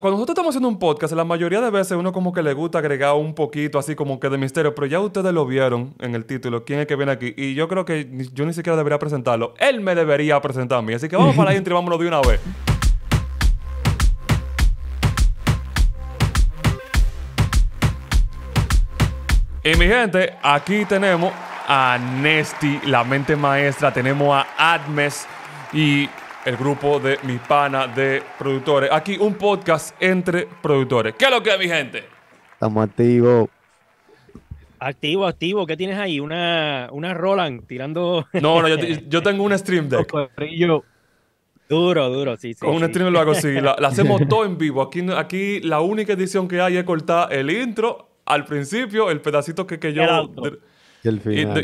Cuando nosotros estamos haciendo un podcast, la mayoría de veces uno como que le gusta agregar un poquito así como que de misterio, pero ya ustedes lo vieron en el título, quién es que viene aquí. Y yo creo que yo ni siquiera debería presentarlo. Él me debería presentar a mí. Así que vamos para intro y vámonos de una vez. Y mi gente, aquí tenemos a Nesty, la mente maestra, tenemos a Admes y el grupo de mis pana de productores. Aquí un podcast entre productores. ¿Qué es lo que es, mi gente? Estamos activos. Activo, activo. ¿Qué tienes ahí? Una, una Roland tirando. No, no, yo, tengo un Stream Deck. Duro, duro, sí, sí. Con un stream lo hago así. La, hacemos todo en vivo. Aquí, aquí la única edición que hay es cortar el intro al principio, el pedacito que, que yo.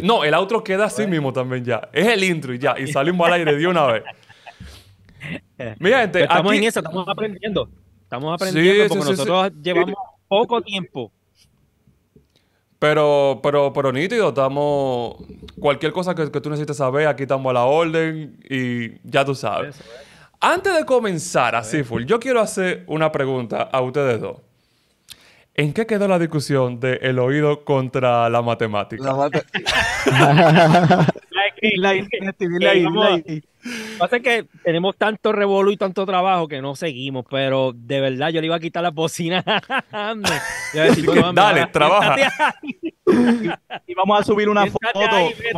no, el outro queda así pues. mismo también ya. Es el intro y ya. Y salimos al aire de una vez. Eh, Mira, este, estamos en eso, estamos aprendiendo. Estamos aprendiendo porque nosotros llevamos poco tiempo. Pero, pero, pero nítido, estamos. Cualquier cosa que, que tú necesites saber, aquí estamos a la orden y ya tú sabes. Antes de comenzar, a full, yo quiero hacer una pregunta a ustedes dos. ¿En qué quedó la discusión de el oído contra la matemática? La matemática. Pasa que tenemos tanto revolú y tanto trabajo que no seguimos, pero de verdad yo le iba a quitar la bocina Dale, trabaja. y vamos a subir una foto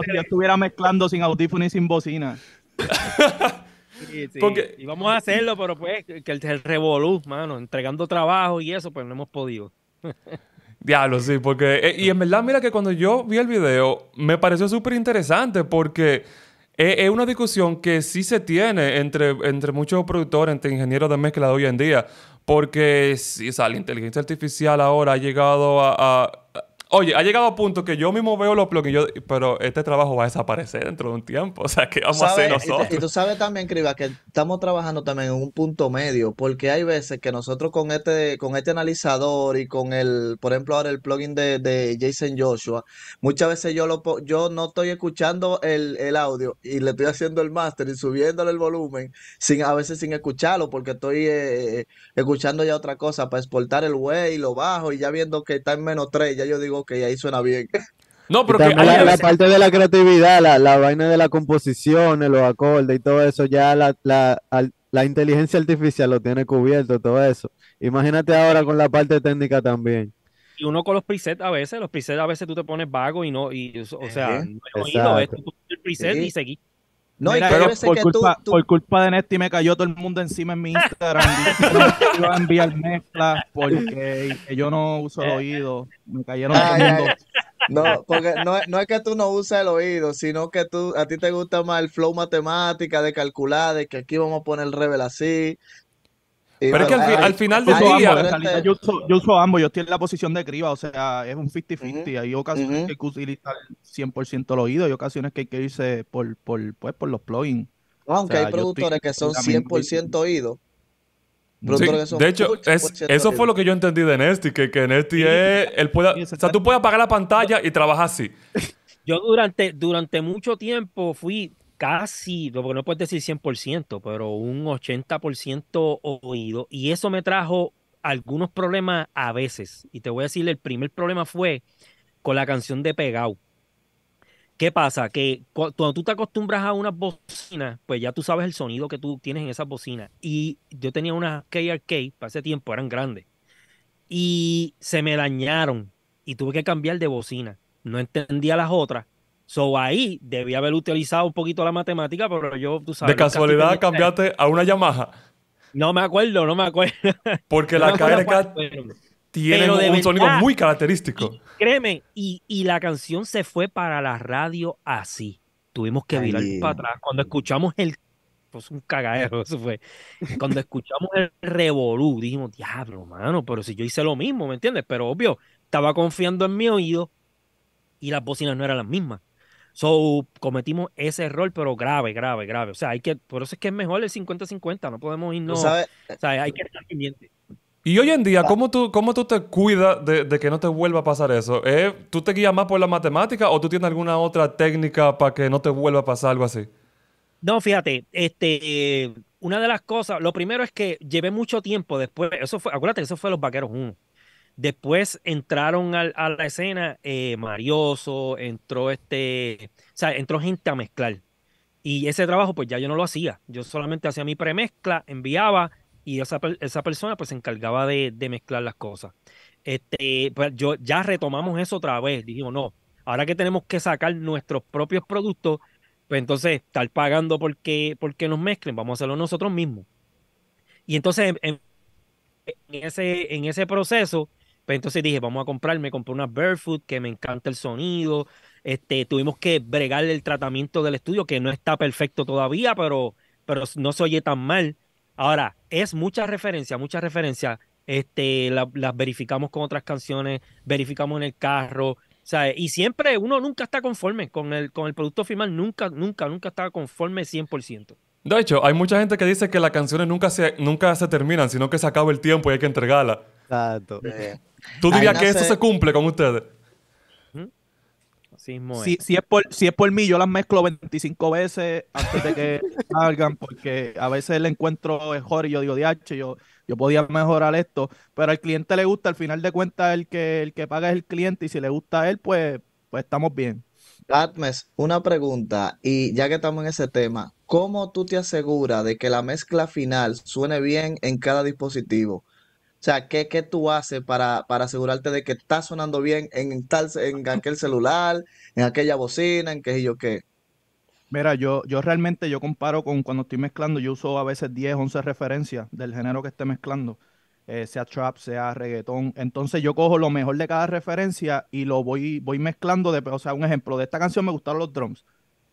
si yo estuviera mezclando sin audífono y sin bocina. Sí, sí. Y vamos a hacerlo, pero pues que el revolú, mano, entregando trabajo y eso, pues no hemos podido. Diablo, sí, porque... Eh, y en verdad, mira que cuando yo vi el video, me pareció súper interesante porque eh, es, una discusión que sí se tiene entre, entre muchos productores, entre ingenieros de mezcla hoy en día, porque o la inteligencia artificial ahora ha llegado a Oye, ha llegado a punto que yo mismo veo los plugins, pero este trabajo va a desaparecer dentro de un tiempo. O sea, ¿qué vamos a hacer nosotros? Y, tú sabes también, Criba, que estamos trabajando también en un punto medio, porque hay veces que nosotros con este, con este analizador y con el, por ejemplo, ahora el plugin de, Jason Joshua, muchas veces yo lo yo no estoy escuchando el, audio y le estoy haciendo el máster y subiéndole el volumen, sin, a veces sin escucharlo, porque estoy eh, eh, escuchando ya otra cosa para exportar el web y lo bajo y ya viendo que está en menos 3, ya yo digo, que ahí suena bien. No, pero la, parte de la creatividad, la, vaina de la composición, los acordes y todo eso, ya la, la, la, inteligencia artificial lo tiene cubierto, todo eso. Imagínate ahora con la parte técnica también. Y uno con los presets a veces, los presets a veces tú te pones vago y no, y, o sea, eh, no el preset y seguiste no, por, culpa, por culpa de Nesty me cayó todo el mundo encima en mi Instagram. yo iba a mezclas porque yo no uso el oído. Me cayeron todo el mundo. No, porque no, es que tú no uses el oído, sino que tú, a ti te gusta más el flow matemática de calcular, de que aquí vamos a poner el rebel así, eh, Pero es que al, final del día. yo, uso, ambos, yo estoy en la posición de criba, o sea, es un 50-50. Hay ocasiones que hay que utilizar 100% el oído, y ocasiones que hay que irse por, pues, por los plugins. aunque hay productores que son 100% oídos. Mm. de hecho, eso fue lo que yo entendí de Nesty, que, que Nesty es... Él puede, o sea, tú puedes apagar la pantalla y trabajar así. Yo durante, durante mucho tiempo fui casi, no puedes decir 100%, pero un 80% oído. Y eso me trajo algunos problemas a veces. Y te voy a decir, el primer problema fue con la canción de Pegao. ¿Qué pasa? Que cuando tú te acostumbras a unas bocinas, pues ya tú sabes el sonido que tú tienes en esas bocinas. Y yo tenía unas KRK, para ese tiempo eran grandes. Y se me dañaron y tuve que cambiar de bocina. No entendía las otras So ahí debía haber utilizado un poquito la matemática, pero yo, tú sabes. De casualidad cambiaste a una Yamaha. No me acuerdo, no me acuerdo. Porque la KRK tiene un sonido muy característico. créeme, y, y, la canción se fue para la radio así. Tuvimos que virar para atrás. Cuando escuchamos el. Pues un cagadero, eso fue. Cuando escuchamos el revolú, dijimos, diablo, mano, pero si yo hice lo mismo, ¿me entiendes? Pero obvio, estaba confiando en mi oído y las bocinas no eran las mismas. So, cometimos ese error, pero grave, grave, grave. O sea, hay que, por eso es que es mejor el 50-50, no podemos irnos. o eh, sea, hay que estar pendiente. Y hoy en día, ah. ¿cómo tú, cómo tú te cuidas de, que no te vuelva a pasar eso? ¿Eh? ¿Tú te guías más por la matemática o tú tienes alguna otra técnica para que no te vuelva a pasar algo así? No, fíjate, este, eh, una de las cosas, lo primero es que llevé mucho tiempo después, eso fue, acuérdate que eso fue los Vaqueros 1. Después entraron a la escena eh, Marioso, entró este, o sea, entró gente a mezclar. Y ese trabajo, pues ya yo no lo hacía. Yo solamente hacía mi premezcla, enviaba y esa, persona pues se encargaba de, mezclar las cosas. Este, pues, yo ya retomamos eso otra vez. Dijimos, no, ahora que tenemos que sacar nuestros propios productos, pues entonces estar pagando porque, porque nos mezclen, vamos a hacerlo nosotros mismos. Y entonces ese, en ese proceso pues entonces dije, vamos a comprar, me compré una Barefoot que me encanta el sonido. Este, tuvimos que bregar el tratamiento del estudio, que no está perfecto todavía, pero, pero no se oye tan mal. Ahora, es mucha referencia, mucha referencia. Este, las verificamos con otras canciones, verificamos en el carro. Y siempre uno nunca está conforme con el, con el producto final, nunca, nunca, nunca está conforme 100%. De hecho, hay mucha gente que dice que las canciones nunca se, nunca se terminan, sino que se acaba el tiempo y hay que entregarla. Exacto. Eh, ¿Tú dirías que eso se cumple con ustedes? Sí, si, es por, si es por mí, yo las mezclo 25 veces antes de que salgan, porque a veces le encuentro mejor y yo digo, diache, yo, yo podía mejorar esto, pero al cliente le gusta, al final de cuentas, el que, el que paga es el cliente y si le gusta a él, pues, pues estamos bien. Atmes, una pregunta, y ya que estamos en ese tema, ¿cómo tú te aseguras de que la mezcla final suene bien en cada dispositivo? O sea, ¿qué, tú haces para, asegurarte de que está sonando bien en, tal, en aquel celular, en aquella bocina, en qué sé yo qué? Mira, yo, yo realmente yo comparo con cuando estoy mezclando, yo uso a veces 10, 11 referencias del género que esté mezclando, eh, sea trap, sea reggaetón. Entonces yo cojo lo mejor de cada referencia y lo voy, voy mezclando. De, o sea, un ejemplo, de esta canción me gustaron los drums.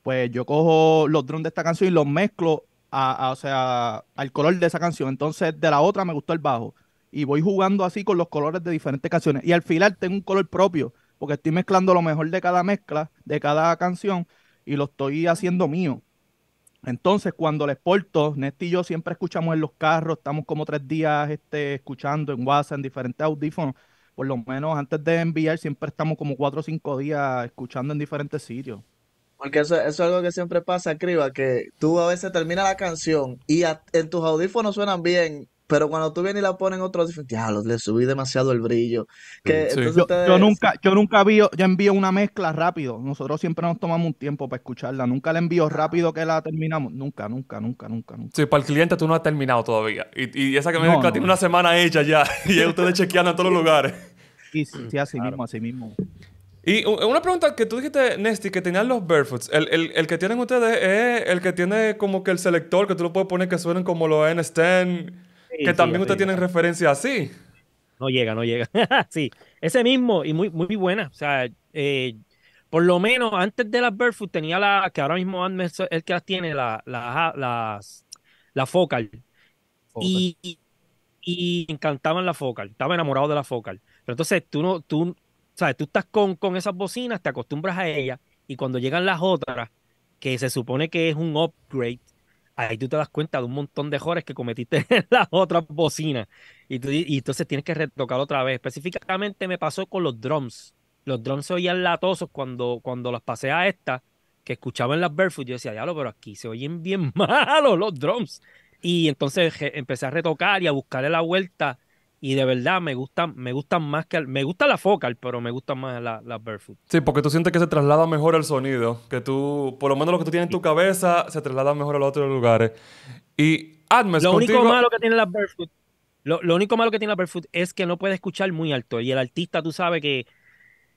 Pues yo cojo los drums de esta canción y los mezclo o sea, al color de esa canción. Entonces de la otra me gustó el bajo y voy jugando así con los colores de diferentes canciones. Y al final tengo un color propio, porque estoy mezclando lo mejor de cada mezcla, de cada canción, y lo estoy haciendo mío. Entonces, cuando les porto, Néstor y yo siempre escuchamos en los carros, estamos como tres días este, escuchando en WhatsApp, en diferentes audífonos. Por lo menos antes de enviar, siempre estamos como cuatro o cinco días escuchando en diferentes sitios. Porque eso, es algo que siempre pasa, Criba, que tú a veces terminas la canción y en tus audífonos suenan bien pero cuando tú vienes y la ponen otros otro, le subí demasiado el brillo. Que, Yo, nunca, yo nunca envío, ya envío una mezcla rápido. Nosotros siempre nos tomamos un tiempo para escucharla. Nunca la envío ah. rápido que la terminamos. Nunca, nunca, nunca, nunca. nunca. Sí, para el cliente tú no has terminado todavía. Y, esa que me no, tiene una semana hecha ya. y ustedes chequeando en todos los lugares. Y sí, sí así mismo, así mismo. Y una pregunta que tú dijiste, Nesty, que tenían los barefoots. El, el, el, que tienen ustedes es el que tiene como que el selector que tú lo puedes poner que suenen como los N-Stand que también usted tiene referencia así. No llega, no llega. sí, ese mismo y muy, muy buena. O sea, eh, por lo menos antes de las Barefoot tenía la que ahora mismo el que las tiene, la, Focal. Y, y, encantaban la Focal. Estaba enamorado de la Focal. Pero entonces tú no, tú, sabes, tú estás con, con esas bocinas, te acostumbras a ellas y cuando llegan las otras, que se supone que es un upgrade ahí tú te das cuenta de un montón de errores que cometiste en las otras bocinas. Y, y entonces tienes que retocar otra vez. Específicamente me pasó con los drums. Los drums se oían latosos cuando, cuando los pasé a esta, que escuchaban en las Barefoot. Yo decía, diablo, pero aquí se oyen bien malos los drums. Y entonces empecé a retocar y a buscarle la vuelta y de verdad me gustan, me gustan más que... me gusta la focal, pero me gustan más las la barefoot. Sí, porque tú sientes que se traslada mejor el sonido, que tú, por lo menos lo que tú tienes en tu cabeza, se traslada mejor a los otros lugares. Y Admes, lo único malo que tiene las barefoot, lo, único malo que tiene la barefoot es que no puede escuchar muy alto y el artista, tú sabes que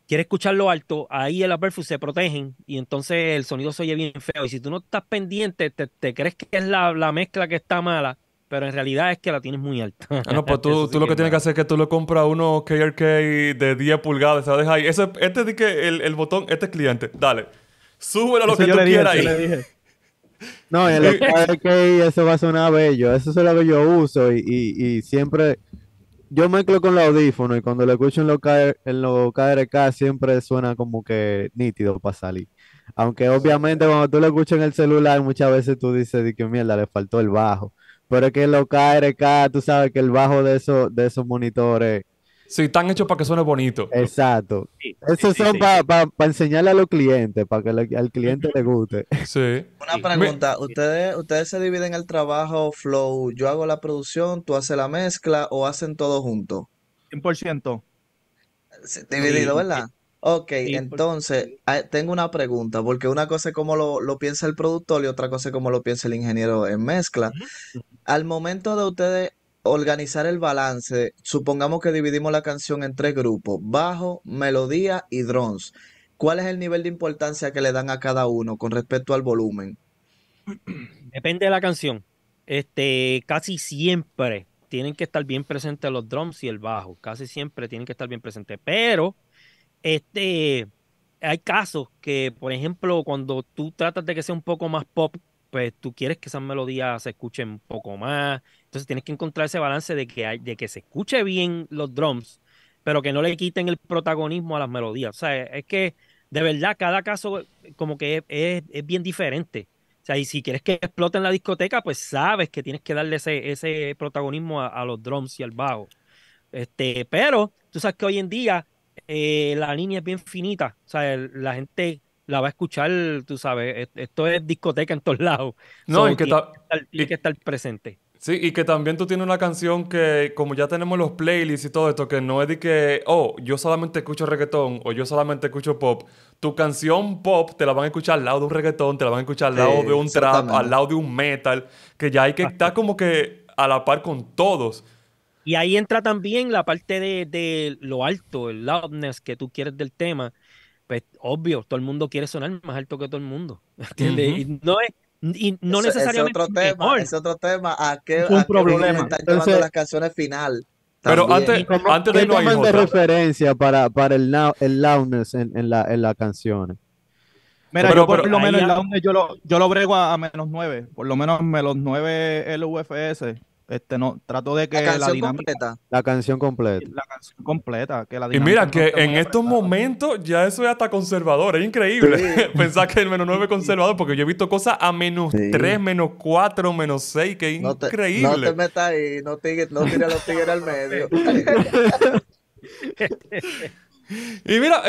quiere escucharlo alto, ahí en las barefoot se protegen y entonces el sonido se oye bien feo y si tú no estás pendiente, te, crees que es la, la mezcla que está mala pero en realidad es que la tienes muy alta. Ah, no, pues tú, lo que, tienes que hacer es que tú le compras uno KRK de 10 pulgadas, lo dejas ahí. este es el, el, botón, este es cliente, dale. Súbelo lo que tú quieras ahí. No, en KRK eso va a sonar bello. Eso es lo que yo uso y, y, siempre. Yo mezclo con los audífonos y cuando lo escucho en los, en KRK siempre suena como que nítido para salir. Aunque obviamente cuando tú lo escuchas en el celular muchas veces tú dices de que mierda, le faltó el bajo. Pero es que los KRK, tú sabes que el bajo de, eso, de esos monitores. Sí, están hechos para que suene bonito. Exacto. Esos son para enseñarle a los clientes, para que al cliente le guste. Sí. Una pregunta, ¿ustedes ustedes se dividen el trabajo flow? ¿Yo hago la producción, tú haces la mezcla o hacen todo junto? 100%. Dividido, ¿verdad? Ok, entonces ah, tengo una pregunta, porque una cosa es cómo lo, piensa el productor y otra cosa es cómo lo piensa el ingeniero en mezcla. Al momento de ustedes organizar el balance, supongamos que dividimos la canción en tres grupos, bajo, melodía y drones. ¿Cuál es el nivel de importancia que le dan a cada uno con respecto al volumen? Depende de la canción. Este, casi siempre tienen que estar bien presentes los drums y el bajo. Casi siempre tienen que estar bien presentes. Pero este, hay casos que, por ejemplo, cuando tú tratas de que sea un poco más pop, pues tú quieres que esas melodías se escuchen un poco más. Entonces tienes que encontrar ese balance de que, de que se escuche bien los drums, pero que no le quiten el protagonismo a las melodías. O sea, es que de verdad cada caso eh, como que es, bien diferente. O sea, y si quieres que explote en la discoteca, pues sabes que tienes que darle ese, protagonismo a, los drums y al bajo. Este, pero tú sabes que hoy en día eh, la línea es bien finita. O sea, la gente la va a escuchar, tú sabes, e, esto es discoteca en todos lados. No, y que, tiene, que estar, presente. Sí, y que también tú tienes una canción que, como ya tenemos los playlists y todo esto, que no es de que, oh, yo solamente escucho reggaetón o yo solamente escucho pop. Tu canción pop te la van a escuchar al lado de un reggaetón, te la van a escuchar al lado de un trap, al lado de un metal, que ya hay que estar como que a la par con todos. Y ahí entra también la parte de, de, lo alto, el loudness que tú quieres del tema. Pues obvio, todo el mundo quiere sonar más alto que todo el mundo. ¿Entiendes? Y no es. Y no necesariamente. es otro tema, es otro tema. ¿A qué, un problema. están llevando las canciones final? Pero antes, antes de de referencia para, para el, el loudness en, en, en las canciones? Mira, yo por lo menos el loudness yo lo, yo lo brego a, menos nueve. Por lo menos menos el LUFS este, no, trato de que la, la dinámica, completa. La canción completa. La canción completa. Que y mira, que en estos momentos ya eso es hasta conservador. Es increíble pensar que el menos 9 es conservador, porque yo he visto cosas a menos 3, menos 4, menos 6, que increíble. No te metas ahí, no, los tigres al medio. Y mira,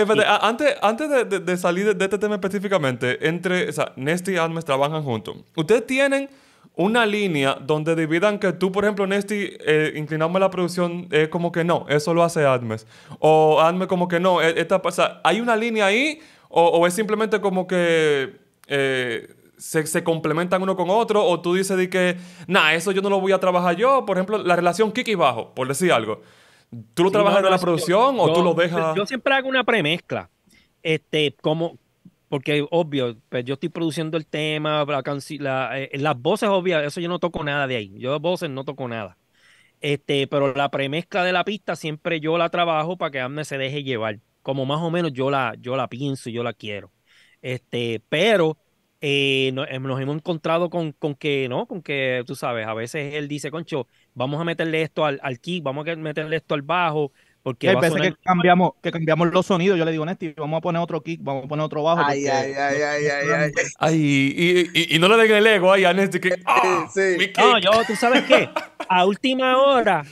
antes, antes de, salir de, este tema específicamente, entre, o sea, Nesty y Almes trabajan juntos. Ustedes tienen una línea donde dividan que tú, por ejemplo, Nesty, eh, inclinamos a la producción, es como que no, eso lo hace Admes. O Admes como que no, e-, esta pasa. ¿Hay una línea ahí? O, es simplemente como que eh, se, complementan uno con otro? O tú dices de que, nada eso yo no lo voy a trabajar yo. Por ejemplo, la relación Kiki Bajo, por decir algo. ¿Tú lo trabajas en la producción o tú lo dejas? Yo siempre hago una premezcla. Este, porque obvio, pues yo estoy produciendo el tema, la eh, las voces, obvio, eso yo no toco nada de ahí. Yo de voces no toco nada. Este, pero la premezcla de la pista siempre yo la trabajo para que Amne se deje llevar. Como más o menos yo la, yo la pienso, yo la quiero. Este, pero eh, eh, nos, hemos encontrado con, que, ¿no? Con que, tú sabes, a veces él dice, concho, vamos a meterle esto al, al kick, vamos a meterle esto al bajo, porque pensé que, cambiamos, que cambiamos los sonidos. Yo le digo, Nesti, vamos a poner otro kick, vamos a poner otro bajo. Ay, ay, ay, ay, ay, ay. y, y, no le den el ego ahí a que. Ah, sí. No, yo, tú sabes qué. a última hora,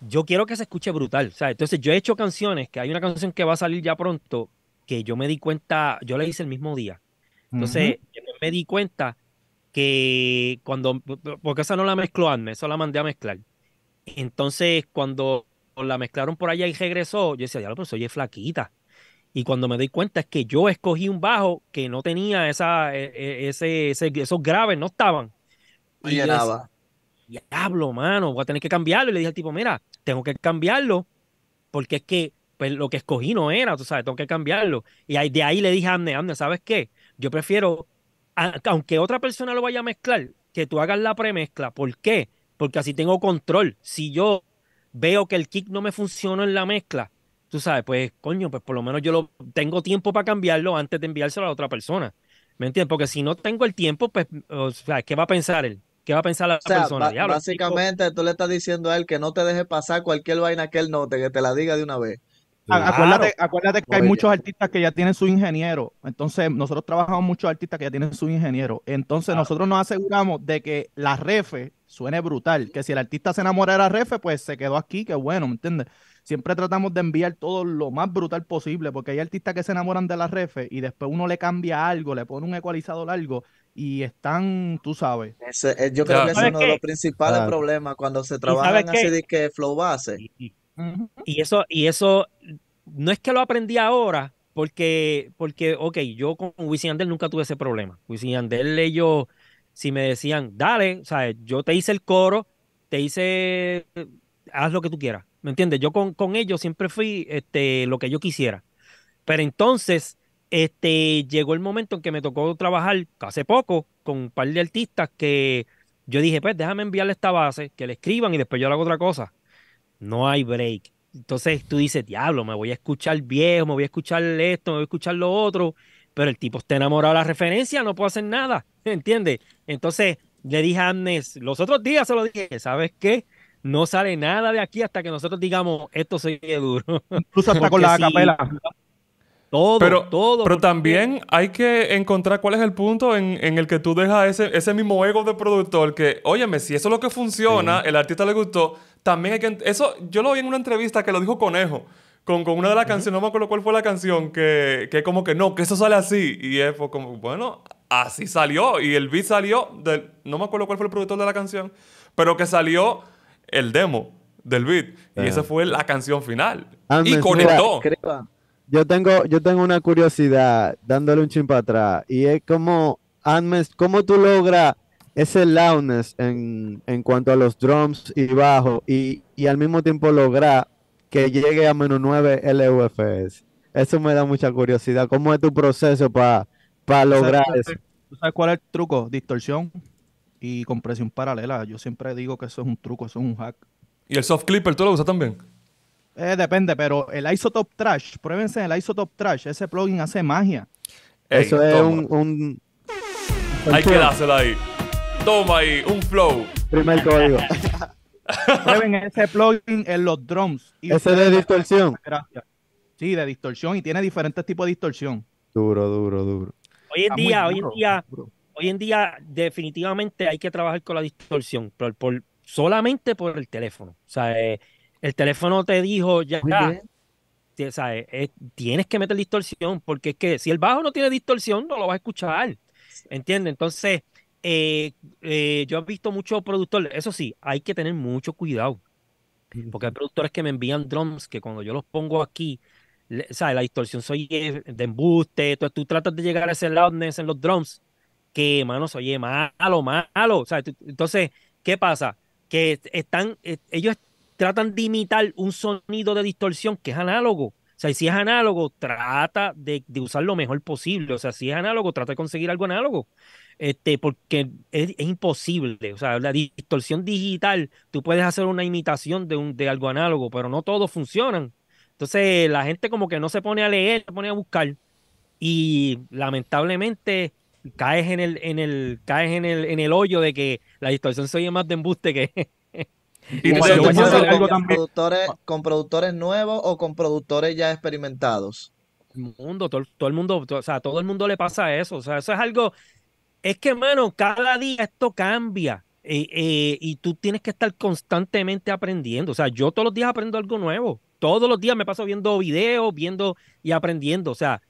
yo quiero que se escuche brutal. sea, Entonces, yo he hecho canciones, que hay una canción que va a salir ya pronto, que yo me di cuenta, yo la hice el mismo día. Entonces, yo me di cuenta que cuando, porque esa no la mezcló Arne, esa la mandé a mezclar. Entonces, cuando la mezclaron por allá y regresó, yo decía, diablo, pero soy flaquita. Y cuando me doy cuenta es que yo escogí un bajo que no tenía esa, e, e, ese, esos graves, no estaban. y llenaba. diablo, mano, voy a tener que cambiarlo. Y le dije al tipo, mira, tengo que cambiarlo porque es que pues, lo que escogí no era, tú sabes, tengo que cambiarlo. Y de ahí le dije a Amne, ¿sabes qué? Yo prefiero, aunque otra persona lo vaya a mezclar, que tú hagas la premezcla. ¿Por qué? Porque así tengo control. Si yo veo que el kick no me funcionó en la mezcla, tú sabes, pues coño, pues por lo menos yo lo tengo tiempo para cambiarlo antes de enviárselo a otra persona. ¿Me entiendes? Porque si no tengo el tiempo, pues, o sea, ¿qué va a pensar él? ¿Qué va a pensar la o persona? básicamente, tú le estás diciendo a él que no te deje pasar cualquier vaina que él note, que te la diga de una vez. Acuérdate, acuérdate, que hay muchos artistas que ya tienen su ingeniero. Entonces, nosotros trabajamos muchos artistas que ya tienen su ingeniero. Entonces, ah. nosotros nos aseguramos de que la refe suene brutal. Que si el artista se enamora de la refe, pues se quedó aquí, que bueno, ¿me entiendes? Siempre tratamos de enviar todo lo más brutal posible, porque hay artistas que se enamoran de la refe y después uno le cambia algo, le pone un ecualizador largo y están, tú sabes. Eh, yo creo que ese es uno de los principales problemas cuando se trabaja así de que flow base. Y eso, y eso no es que lo aprendí ahora, porque, porque, ok, yo con Wisin Yandel nunca tuve ese problema. Wisin Yandel ellos, si me decían, dale, sea yo te hice el coro, te hice, haz lo que tú quieras, ¿me entiendes? Yo con, con ellos siempre fui este, lo que yo quisiera. Pero entonces, este, llegó el momento en que me tocó trabajar hace poco con un par de artistas que yo dije, pues déjame enviarle esta base, que le escriban y después yo le hago otra cosa. No hay break. Entonces tú dices, diablo, me voy a escuchar viejo, me voy a escuchar esto, me voy a escuchar lo otro, pero el tipo está enamorado de la referencia, no puedo hacer nada, ¿entiendes? Entonces le dije a Amnes, los otros días se lo dije, ¿sabes qué? No sale nada de aquí hasta que nosotros digamos, esto se ve duro. Incluso hasta con la capela pero, Pero también hay que encontrar cuál es el punto en, el que tú dejas ese, ese, mismo ego de productor que, óyeme, si eso es lo que funciona, el artista le gustó, también hay que... Eso yo lo vi en una entrevista que lo dijo Conejo. Con, con una de las canciones, no me acuerdo cuál fue la canción, que, que como que no, que eso sale así. Y es como, bueno, así salió. Y el beat salió, del, no me acuerdo cuál fue el productor de la canción, pero que salió el demo del beat. Y esa ah. fue la canción final. Ah, y conectó yo tengo, yo tengo una curiosidad, dándole un chin atrás, y es como, ¿cómo tú logras ese loudness en, cuanto a los drums y bajo y, al mismo tiempo lograr que llegue a menos 9 LUFS? Eso me da mucha curiosidad. ¿Cómo es tu proceso para lograr eso? ¿Tú sabes cuál es el truco? Distorsión y compresión paralela. Yo siempre digo que eso es un truco, eso es un hack. ¿Y el soft clipper tú lo usas también? Eh, depende, pero el Isotop Trash, pruébense el Isotop Trash, ese plugin hace magia. Eso es un, Hay que dárselo ahí. Toma ahí, un flow. Primer código. Prueben ese plugin en los drums. Y ese de distorsión. Gracias. Sí, de distorsión y tiene diferentes tipos de distorsión. Duro, duro, duro. Hoy en día, hoy en día, hoy en día definitivamente hay que trabajar con la distorsión, pero por solamente por el teléfono. O sea, eh, el teléfono te dijo ya, eh, eh, tienes que meter distorsión, porque es que si el bajo no tiene distorsión, no lo vas a escuchar. ¿Entiendes? Entonces, eh, yo he visto muchos productores, eso sí, hay que tener mucho cuidado, porque hay productores que me envían drums que cuando yo los pongo aquí, ¿sabes? La distorsión soy de embuste, entonces tú tratas de llegar a ese loudness en los drums, que, mano, soy malo, malo. Entonces, ¿qué pasa? Que están, ellos tratan de imitar un sonido de distorsión que es análogo. O sea, si es análogo, trata de, usar lo mejor posible. O sea, si es análogo, trata de conseguir algo análogo. Este, porque es, imposible. O sea, la distorsión digital, tú puedes hacer una imitación de, un, de algo análogo, pero no todos funcionan. Entonces, la gente como que no se pone a leer, se pone a buscar. Y lamentablemente caes en el, en el, caes en el, en el hoyo de que la distorsión se oye más de embuste que, y con, productores, con productores nuevos o con productores ya experimentados. mundo, todo, el mundo, o sea, todo el mundo le pasa eso. O sea, eso es algo. Es que, mano, cada día esto cambia. y tú tienes que estar constantemente aprendiendo. O sea, yo todos los días aprendo algo nuevo. Todos los días me paso viendo videos, viendo y aprendiendo. O sea,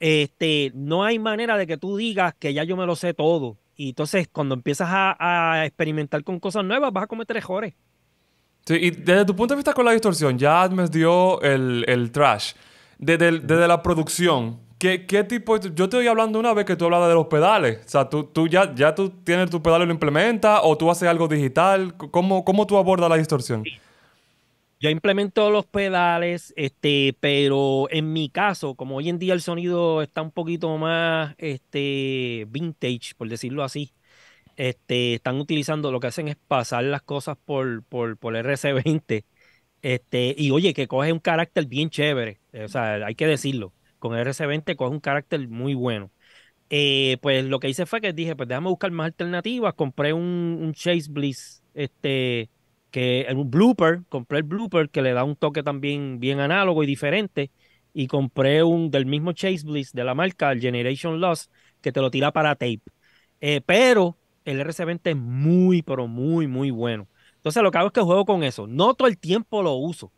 este, no hay manera de que tú digas que ya yo me lo sé todo. Y entonces, cuando empiezas a, a experimentar con cosas nuevas, vas a cometer errores. Sí, y desde tu punto de vista con la distorsión, ya me dio el, trash. Desde, la producción, ¿qué, ¿qué, tipo Yo te estoy hablando una vez que tú hablabas de los pedales. O sea, tú, tú ya, ya tú tienes tu pedal y lo implementas, o tú haces algo digital. ¿Cómo, cómo tú abordas la distorsión? Yo implemento los pedales, este, pero en mi caso, como hoy en día el sonido está un poquito más este, vintage, por decirlo así, este, están utilizando, lo que hacen es pasar las cosas por, por, por RC20. Este, y oye, que coge un carácter bien chévere. Eh, o sea, hay que decirlo. Con RC20 coge un carácter muy bueno. Eh, pues lo que hice fue que dije, pues déjame buscar más alternativas. Compré un, Chase Bliss, este, que eh, un blooper, compré el blooper que le da un toque también bien análogo y diferente. Y compré un del mismo Chase Bliss de la marca, Generation Lost. que te lo tira para tape. pero el RC20 es muy, pero muy, muy bueno. Entonces lo que hago es que juego con eso. No todo el tiempo lo uso,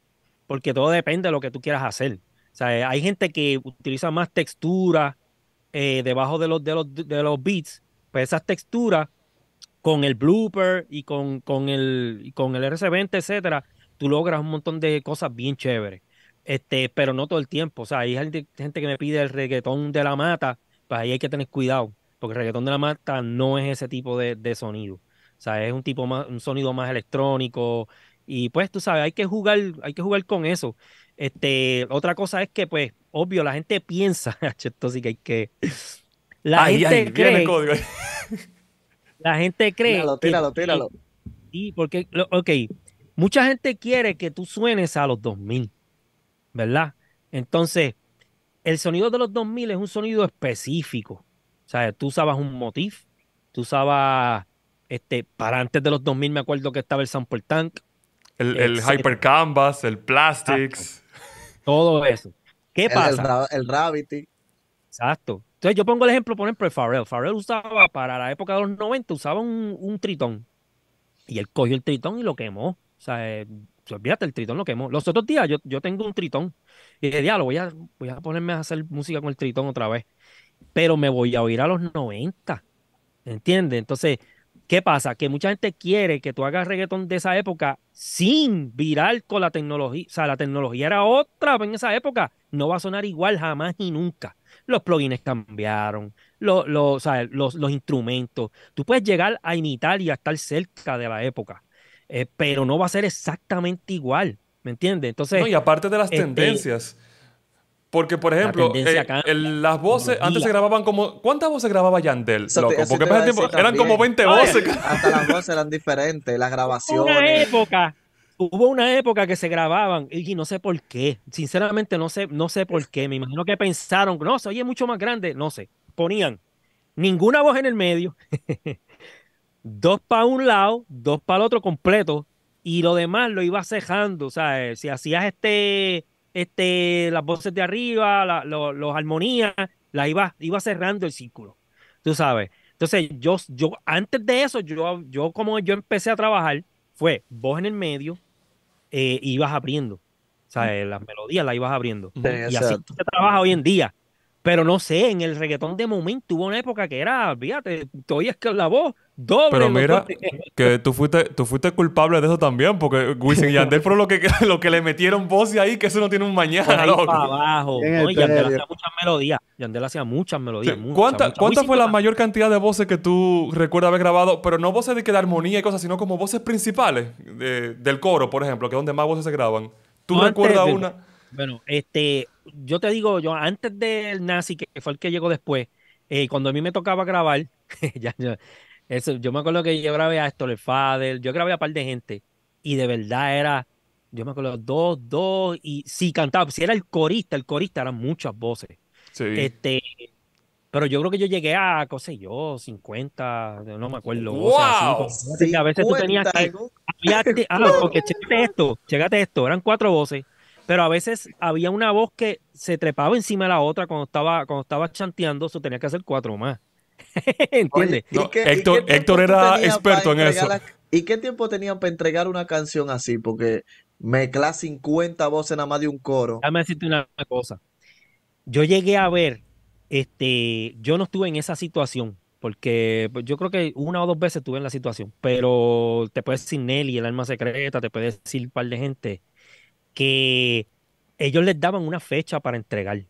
porque todo depende de lo que tú quieras hacer. O sea, eh, hay gente que utiliza más textura eh, debajo de los, de, los, beats, pues esas texturas con el blooper y con, el, con el RC20, etcétera, tú logras un montón de cosas bien chéveres. Este, pero no todo el tiempo. O sea, hay gente, gente que me pide el reggaetón de la mata, pues ahí hay que tener cuidado porque el reggaetón de la mata no es ese tipo de, sonido. O sea, es un tipo más, un sonido más electrónico. Y pues, tú sabes, hay que jugar, hay que jugar con eso. Este, otra cosa es que, pues, obvio, la gente piensa, esto sí que hay que. La gente cree. la gente cree. Tíralo, tíralo, tíralo. Sí, porque, ok, mucha gente quiere que tú suenes a los 2000, ¿verdad? Entonces, el sonido de los 2000 es un sonido específico. O sea, tú usabas un motif, tú usabas, este, para antes de los 2000 me acuerdo que estaba el sample tank. El, hyper canvas, el plastics. Todo eso. ¿Qué pasa? El, Rabbit, Exacto. Entonces yo pongo el ejemplo, por ejemplo, de Pharrell. Pharrell usaba, para la época de los 90, usaba un, tritón. Y él cogió el tritón y lo quemó. O sea, eh, olvídate, el tritón lo quemó. Los otros días yo, yo tengo un tritón. Y de ya, voy a, voy a ponerme a hacer música con el tritón otra vez pero me voy a oír a los 90. ¿Entiendes? Entonces, ¿qué pasa? Que mucha gente quiere que tú hagas reggaetón de esa época sin virar con la tecnología. O sea, la tecnología era otra en esa época. No va a sonar igual jamás y nunca. Los plugins cambiaron, los, los, instrumentos. Tú puedes llegar a imitar y a estar cerca de la época, eh, pero no va a ser exactamente igual. ¿Me entiendes? Entonces. No, y aparte de las este, tendencias porque, por ejemplo, eh, las voces antes se grababan como. ¿Cuántas voces grababa Yandel? loco? Porque porque el tiempo, eran como 20 voces. Hasta las voces eran diferentes, las grabaciones. Una época. Hubo una época que se grababan y no sé por qué. Sinceramente, no sé, no sé por qué. Me imagino que pensaron, no, se oye mucho más grande. No sé. Ponían ninguna voz en el medio, dos para un lado, dos para el otro completo y lo demás lo iba cejando. O sea, eh, si hacías este este, las voces de arriba, la, los armonías, la iba, iba cerrando el círculo, tú sabes. Entonces, yo, yo antes de eso, yo, yo como yo empecé a trabajar, fue voz en el medio, eh, ibas abriendo. O sea, eh, las melodías las ibas abriendo. y así se trabaja hoy en día. Pero no sé, en el reggaetón de momento hubo una época que era, fíjate, te oyes que la voz pero mira, que tú fuiste, tú fuiste culpable de eso también, porque Wisin y Yandel fueron lo que, lo que le metieron voces ahí, que eso no tiene un mañana, loco. abajo. y Yandel hacía muchas melodías. Yandel hacía muchas melodías. ¿Cuánta, fue la mayor cantidad de voces que tú recuerdas haber grabado? Pero no voces de, que armonía y cosas, sino como voces principales del coro, por ejemplo, que es donde más voces se graban. ¿Tú recuerdas una? Bueno, este, yo te digo, yo antes del Nazi, que fue el que llegó después, eh, cuando a mí me tocaba grabar, ya, ya, yo me acuerdo que yo grabé a Héctor Fader, yo grabé a un par de gente y de verdad era, yo me acuerdo, dos, dos, y si cantaba, si era el corista, el corista eran muchas voces. Este, pero yo creo que yo llegué a, qué sé yo, 50, no me acuerdo. ¡Wow! a veces tú tenías que... ah, chécate esto, chécate esto, eran cuatro voces, pero a veces había una voz que se trepaba encima de la otra cuando estaba, cuando estaba chanteando, eso tenía que hacer cuatro más. ¿Entiendes? Héctor, era experto en eso. ¿Y qué tiempo tenían para entregar una canción así? Porque mezcla 50 voces nada más de un coro. Déjame decirte una cosa. Yo llegué a ver, este, yo no estuve en esa situación, porque pues, yo creo que una o dos veces estuve en la situación, pero te puedes decir Nelly, el alma secreta, te puedes decir un par de gente que ellos les daban una fecha para entregar. Eh,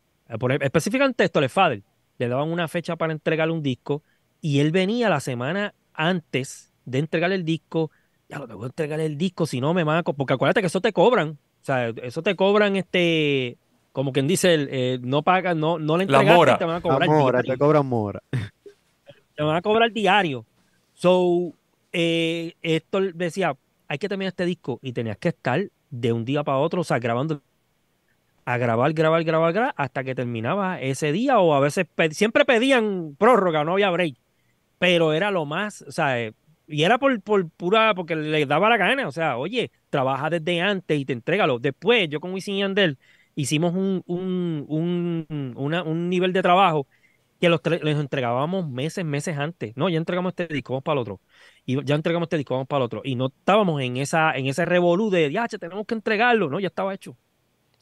específicamente esto, le Fader le daban una fecha para entregarle un disco y él venía la semana antes de entregarle el disco, ya lo tengo que entregar el disco, si no me van a... Porque acuérdate que eso te cobran, o sea, eso te cobran este... Como quien dice, eh, no pagan, no, no le entregas te van a cobrar. La mora, te cobran mora. Te van a cobrar diario. So, esto eh, decía, hay que terminar este disco y tenías que estar de un día para otro, o sea, grabando a grabar, grabar, grabar, grabar, hasta que terminaba ese día o a veces siempre pedían prórroga, no había break, pero era lo más, o sea, eh, y era por, por pura, porque les daba la gana, o sea, oye, trabaja desde antes y te entrégalo. Después, yo con Wisin y Andel hicimos un, un, un, un nivel de trabajo que los, les entregábamos meses, meses antes. No, ya entregamos este disco, vamos para el otro. Y ya entregamos este disco, vamos para el otro. Y no estábamos en esa en ese revolú de, ya, tenemos que entregarlo. No, ya estaba hecho.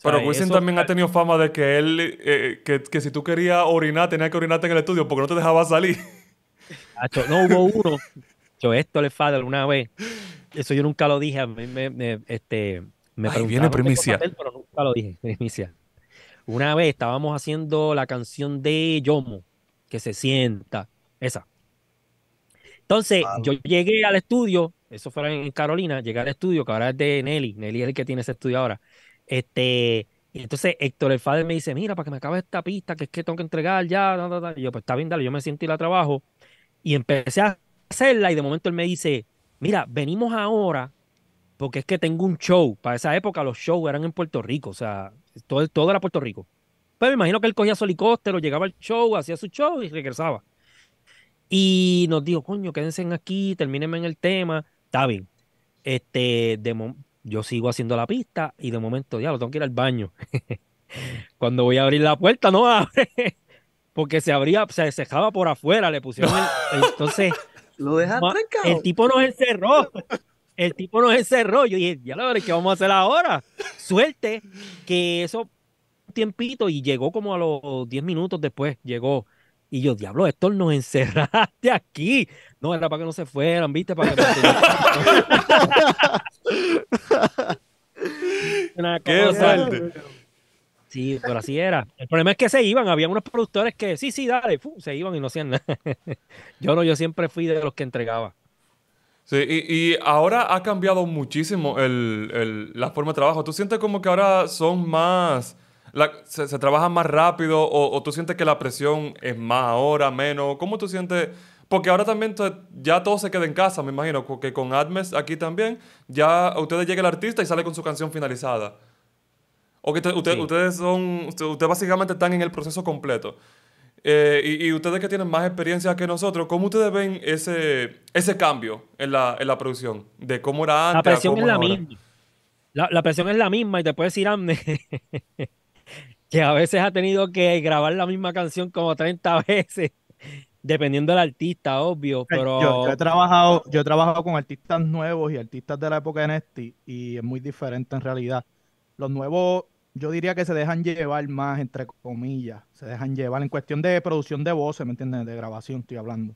Pero Wilson también ha tenido fama de que él, eh, que, si tú querías orinar, tenías que orinarte en el estudio porque no te dejaba salir. no hubo uno. Yo, esto le falta alguna vez. Eso yo nunca lo dije. A mí me, este, me viene primicia. pero nunca lo dije, Una vez estábamos haciendo la canción de Yomo, que se sienta, esa. Entonces, ah. yo llegué al estudio, eso fue en Carolina, llegué al estudio, que ahora es de Nelly, Nelly es el que tiene ese estudio ahora. Este, y entonces Héctor el Fader me dice, mira, para que me acabe esta pista, que es que tengo que entregar ya, yo, pues está bien, dale, yo me siento y la trabajo. Y empecé a hacerla y de momento él me dice, mira, venimos ahora porque es que tengo un show. Para esa época los shows eran en Puerto Rico, o sea, todo, era Puerto Rico. pero me imagino que él cogía su helicóptero, llegaba al show, hacía su show y regresaba. Y nos dijo, coño, quédense aquí, termínenme en el tema. Está bien. Este, de, yo sigo haciendo la pista y de momento, ya lo tengo que ir al baño. Cuando voy a abrir la puerta, no abre. Porque se abría, se dejaba por afuera, le pusieron entonces. Lo El tipo nos encerró. El tipo nos encerró. Yo dije, ya lo ¿qué vamos a hacer ahora? Suerte que eso un tiempito y llegó como a los 10 minutos después, llegó. Y yo, diablo, Héctor, nos encerraste aquí. No, era para que no se fueran, ¿viste? Para que... Qué Sí, pero así era. El problema es que se iban. Había unos productores que, sí, sí, dale, se iban y no hacían nada. yo no, yo siempre fui de los que entregaba. Sí, y, y ahora ha cambiado muchísimo el, el, la forma de trabajo. ¿Tú sientes como que ahora son más... se, trabaja más rápido o, o, tú sientes que la presión es más ahora, menos? ¿Cómo tú sientes porque ahora también ya todo se queda en casa, me imagino, que con Admes aquí también, ya ustedes llega el artista y sale con su canción finalizada. O que ustedes son, ustedes básicamente están en el proceso completo. Eh, y, ustedes que tienen más experiencia que nosotros, ¿cómo ustedes ven ese, ese cambio en la, producción? De cómo era antes. La presión es la misma. La, presión es la misma y te puedes decir, Amne, que a veces ha tenido que grabar la misma canción como 30 veces dependiendo del artista, obvio, pero... Yo, he trabajado, yo he trabajado con artistas nuevos y artistas de la época de Nesty y es muy diferente en realidad. Los nuevos, yo diría que se dejan llevar más, entre comillas, se dejan llevar en cuestión de producción de voces, ¿me entiendes? De grabación estoy hablando.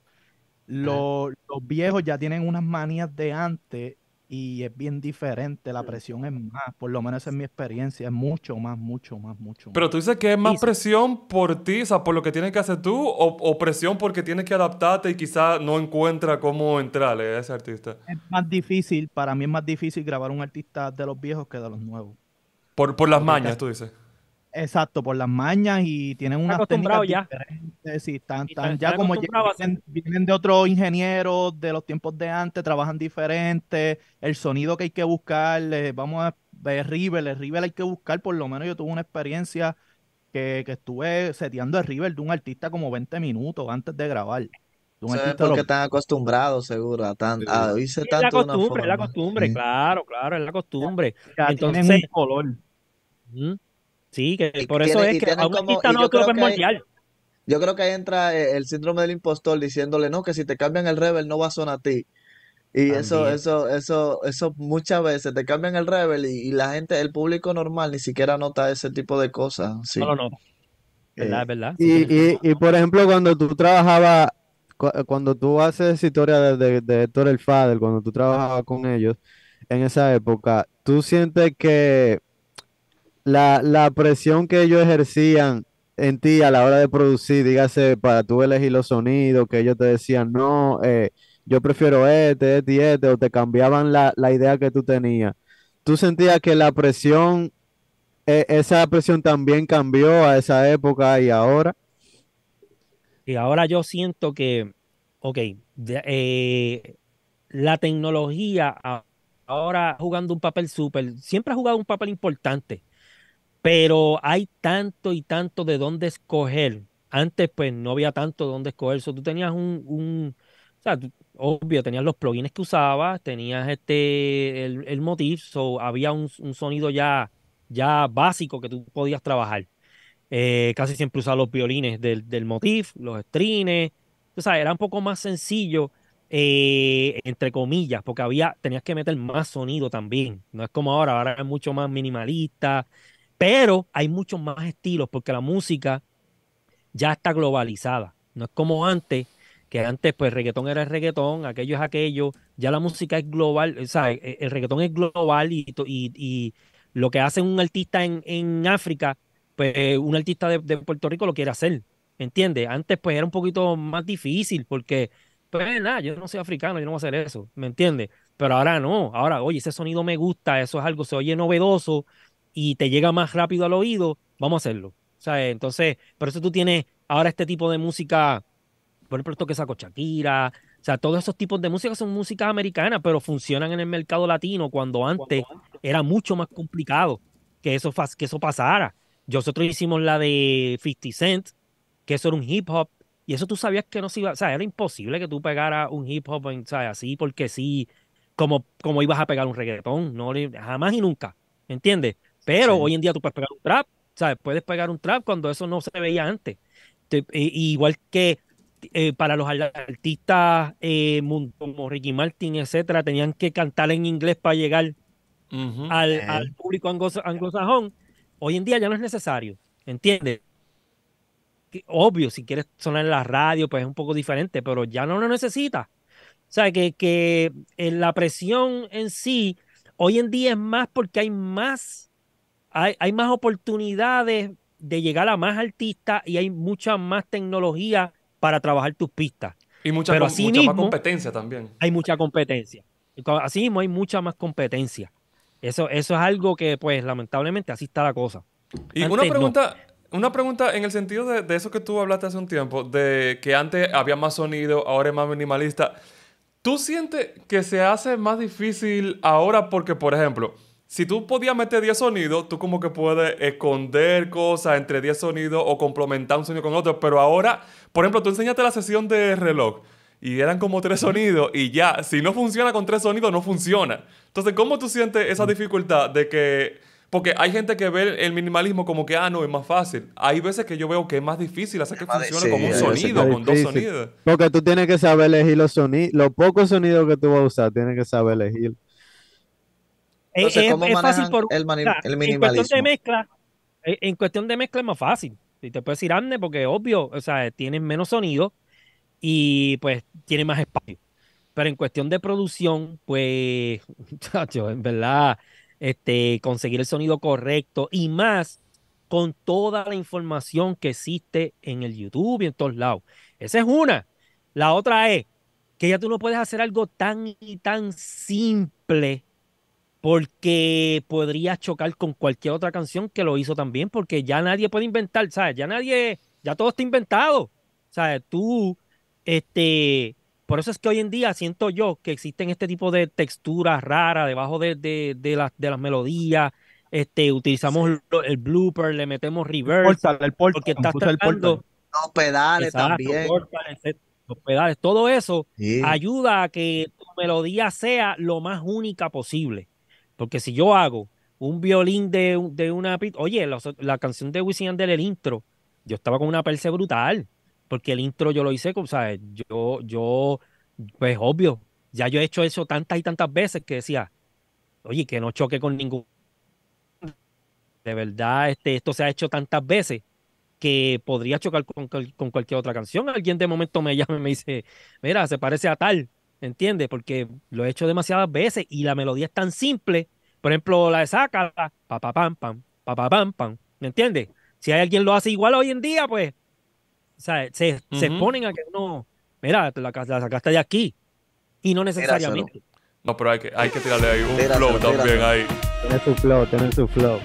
los viejos ya tienen unas manías de antes y es bien diferente, la presión es más, por lo menos en mi experiencia, es mucho más, mucho más, mucho más. Pero tú dices que es más presión por ti, o sea, por lo que tienes que hacer tú, o, presión porque tienes que adaptarte y quizás no encuentra cómo entrarle a ese artista. Es más difícil, para mí es más difícil grabar un artista de los viejos que de los nuevos. Por, por las mañas, tú dices. Exacto, por las mañas y tienen una acostumbrado ya. diferentes. están, ya como vienen, de otros ingenieros de los tiempos de antes, trabajan diferente, el sonido que hay que buscar, eh, vamos a ver River, River hay que buscar, por lo menos yo tuve una experiencia que, estuve seteando el River de un artista como 20 minutos antes de grabar. es porque están acostumbrados, seguro, a, tanto Es la costumbre, claro, claro, es la costumbre. Entonces, color. Sí, que por eso es que a un Yo creo que ahí entra eh, el síndrome del impostor diciéndole, no, que si te cambian el rebel no va a sonar a ti. Y eso, eso, eso, eso muchas veces te cambian el rebel y, la gente, el público normal ni siquiera nota ese tipo de cosas. Sí. No, no, no. ¿Verdad, eh, Y, por ejemplo, cuando tú trabajabas, cuando tú haces historia de, de Héctor el Fader, cuando tú trabajabas con ellos en esa época, ¿tú sientes que la, la presión que ellos ejercían en ti a la hora de producir, dígase, para tú elegir los sonidos, que ellos te decían, no, eh, yo prefiero este, este y este, o te cambiaban la, idea que tú tenías. ¿Tú sentías que la presión, e, esa presión también cambió a esa época y ahora? Y ahora yo siento que, ok, eh, la tecnología ahora jugando un papel súper, siempre ha jugado un papel importante pero hay tanto y tanto de dónde escoger. Antes, pues, no había tanto de dónde escoger. So, tú tenías un, o sea, obvio, tenías los plugins que usabas, tenías este, el, motif, o había un, sonido ya, ya básico que tú podías trabajar. Eh, casi siempre usaba los violines del, motif, los strings, o sea, era un poco más sencillo, eh, entre comillas, porque había, tenías que meter más sonido también. No es como ahora, ahora es mucho más minimalista, pero hay muchos más estilos porque la música ya está globalizada. No es como antes, que antes pues reggaetón era el reggaetón, aquello es aquello. Ya la música es global, o sea, e, e, el reggaetón es global y, lo que hace un artista en, en África, pues un artista de, Puerto Rico lo quiere hacer. ¿Me ¿Entiendes? Antes pues era un poquito más difícil porque, pues nada, yo no soy africano, yo no voy a hacer eso, ¿me entiendes? Pero ahora no, ahora, oye, ese sonido me gusta, eso es algo, se oye novedoso, y te llega más rápido al oído, vamos a hacerlo. Entonces, por eso tú tienes ahora este tipo de música, por ejemplo, que a Shakira, o sea, todos esos tipos de música son música americana, pero funcionan en el mercado latino cuando antes era mucho más complicado que eso, que eso pasara. Nosotros hicimos la de 50 Cent, que eso era un hip hop, y eso tú sabías que no se iba, o sea, era imposible que tú pegaras un hip hop o así porque sí, como, como ibas a pegar un reggaetón, no, jamás y nunca, ¿entiendes? Pero hoy en día tú puedes pegar un trap, ¿sabes? Puedes pegar un trap cuando eso no se veía antes. igual que eh, para los artistas como eh, Ricky Martin, etcétera, tenían que cantar en inglés para llegar al, público anglosajón. Hoy en día ya no es necesario, ¿entiendes? Obvio, si quieres sonar en la radio, pues es un poco diferente, pero ya no lo necesitas. O sea, que, eh, la presión en sí hoy en día es más porque hay más hay, más oportunidades de llegar a más artistas y hay mucha más tecnología para trabajar tus pistas. Y mucha, más competencia también. Hay mucha competencia. Así hay mucha más competencia. Eso, eso es algo que, pues, lamentablemente así está la cosa. Y una pregunta, una pregunta en el sentido de, de, eso que tú hablaste hace un tiempo, de que antes había más sonido, ahora es más minimalista. ¿Tú sientes que se hace más difícil ahora porque, por ejemplo, si tú podías meter 10 sonidos, tú como que puedes esconder cosas entre 10 sonidos o complementar un sonido con otro. Pero ahora, por ejemplo, tú enseñaste la sesión de reloj y eran como tres sonidos y ya, si no funciona con tres sonidos, no funciona. Entonces, ¿cómo tú sientes esa dificultad de que... Porque hay gente que ve el minimalismo como que, ah, no, es más fácil. Hay veces que yo veo que es más difícil hacer que funcione con un sonido, con dos sonidos. Porque tú tienes que saber elegir los sonidos, los pocos sonidos que tú vas a usar, tienes que saber elegir. Eh, eh, es, fácil por el, el En cuestión de mezcla, eh, en cuestión de mezcla es más fácil. Y te puedes ir ande, porque obvio, o sea, tienes menos sonido y pues tiene más espacio. Pero en cuestión de producción, pues, muchachos, en verdad, este, conseguir el sonido correcto y más con toda la información que existe en el YouTube y en todos lados. Esa es una. La otra es que ya tú no puedes hacer algo tan y tan simple porque podría chocar con cualquier otra canción que lo hizo también, porque ya nadie puede inventar, ¿sabes? Ya nadie, ya todo está inventado, ¿sabes? Tú, este, por eso es que hoy en día siento yo que existen este tipo de texturas raras debajo de, las, de las melodías, este, utilizamos el, blooper, le metemos reverse, el porque estás Los pedales también. los pedales, todo eso ayuda a que tu melodía sea lo más única posible. Porque si yo hago un violín de, de una... Oye, la, canción de Wisin Andel, el intro, yo estaba con una perse brutal, porque el intro yo lo hice, sea, Yo, yo, pues obvio, ya yo he hecho eso tantas y tantas veces que decía, oye, que no choque con ningún... De verdad, este, esto se ha hecho tantas veces que podría chocar con, con, cualquier otra canción. Alguien de momento me llama y me dice, mira, se parece a tal. ¿Entiendes? Porque lo he hecho demasiadas veces y la melodía es tan simple. Por ejemplo, la de saca pa pa pam pam, pa pam pam. ¿Me entiendes? Si hay alguien lo hace igual hoy en día, pues o sea, se, ponen a que uno, mira, la, sacaste de aquí. Y no necesariamente. No, pero hay que, hay tirarle ahí un flow también ahí. Tiene su flow, tener su flow.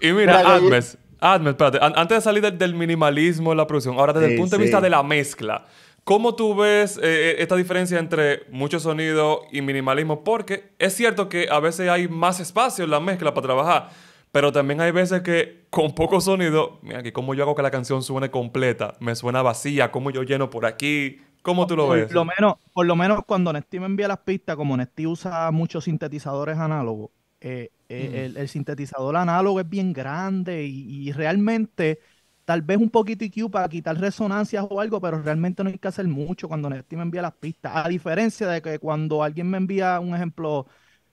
Y mira, Admes, Admes, espérate, antes de salir del, minimalismo en la producción, ahora desde el punto de vista de la mezcla. ¿Cómo tú ves eh, eh, esta diferencia entre mucho sonido y minimalismo? Porque es cierto que a veces hay más espacio en la mezcla para trabajar, pero también hay veces que con poco sonido, mira aquí cómo yo hago que la canción suene completa, me suena vacía, cómo yo lleno por aquí, ¿cómo tú lo ves? Lo menos, por lo menos cuando Nesti me envía las pistas, como Nesti usa muchos sintetizadores análogos, eh, el, sintetizador análogo es bien grande y realmente tal vez un poquito IQ para quitar resonancias o algo, pero realmente no hay que hacer mucho cuando Netflix me envía las pistas. A diferencia de que cuando alguien me envía, un ejemplo,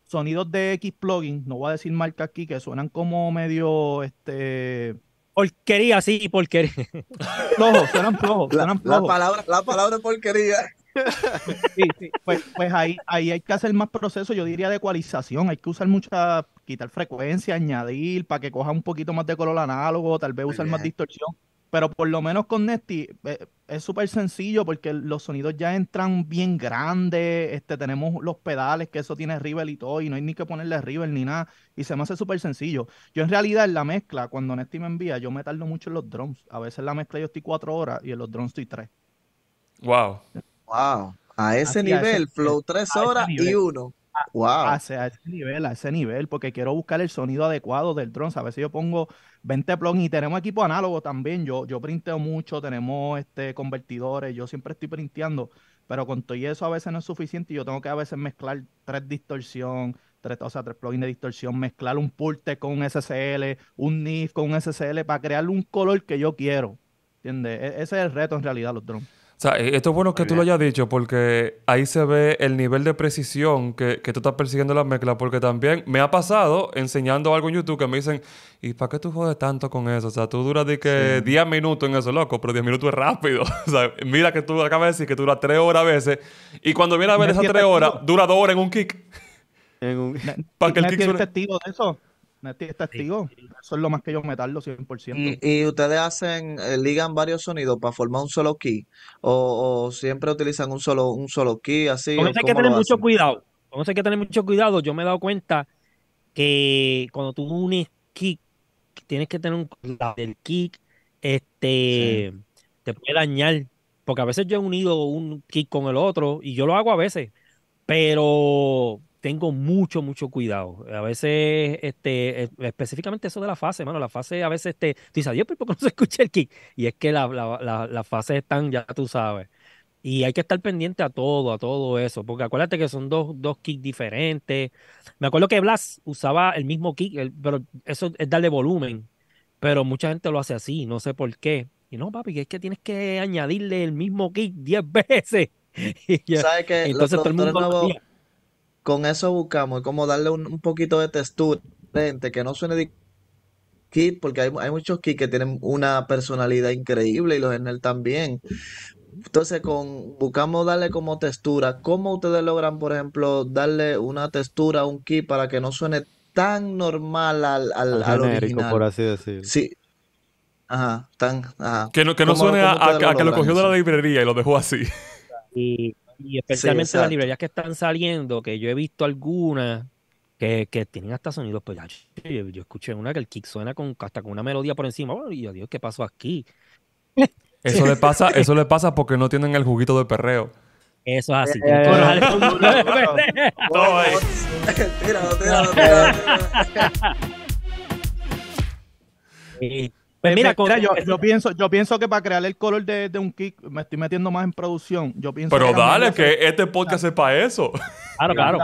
sonidos de X plugin, no voy a decir marca aquí, que suenan como medio este porquería, sí, porquería. Flojos, suenan flojos, suenan flojos. La, palabra, la palabra porquería. Sí, Pues, pues ahí, hay que hacer más proceso, yo diría, de ecualización. Hay que usar mucha, quitar frecuencia, añadir, para que coja un poquito más de color análogo, tal vez usar más distorsión. Pero por lo menos con Nesty eh, es súper sencillo porque los sonidos ya entran bien grandes. Este, tenemos los pedales que eso tiene River y todo, y no hay ni que ponerle River ni nada. Y se me hace súper sencillo. Yo en realidad en la mezcla, cuando Nesty me envía, yo me tardo mucho en los drums. A veces la mezcla yo estoy cuatro horas y en los drums estoy tres. Wow. Wow. A ese nivel, flow tres horas y uno. wow. A ese, nivel, a ese nivel, porque quiero buscar el sonido adecuado del drone, A veces yo pongo 20 plugins y tenemos equipo análogo también. Yo, yo printeo mucho, tenemos este convertidores, yo siempre estoy printeando, pero con todo eso a veces no es suficiente y yo tengo que a veces mezclar tres distorsión, tres, o tres plugins de distorsión, mezclar un pulte con un SSL, un NIF con un SSL para crear un color que yo quiero. ¿Entiendes? E, ese es el reto en realidad, los drones. O sea, e-, esto es bueno que tú lo hayas dicho porque ahí se ve el nivel de precisión que, que, tú estás persiguiendo la mezcla. Porque también me ha pasado enseñando algo en YouTube que me dicen, ¿y para qué tú jodes tanto con eso? O sea, tú duras de que 10 minutos en eso, loco, pero 10 minutos es rápido. o sea, mira que tú acabas de decir que dura 3 horas a veces. Y cuando viene a ver esas 3 horas, dura 2 horas en un kick. En un... ¿Para que el kick de eso? testigo. Eso es lo más que yo me tardo 100%. ¿Y, ustedes hacen, eh, ligan varios sonidos para formar un solo key? ¿O, siempre utilizan un solo, un solo key así? Con eso hay que tener mucho cuidado. Con eso hay que tener mucho cuidado. Yo me he dado cuenta que cuando tú unes kick, tienes que tener un cuidado del kick. Este, te puede dañar. Porque a veces yo he unido un kick con el otro y yo lo hago a veces. Pero tengo mucho, mucho cuidado. A veces, este, específicamente eso de la fase, mano, la fase a veces te, dice Dios, pero ¿por qué no se escucha el kick? Y es que la, las fases están, ya tú sabes. Y hay que estar pendiente a todo, a todo eso, porque acuérdate que son dos, dos kicks diferentes. Me acuerdo que Blas usaba el mismo kick, pero eso es darle volumen, pero mucha gente lo hace así, no sé por qué. Y no, papi, es que tienes que añadirle el mismo kick 10 veces. ¿Sabes que Entonces todo el mundo con eso buscamos como darle un, poquito de textura, que no suene de kit, porque hay, muchos kits que tienen una personalidad increíble y los en él e también. Entonces, con, buscamos darle como textura. ¿Cómo ustedes logran, por ejemplo, darle una textura a un kit para que no suene tan normal al, al, por así decirlo. Sí. Ajá, tan, Que no, que suene a, que lo cogió de la librería y lo dejó así. Y especialmente las librerías que están saliendo, que yo he visto algunas que, que tienen hasta sonidos, pues yo, escuché una que el kick suena con, hasta con una melodía por encima. y yo, Dios, ¿qué pasó aquí? Eso le pasa, eso le pasa porque no tienen el juguito de perreo. Eso es así. Tíralo, tíralo, tíralo. Pues yo, pienso, yo pienso que para crear el color de, un kick me estoy metiendo más en producción. Yo Pero dale, que este podcast es para eso. Claro, claro.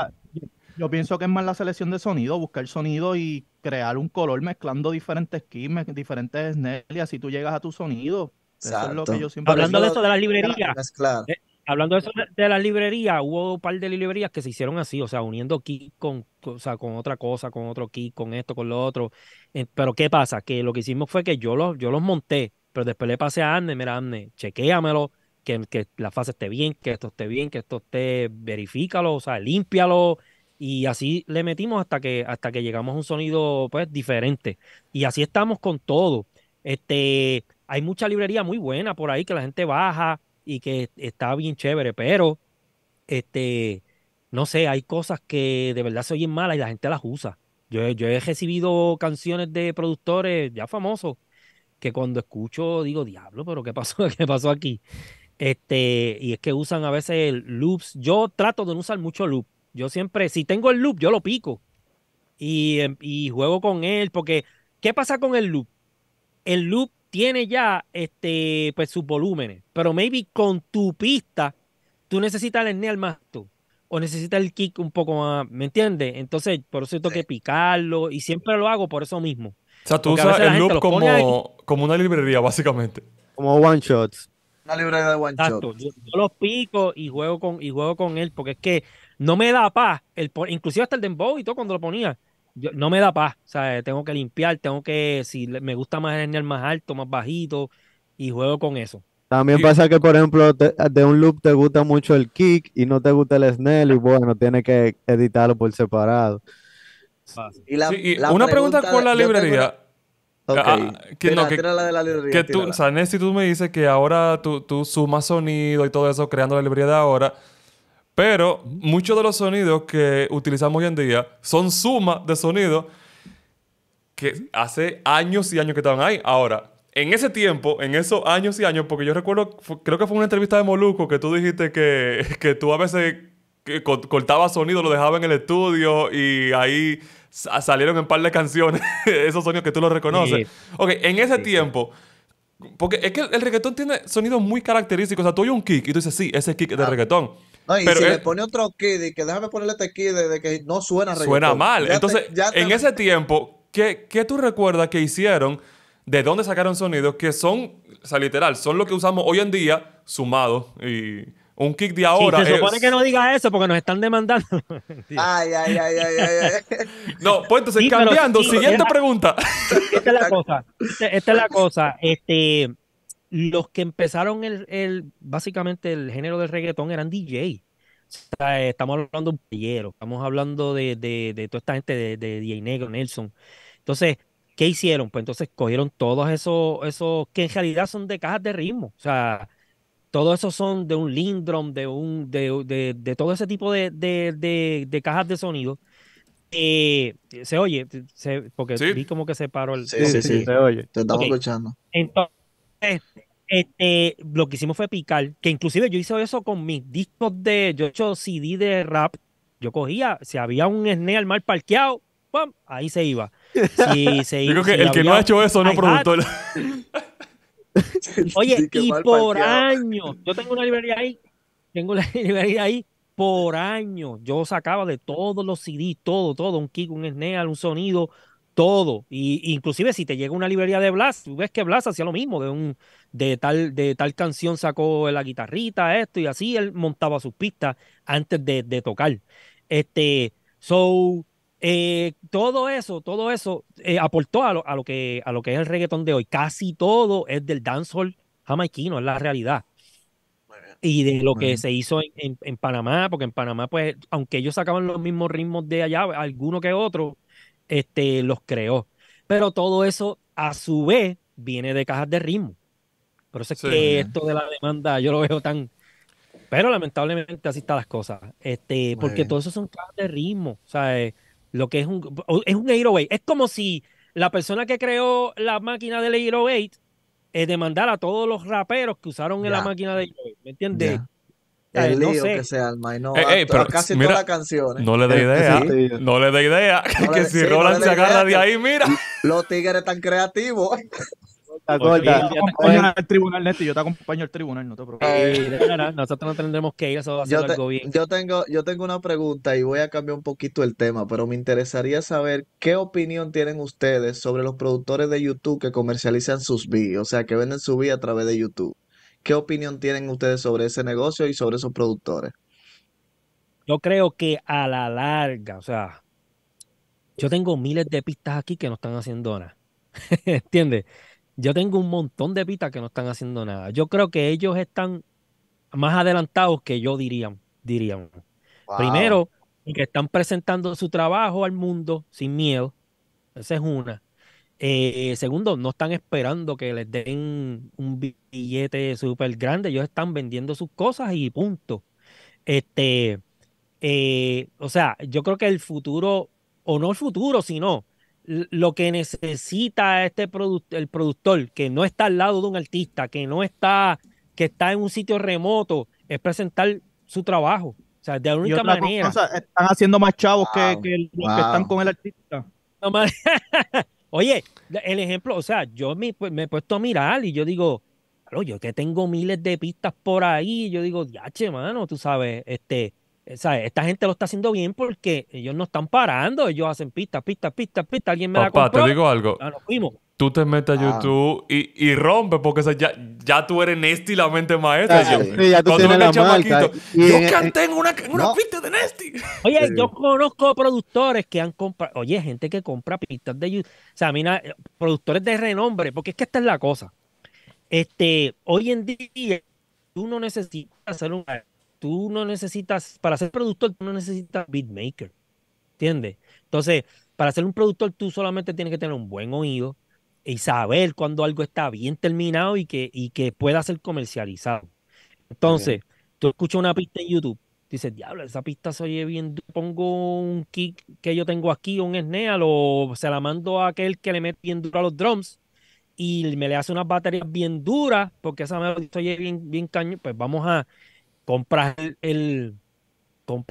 Yo, pienso que es más la selección de sonido, buscar sonido y crear un color mezclando diferentes kits, diferentes y y tú llegas a tu sonido. Exacto. Hablando de eso de las librerías, claro hablando de, eso de, la librería, hubo un par de librerías que se hicieron así, o sea, uniendo kit con, o con otra cosa, con otro kit, con esto, con lo otro. Eh, pero ¿qué pasa? Que lo que hicimos fue que yo los, yo los monté, pero después le pasé a Arne, mira, Arne, chequéamelo, que, que la fase esté bien, que esto esté bien, que esto esté, verifícalo, o sea, límpialo. Y así le metimos hasta que, hasta que llegamos a un sonido pues diferente. Y así estamos con todo. Este, hay mucha librería muy buena por ahí que la gente baja y que está bien chévere, pero este, no sé, hay cosas que de verdad se oyen malas y la gente las usa. Yo, he recibido canciones de productores ya famosos que cuando escucho digo, diablo, pero ¿qué pasó? ¿Qué pasó aquí? Este, y es que usan a veces loops. Yo trato de no usar mucho loop. Yo siempre, si tengo el loop, yo lo pico y, em, y juego con él porque, ¿qué pasa con el loop? El loop tiene ya este, pues, sus volúmenes. Pero maybe con tu pista, tú necesitas el Neal más tú. O necesitas el kick un poco más, ¿me entiendes? Entonces, por eso tengo que picarlo. Y siempre lo hago por eso mismo. O sea, tú usas el loop como, una librería, básicamente. Como one shots. Una librería de one Shot. Yo, los pico y juego con y juego con él porque es que no me da paz. El, inclusive hasta el dembow y todo cuando lo ponía yo, no me da paz. O sea, tengo que limpiar, tengo que, si me gusta más el más alto, más bajito, y juego con eso. También pasa que, por ejemplo, de un loop te gusta mucho el kick y no te gusta el snell, y bueno, tienes que editarlo por separado. Y la, una pregunta, con la librería. Okay. que, la librería. Que tú, o sea, tú me dices que ahora tú, tú sumas sonido y todo eso creando la librería de ahora. Pero muchos de los sonidos que utilizamos hoy en día son sumas de sonidos que hace años y años que estaban ahí. Ahora, en ese tiempo, en esos años y años, porque yo recuerdo, creo que fue una entrevista de Moluco que tú dijiste que, tú a veces que cortabas sonido, lo dejabas en el estudio y ahí salieron en par de canciones esos sonidos que tú los reconoces. Ok, en ese tiempo... Porque es que el reggaetón tiene sonidos muy característicos. O sea, tú oyes un kick y tú dices, sí, ese kick es de ah. reggaetón. No, y si le pone otro que y que déjame ponerle este kit de, que no suena Suena mal. Entonces, en ese tiempo, ¿qué, tú recuerdas que hicieron? ¿De dónde sacaron sonidos que son, o sea, literal, son lo que usamos hoy en día sumados y un kick de ahora. se supone que no diga eso porque nos están demandando. ay, ay, ay, ay, ay, No, pues entonces cambiando, siguiente pregunta. Esta es la cosa. esta, es la cosa. Este, los que empezaron el, el, básicamente el género del reggaetón eran DJ. O sea, estamos hablando de un pillero, estamos hablando de, toda esta gente de, de DJ Negro, Nelson. Entonces, ¿qué hicieron? Pues entonces cogieron todos esos, esos que en realidad son de cajas de ritmo. O sea, todos esos son de un Lindrum, de un, de, de, de todo ese tipo de, cajas de sonido. Eh, se oye, porque vi como que se paró el. Sí, sí, Te estamos escuchando. Entonces, este, lo que hicimos fue picar, que inclusive yo hice eso con mis discos de, yo he hecho CD de rap, yo cogía, si había un snare mal parqueado, ¡pum! ahí se iba. yo creo que el que no ha hecho eso no productor. Oye, y por años, yo tengo una librería ahí, tengo la librería ahí por años, yo sacaba de todos los CD todo, todo, un kick, un snare, un sonido, todo. Y, inclusive si te llega una librería de Blas, tú ves que Blas hacía lo mismo, de un de tal, de tal canción sacó la guitarrita, esto y así, él montaba sus pistas antes de, tocar. Este, so, eh, todo eso, todo eso eh, aportó a lo, a lo, que, a lo que es el reggaetón de hoy. Casi todo es del dancehall jamaiquino, es la realidad. Y de lo que se hizo en, en Panamá, porque en Panamá, pues, aunque ellos sacaban los mismos ritmos de allá, alguno que otro, este, los creó. Pero todo eso, a su vez, viene de cajas de ritmo. Por eso es que esto de la demanda yo lo veo tan... Pero lamentablemente así están las cosas. Este, porque todo eso son cajas de ritmo. O sea, eh, lo que es un... Es un oh Es como si la persona que creó la máquina del hero oh es eh, demandara a todos los raperos que usaron en la máquina de 808. ¿Me entiendes? El lío que se arma. Y casi todas las canciones. No le da idea. No le da idea. que si Roland se agarra de ahí, mira. Los tigres tan creativos. acorda. Yo te acompaño al tribunal, Yo te acompaño al tribunal, no te preocupes. nosotros no tendremos que ir, yo algo bien. Yo tengo, yo tengo una pregunta y voy a cambiar un poquito el tema, pero me interesaría saber qué opinión tienen ustedes sobre los productores de YouTube que comercializan sus videos, o sea, que venden su vida a través de YouTube. ¿Qué opinión tienen ustedes sobre ese negocio y sobre esos productores? Yo creo que a la larga, o sea, yo tengo miles de pistas aquí que no están haciendo nada. ¿Entiendes? Yo tengo un montón de pistas que no están haciendo nada. Yo creo que ellos están más adelantados que yo dirían, dirían. Primero, que están presentando su trabajo al mundo sin miedo. Esa es una. Eh, segundo, no están esperando que les den un billete súper grande, ellos están vendiendo sus cosas y punto. Este, eh, o sea, yo creo que el futuro, o no el futuro, sino lo que necesita este el productor, que no está al lado de un artista, que no está, que está en un sitio remoto, es presentar su trabajo. O sea, de la única manera. están haciendo más chavos que, los que, están con el artista. Oye, el ejemplo, o sea, yo pues, me, he puesto a mirar y yo digo, yo que tengo miles de pistas por ahí, yo digo, ya, che, mano, tú sabes, este, ¿sabes? esta gente lo está haciendo bien porque ellos no están parando, ellos hacen pistas, pistas, pistas, pistas, alguien me la compró. digo algo. Ya nos fuimos tú te metes a ah. YouTube y, y rompes, porque ya, ya, tú eres Nesty la mente maestra. Ah, yo, ya eh. canté en una, pista de Nesty. Oye, yo conozco productores que han comprado, oye, gente que compra pistas de YouTube, o sea, mira, productores de renombre, porque es que esta es la cosa. Este, hoy en día, tú no necesitas hacer un, tú no necesitas, para ser productor, tú no necesitas beatmaker, ¿entiendes? Entonces, para ser un productor, tú solamente tienes que tener un buen oído, y saber cuando algo está bien terminado y que, y que pueda ser comercializado. Entonces, tú escuchas una pista en YouTube, dices, diablo, esa pista se oye bien, pongo un kick que yo tengo aquí, un Sneal, o se la mando a aquel que le mete bien duro a los drums y me le hace unas baterías bien duras, porque esa me se oye bien, bien caño, pues vamos a comprar el,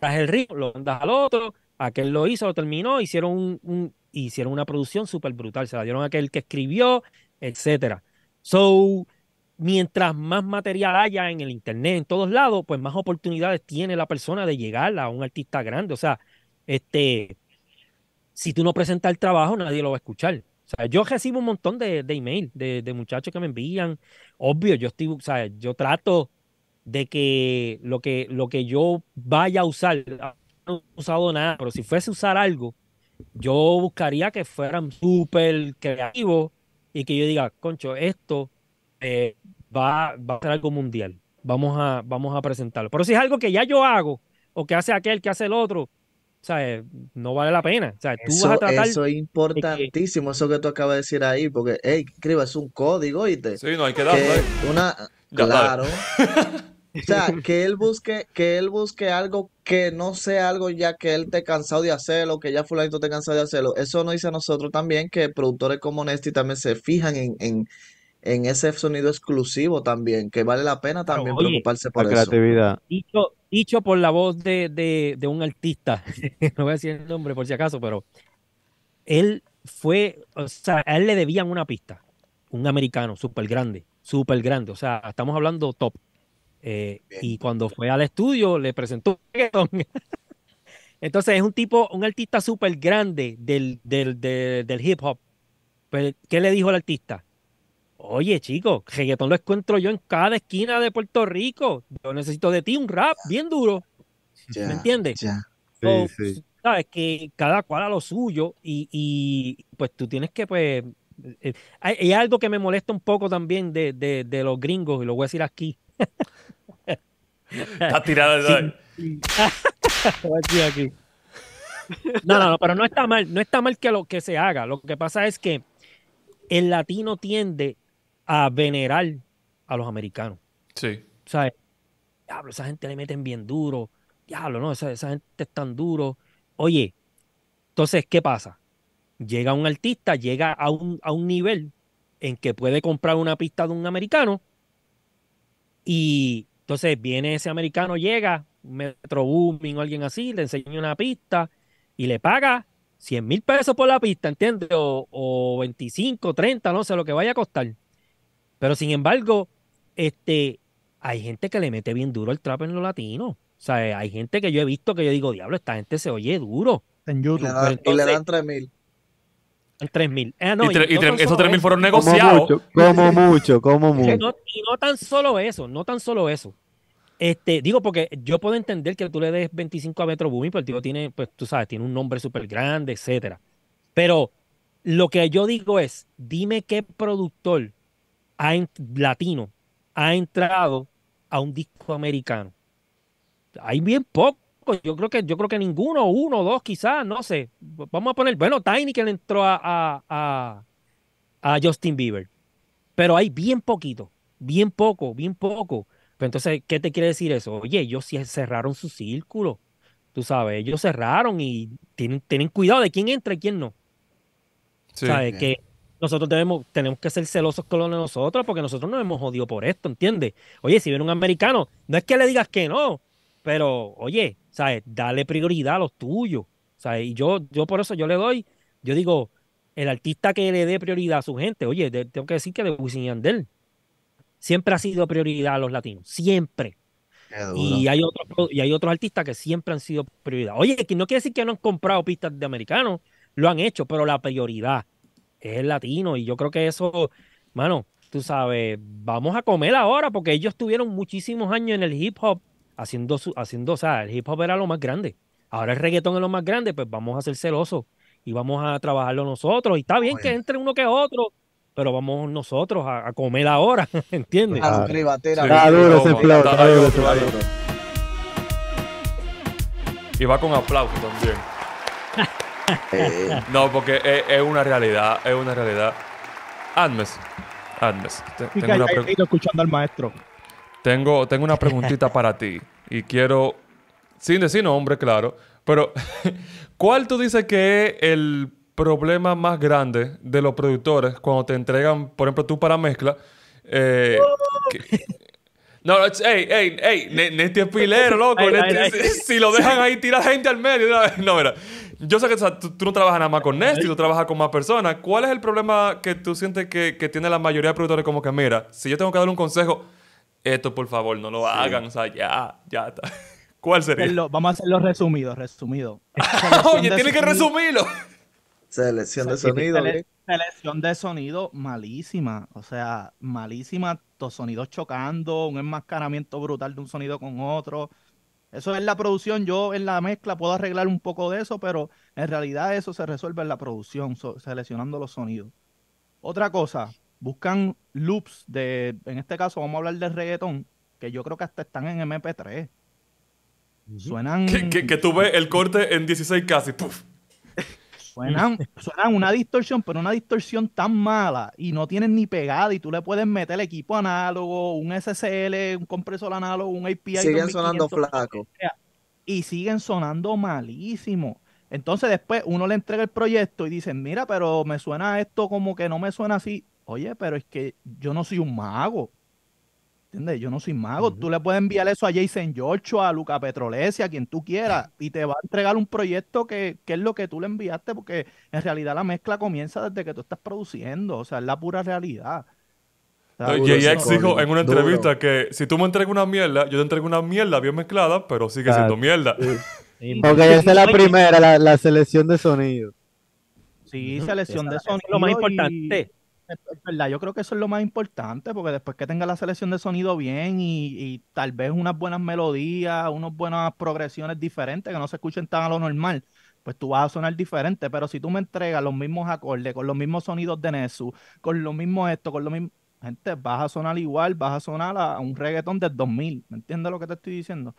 el ritmo, lo mandas al otro, aquel lo hizo, lo terminó, hicieron un hicieron una producción súper brutal. Se la dieron a aquel que escribió, etc So, mientras más material haya en el internet, en todos lados, pues más oportunidades tiene la persona de llegar a un artista grande. O sea, este, si tú no presentas el trabajo, nadie lo va a escuchar. O sea, yo recibo un montón de, de email de, muchachos que me envían. Obvio, yo estoy, yo trato de que lo que, lo que yo vaya a usar, no he usado nada, pero si fuese a usar algo, yo buscaría que fueran súper creativos y que yo diga, concho, esto eh, va, a ser algo mundial. Vamos a, vamos a presentarlo. Pero si es algo que ya yo hago, o que hace aquel, que hace el otro, ¿sabes? Eh, no vale la pena. eso, es importantísimo, eso que tú acabas de decir ahí, porque, hey, escriba, es un código, te. Sí, no hay que darlo. una... claro. O sea, que él busque, que él busque algo que no sea algo ya que él te cansado de hacerlo, que ya fulanito te cansado de hacerlo. Eso nos dice a nosotros también que productores como Nesty también se fijan en, ese sonido exclusivo también, que vale la pena también preocuparse por eso. creatividad. Dicho, dicho, por la voz de, de un artista, no voy a decir el nombre por si acaso, pero él fue, o sea, a él le debían una pista, un americano súper grande, súper grande, o sea, estamos hablando top eh, y cuando fue al estudio le presentó Entonces es un tipo, un artista súper grande del, del, hip hop. ¿Qué le dijo el artista? Oye, chico, reggaetón lo encuentro yo en cada esquina de Puerto Rico. Yo necesito de ti un rap bien duro. ¿Me entiendes? Ya. Sabes que cada cual a lo suyo y, pues tú tienes que pues... Eh, eh, hay, algo que me molesta un poco también de, de los gringos y lo voy a decir aquí Está tirado el No, no, pero no está mal, no está mal que lo que se haga. Lo que pasa es que el latino tiende a venerar a los americanos. Sí. O sea, diablo, esa gente le meten bien duro. Diablo, no, esa, gente es tan duro. Oye, entonces, ¿qué pasa? Llega un artista, llega a un, a un nivel en que puede comprar una pista de un americano y entonces viene ese americano, llega, metro booming o alguien así, le enseña una pista y le paga 100 mil pesos por la pista, ¿entiendes? O, o, 25, 30, no sé, lo que vaya a costar. Pero sin embargo, este, hay gente que le mete bien duro el trap en lo latino. O sea, hay gente que yo he visto que yo digo, diablo, esta gente se oye duro. En YouTube. y le dan 3 mil. 3.000. Ah, y, esos 3.000 fueron negociados. Como mucho, como mucho, y no tan solo eso, no tan solo eso. Este, digo, porque yo puedo entender que tú le des 25 a Metro Booming, pero pues el tío tiene, pues tú sabes, tiene un nombre súper grande, etcétera. Pero lo que yo digo es, dime qué productor ha, latino ha entrado a un disco americano. Hay bien poco yo creo que, yo creo que ninguno, uno, dos, quizás, no sé. Vamos a poner, bueno, Tiny que le entró a, a, Justin Bieber. Pero hay bien poquito, bien poco, bien poco. entonces, ¿qué te quiere decir eso? Oye, ellos cerraron su círculo. Tú sabes, ellos cerraron y tienen, cuidado de quién entra y quién no. ¿Sabes? Que nosotros tenemos que ser celosos con los de nosotros porque nosotros nos hemos jodido por esto, ¿entiendes? Oye, si viene un americano, no es que le digas que no, pero oye, ¿sabes? Dale prioridad a los tuyos. ¿sabes? Y yo, yo por eso yo le doy, yo digo, el artista que le dé prioridad a su gente, oye, tengo que decir que de Wisin siempre ha sido prioridad a los latinos, siempre. Y hay, otros, y hay otros artistas que siempre han sido prioridad. Oye, que no quiere decir que no han comprado pistas de americanos, lo han hecho, pero la prioridad es el latino. Y yo creo que eso, mano, tú sabes, vamos a comer ahora porque ellos tuvieron muchísimos años en el hip hop haciendo, haciendo, o sea, el hip hop era lo más grande. Ahora el reggaetón es lo más grande, pues vamos a ser celosos y vamos a trabajarlo nosotros. Y está bien que entre uno que otro, pero vamos nosotros a, comer ahora, ¿entiendes? Y va con aplauso también. No, porque es, una realidad, es una realidad. Admes, Admes. tengo una pregunta. escuchando al maestro. Tengo, una preguntita para ti y quiero, sin decir nombre, claro, pero ¿cuál tú dices que es el problema más grande de los productores cuando te entregan, por ejemplo, tú para mezcla? Eh, oh. no, hey, hey, hey, Nesti es pilero, loco. si, lo dejan ahí, tira gente al medio. No, mira, yo sé que tú, no trabajas nada más con Nesti, tú trabajas con más personas. ¿Cuál es el problema que tú sientes que, que tiene la mayoría de productores? Como que, mira, si yo tengo que dar un consejo, esto por favor no lo hagan, o sea, ya, ya está. ¿Cuál sería? vamos a hacerlo resumido, resumido. Oye, tiene que resumirlo. Selección de sonido. selección de sonido malísima, o sea, malísima, Dos sonidos chocando, un enmascaramiento brutal de un sonido con otro. Eso es la producción, yo en la mezcla puedo arreglar un poco de eso, pero en realidad eso se resuelve en la producción, seleccionando los sonidos. Otra cosa, buscan loops de, en este caso vamos a hablar de reggaetón, que yo creo que hasta están en MP3. Suenan... Que, que, tú ves el corte en 16 casi. Suenan, una distorsión, pero una distorsión tan mala y no tienen ni pegada y tú le puedes meter el equipo análogo, un SSL, un compresor análogo, un API. Siguen sonando flacos. Y siguen sonando malísimo. Entonces después uno le entrega el proyecto y dicen, mira, pero me suena esto como que no me suena así. Oye, pero es que yo no soy un mago. ¿Entiendes? Yo no soy mago. Tú le puedes enviar eso a Jason George, a Luca Petrolesi, a quien tú quieras, y te va a entregar un proyecto que, es lo que tú le enviaste, porque en realidad la mezcla comienza desde que tú estás produciendo. O sea, es la pura realidad. Y exijo en una entrevista que si tú me entregas una mierda, yo te entrego una mierda bien mezclada, pero sigue siendo mierda. porque esa es la primera, la, selección de sonido. Sí, selección de sonido. Lo más importante yo creo que eso es lo más importante, porque después que tengas la selección de sonido bien y, y tal vez unas buenas melodías, unas buenas progresiones diferentes que no se escuchen tan a lo normal, pues tú vas a sonar diferente. Pero si tú me entregas los mismos acordes, con los mismos sonidos de Nesu, con lo mismo esto, con lo mismo. Gente, vas a sonar igual, vas a sonar a un reggaetón del 2000. ¿Me entiendes lo que te estoy diciendo?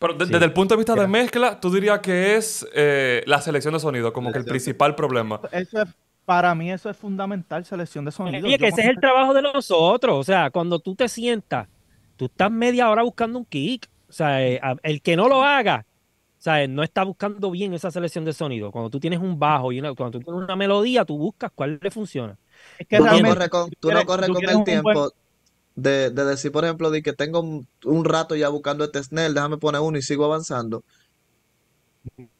Pero desde el punto de vista de mezcla, tú dirías que es eh, la selección de sonido como que el principal problema. Eso es para mí eso es fundamental, selección de sonido. Oye, que ese es el trabajo de nosotros, O sea, cuando tú te sientas, tú estás media hora buscando un kick. O sea, eh, el que no lo haga, o sea, no está buscando bien esa selección de sonido. Cuando tú tienes un bajo y una, cuando tú tienes una melodía, tú buscas cuál le funciona. Es que no corres con, el tiempo. De, decir, por ejemplo, de que tengo un, rato ya buscando este snell, déjame poner uno y sigo avanzando.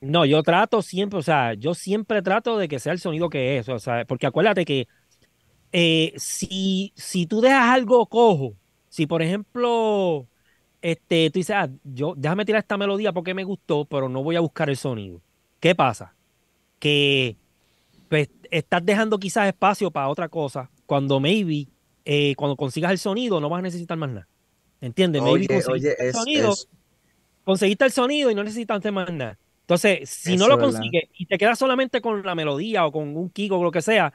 No, yo trato siempre, o sea, yo siempre trato de que sea el sonido que es, o sea, porque acuérdate que eh, si, si tú dejas algo cojo, si por ejemplo, este, tú dices, ah, yo déjame tirar esta melodía porque me gustó, pero no voy a buscar el sonido. ¿Qué pasa? Que pues, estás dejando quizás espacio para otra cosa, cuando maybe, eh, cuando consigas el sonido, no vas a necesitar más nada. ¿Entiendes? maybe conseguiste el sonido y no necesitas más nada. Entonces, si no lo consigues y te quedas solamente con la melodía o con un kick o lo que sea,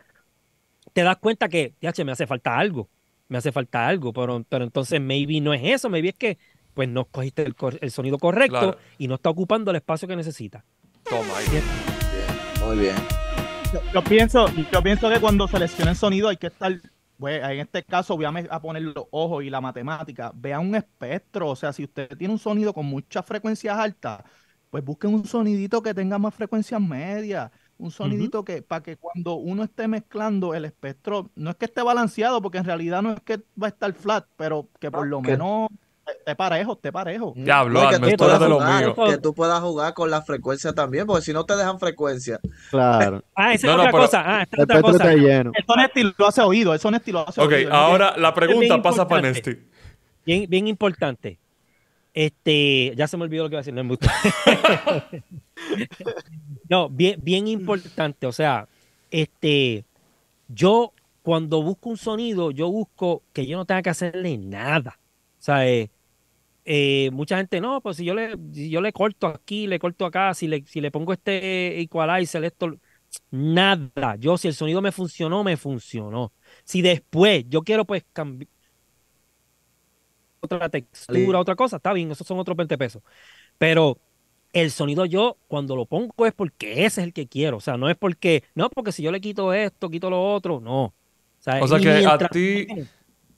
te das cuenta que, me hace falta algo, me hace falta algo, pero, pero entonces maybe no es eso, maybe es que pues no cogiste el, sonido correcto y no está ocupando el espacio que necesita. Toma, ahí. Bien, muy bien. Yo, pienso, yo pienso que cuando seleccionen sonido hay que estar, pues, en este caso voy a, a, poner los ojos y la matemática, vea un espectro, o sea, si usted tiene un sonido con muchas frecuencias altas, pues busquen un sonidito que tenga más frecuencias medias, un sonidito que para que cuando uno esté mezclando el espectro, no es que esté balanceado, porque en realidad no es que va a estar flat, pero que por lo menos te parejo, te parejo. Mm, ya habló, que, tú puedas jugar, lo que tú puedas jugar con la frecuencia también, porque si no te dejan frecuencia. Claro. ah, esa es otra cosa. Ah, esta otra cosa. Lleno. El Sonesti lo hace oído, el Sonesti lo hace oído. Ok, ahora la pregunta pasa para Nesti. Bien, bien importante. Este, ya se me olvidó lo que iba a decir, no no, bien, bien importante, o sea, este, yo cuando busco un sonido, yo busco que yo no tenga que hacerle nada. O sea, eh, mucha gente, no, pues si yo le, yo le corto aquí, le corto acá, si le, si le pongo este equalizer, esto, nada. Yo, si el sonido me funcionó, me funcionó. Si después yo quiero, pues, cambiar, otra textura, otra cosa, está bien, esos son otros 20 pesos. Pero el sonido yo cuando lo pongo es porque ese es el que quiero, o sea, no es porque, no, porque si yo le quito esto, quito lo otro, no. O sea, que a ti...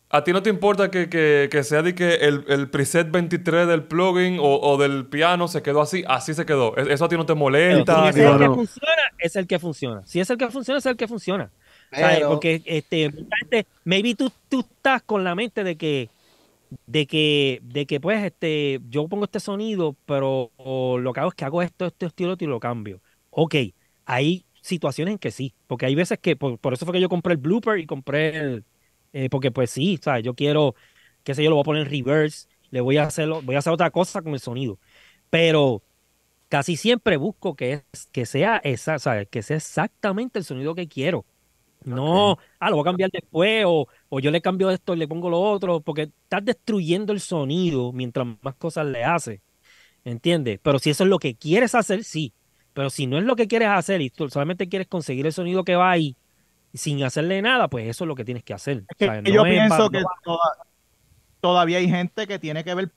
¿A ti no te importa que, sea de que el, preset 23 del plugin o, del piano se quedó así? Así se quedó. E, eso a ti no te molesta. Si es el que funciona, es el que funciona. Si es el que funciona, es el que funciona. Porque este, maybe tú, tú estás con la mente de que de que, de que pues, este, yo pongo este sonido, pero lo que hago es que hago esto, este estilo y lo cambio. Ok, hay situaciones en que sí, porque hay veces que, por, eso fue que yo compré el blooper y compré el, eh, porque pues sí, sea, yo quiero, qué sé yo, lo voy a poner en reverse, le voy a hacer, voy a hacer otra cosa con el sonido, pero casi siempre busco que, es, que, sea esa, que sea exactamente el sonido que quiero. No, ah, lo voy a cambiar después, o, o, yo le cambio esto y le pongo lo otro, porque estás destruyendo el sonido mientras más cosas le haces. ¿Entiendes? Pero si eso es lo que quieres hacer, sí. Pero si no es lo que quieres hacer y tú solamente quieres conseguir el sonido que va ahí sin hacerle nada, pues eso es lo que tienes que hacer. yo pienso que todavía hay gente que tiene que ver.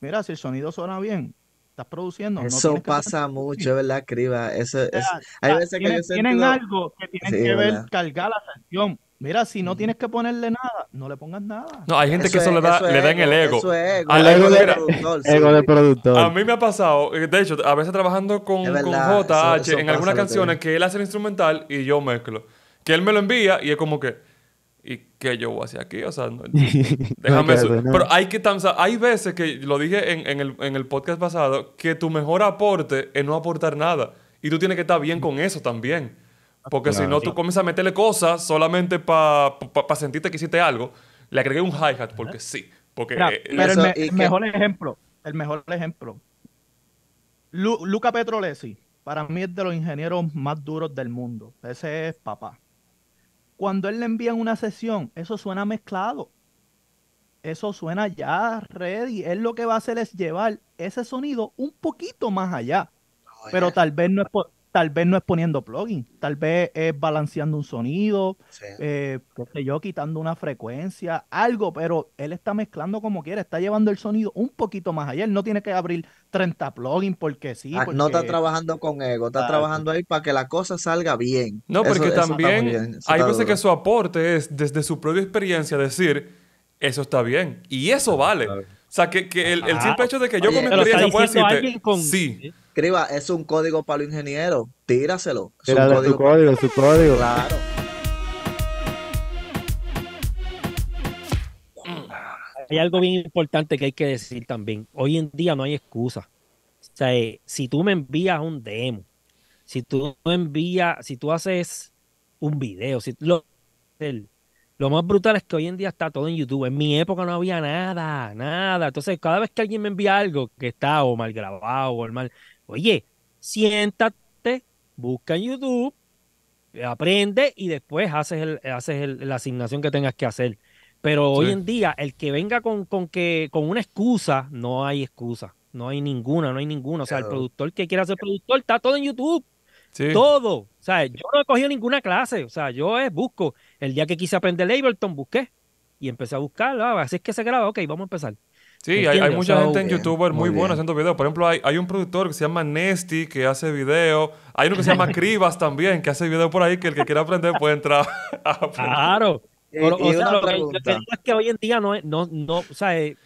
Mira, si el sonido suena bien, estás produciendo. Eso pasa mucho, ¿verdad, Criba? Eso, hay veces que tienen algo que tienen que ver, cargar la canción Mira, si no tienes que ponerle nada, no le pongas nada. No, hay gente que eso, le, da, le da en el ego. Eso es ego. Al ego, del productor, A mí me ha pasado, de hecho, a veces trabajando con, con JH en algunas canciones que él hace el instrumental y yo mezclo. Que él me lo envía y es como que ¿Y qué yo voy hacia aquí? O sea, déjame... eso, Pero hay que... Hay veces que, lo dije en, el, podcast pasado, que tu mejor aporte es no aportar nada. Y tú tienes que estar bien con eso también. Porque si no, tú comienzas a meterle cosas solamente para sentirte que hiciste algo. Le agregué un hi-hat porque sí. Porque, eh, pero el, mejor ejemplo, el mejor ejemplo. Luca Petrolesi, para mí es de los ingenieros más duros del mundo. Ese es papá. Cuando él le envía una sesión, eso suena mezclado. Eso suena ya ready. Él lo que va a hacer es llevar ese sonido un poquito más allá. Pero tal vez no es por, tal vez no es poniendo plugin, tal vez es balanceando un sonido, eh, yo, quitando una frecuencia, algo, pero él está mezclando como quiera, está llevando el sonido un poquito más allá. Él no tiene que abrir 30 plugins porque sí. Ah, no está trabajando con ego, está trabajando ahí para que la cosa salga bien. No, porque también hay veces que su aporte es desde su propia experiencia decir, eso está bien y eso vale. O sea, que, el, simple hecho de que yo comentaría con mi experiencia decirte, sí. Escriba, es un código para los ingenieros, tíraselo. Es un código, es código, su código. Claro. Hay algo bien importante que hay que decir también. Hoy en día no hay excusa. O sea, eh, si tú me envías un demo, si tú envías, si tú haces un video, si lo, el, lo más brutal es que hoy en día está todo en YouTube. En mi época no había nada, nada. Entonces, cada vez que alguien me envía algo que está o mal grabado o mal, oye, siéntate, busca en YouTube, aprende y después haces, el, haces la asignación que tengas que hacer. Pero hoy en día, el que venga con, con, que, con una excusa, no hay excusa. No hay ninguna, no hay ninguna. O sea, el productor que quiera ser productor está todo en YouTube. Todo. O sea, yo no he cogido ninguna clase. O sea, yo eh, busco. El día que quise aprender Ableton, busqué. Y empecé a buscar. Ah, así es que se graba. Ok, vamos a empezar. Sí, hay, mucha gente en YouTube muy, muy buena haciendo videos. Por ejemplo, hay, un productor que se llama Nesty que hace videos. Hay uno que se llama Cribas también que hace videos por ahí que el que quiera aprender puede entrar a Claro. Eh, lo que, yo es que hoy en día no, no, no, o sea, eh,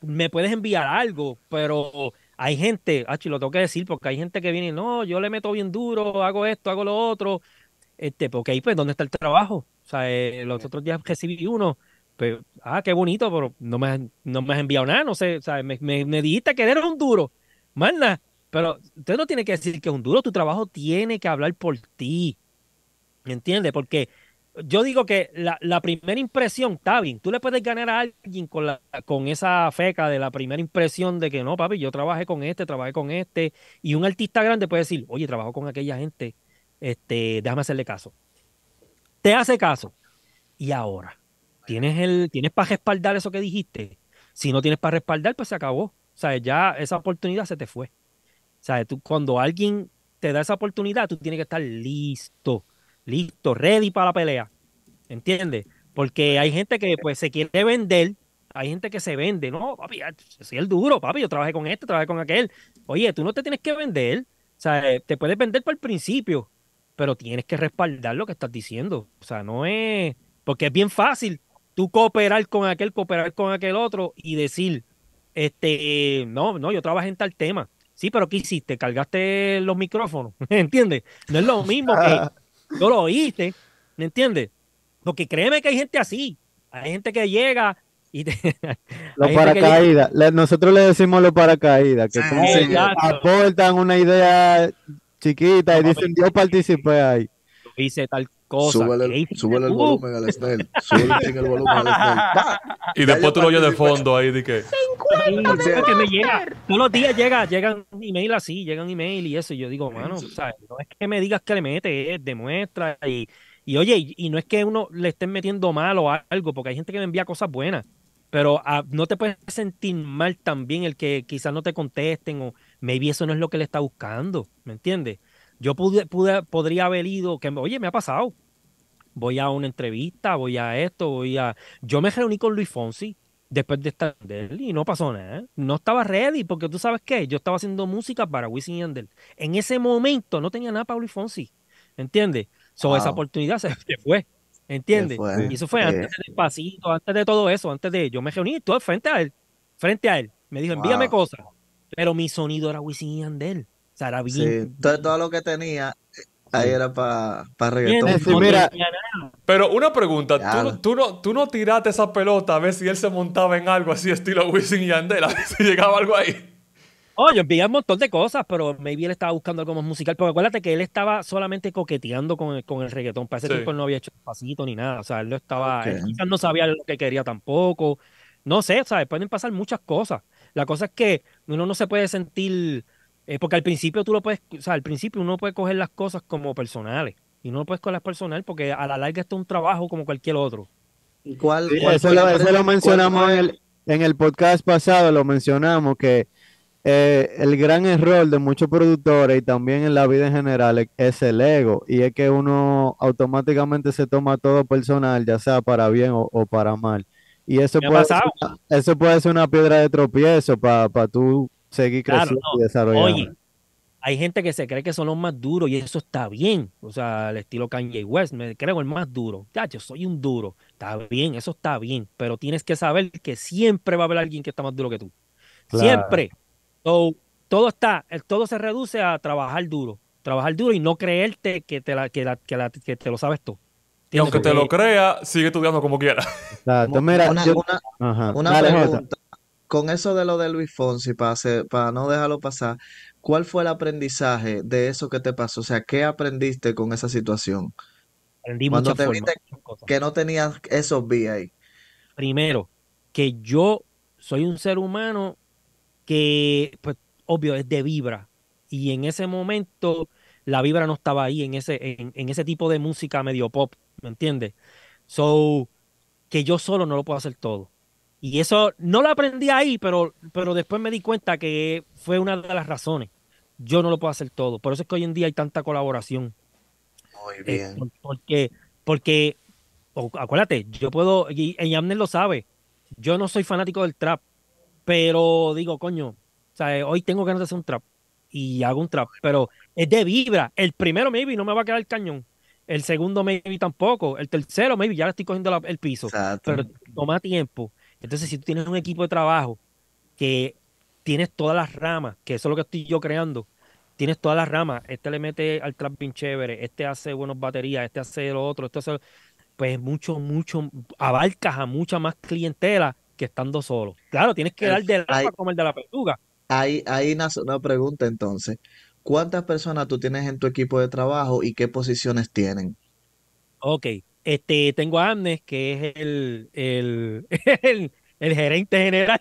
me puedes enviar algo, pero hay gente, ah, lo tengo que decir, porque hay gente que viene y no, yo le meto bien duro, hago esto, hago lo otro, este, porque ahí pues, ¿dónde está el trabajo? O sea, eh, los otros días recibí uno, pues, ah, qué bonito, pero no me, has, no me enviado nada, no sé, o sea, me, dijiste que eres un duro, manda, pero usted no tiene que decir que es un duro, tu trabajo tiene que hablar por ti, ¿me entiendes? Porque yo digo que la, primera impresión está bien. Tú le puedes ganar a alguien con, esa feca de la primera impresión de que no, papi, yo trabajé con este, trabajé con este. Y un artista grande puede decir, oye, trabajo con aquella gente, este, déjame hacerle caso. Te hace caso. Y ahora, ¿tienes, el, ¿tienes para respaldar eso que dijiste? Si no tienes para respaldar, pues se acabó. O sea, ya esa oportunidad se te fue. O sea, tú, cuando alguien te da esa oportunidad, tú tienes que estar listo listo, ready para la pelea. ¿Entiendes? Porque hay gente que pues se quiere vender, hay gente que se vende, no, papi, ah, soy el duro, papi, yo trabajé con este, trabajé con aquel. Oye, tú no te tienes que vender, o sea, eh, te puedes vender por el principio, pero tienes que respaldar lo que estás diciendo. O sea, no es, porque es bien fácil tú cooperar con aquel, cooperar con aquel otro y decir, este, eh, no, no, yo trabajé en tal tema. Sí, pero ¿qué hiciste? ¿Cargaste los micrófonos? ¿Entiendes? No es lo mismo que no lo oíste, ¿me entiendes? Porque créeme que hay gente así, hay gente que llega y los paracaídas, nosotros le decimos los paracaídas, que aportan una idea chiquita y dicen yo participé ahí. tal Cosa súbele, el, volumen al Snell. el volumen al Snell. Y después tú lo oyes de fondo ahí de que. me llega. Todos los días llega, llegan email así, llegan email y eso. Y yo digo, mano, no es que me digas que le mete, demuestra. Y, y oye, y, no es que uno le esté metiendo mal o algo, porque hay gente que me envía cosas buenas. Pero ah, no te puedes sentir mal también el que quizás no te contesten o maybe eso no es lo que le está buscando. ¿Me entiendes? Yo pude, podría haber ido, que, oye, me ha pasado. Voy a una entrevista, voy a esto, voy a... Yo me reuní con Luis Fonsi después de estar y no pasó nada. No estaba ready porque tú sabes qué, yo estaba haciendo música para Wisin y Yandel. En ese momento no tenía nada para Luis Fonsi, ¿entiendes? So, esa oportunidad se, fue. ¿Entiendes? Y eso fue eh. antes del pasito, antes de todo eso, antes de yo me reuní todo frente a él, frente a él. Me dijo, envíame cosas. Pero mi sonido era Wisin y Andel. O sea, era bien. Todo, lo que tenía ahí era para reggaetón. Pero una pregunta, ¿tú, no, tú no tiraste esa pelota a ver si él se montaba en algo así, estilo Wisin y Yandel, a ver si llegaba algo ahí. Oh, yo vi un montón de cosas, pero maybe él estaba buscando algo más musical. Porque acuérdate que él estaba solamente coqueteando con el, con el reggaetón. Para ese tiempo no había hecho pasito ni nada. O sea, él no estaba. no sabía lo que quería tampoco. No sé, o pueden pasar muchas cosas. La cosa es que uno no se puede sentir eh, porque al principio tú lo puedes, o sea, al principio uno puede coger las cosas como personales. Y no lo puedes coger personal porque a la larga esto es un trabajo como cualquier otro. cuál, eso, lo, mencionamos en el, podcast pasado, lo mencionamos que eh, el gran error de muchos productores y también en la vida en general es el ego y es que uno automáticamente se toma todo personal, ya sea para bien o, para mal. Y eso puede, ser, eso puede ser una piedra de tropiezo para tú seguir creciendo y desarrollando. Oye, hay gente que se cree que son los más duros y eso está bien. O sea, el estilo Kanye West, me creo el más duro. Ya, yo soy un duro. Está bien, eso está bien. Pero tienes que saber que siempre va a haber alguien que está más duro que tú. Siempre. todo está, todo se reduce a trabajar duro. Trabajar duro y no creerte que te, la, que la, que te lo sabes tú. Y aunque te lo crea sigue estudiando como quieras. una, con eso de lo de Luis Fonsi, para, para no dejarlo pasar, ¿cuál fue el aprendizaje de eso que te pasó? O sea, ¿qué aprendiste con esa situación? Aprendí Cuando te que no tenías esos vías Primero, que yo soy un ser humano que, pues, obvio, es de vibra. Y en ese momento la vibra no estaba ahí, en ese, en ese tipo de música medio pop, ¿me entiendes? So, que yo solo no lo puedo hacer todo. Y eso no lo aprendí ahí, pero, pero después me di cuenta que fue una de las razones. Yo no lo puedo hacer todo. Por eso es que hoy en día hay tanta colaboración. Muy eh, bien. porque, porque acuérdate, yo puedo, y, Amner lo sabe, yo no soy fanático del trap, pero digo, coño, o hoy tengo ganas de hacer un trap y hago un trap, pero es de vibra. El primero, maybe, no me va a quedar el cañón. El segundo, maybe, tampoco. El tercero, maybe, ya le estoy cogiendo el piso. Pero toma tiempo. Entonces, si tú tienes un equipo de trabajo que tienes todas las ramas, que eso es lo que estoy yo creando, tienes todas las ramas, este le mete al trap chévere, este hace buenos baterías, este hace lo otro, este hace... Pues mucho, mucho, abarcas a mucha más clientela que estando solo. Claro, tienes que dar de lado como el de la peluga. Ahí, ahí nace una pregunta entonces. ¿Cuántas personas tú tienes en tu equipo de trabajo y qué posiciones tienen? Ok, este, tengo a Amnes, que es el, el, el, gerente general.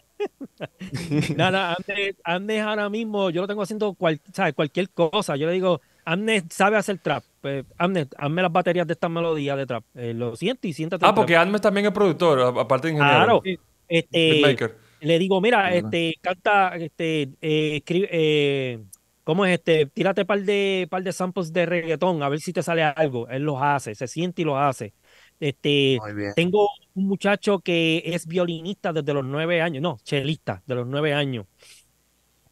Nada, no, Amnes, ahora mismo, yo lo tengo haciendo cualquier cosa. Yo le digo, Amnes sabe hacer trap. Pues, Amnes, hazme las baterías de estas melodías de trap. Eh, lo siento y siéntate. Ah, porque Amnes también es productor, aparte de ingeniero. Claro. Este, le digo, mira, este, canta, este, eh, escribe, eh, ¿Cómo es este? Tírate par de, par de samples de reggaetón, a ver si te sale algo. Él los hace, se siente y los hace. Este, tengo un muchacho que es violinista desde los nueve años, no, chelista, de los nueve años,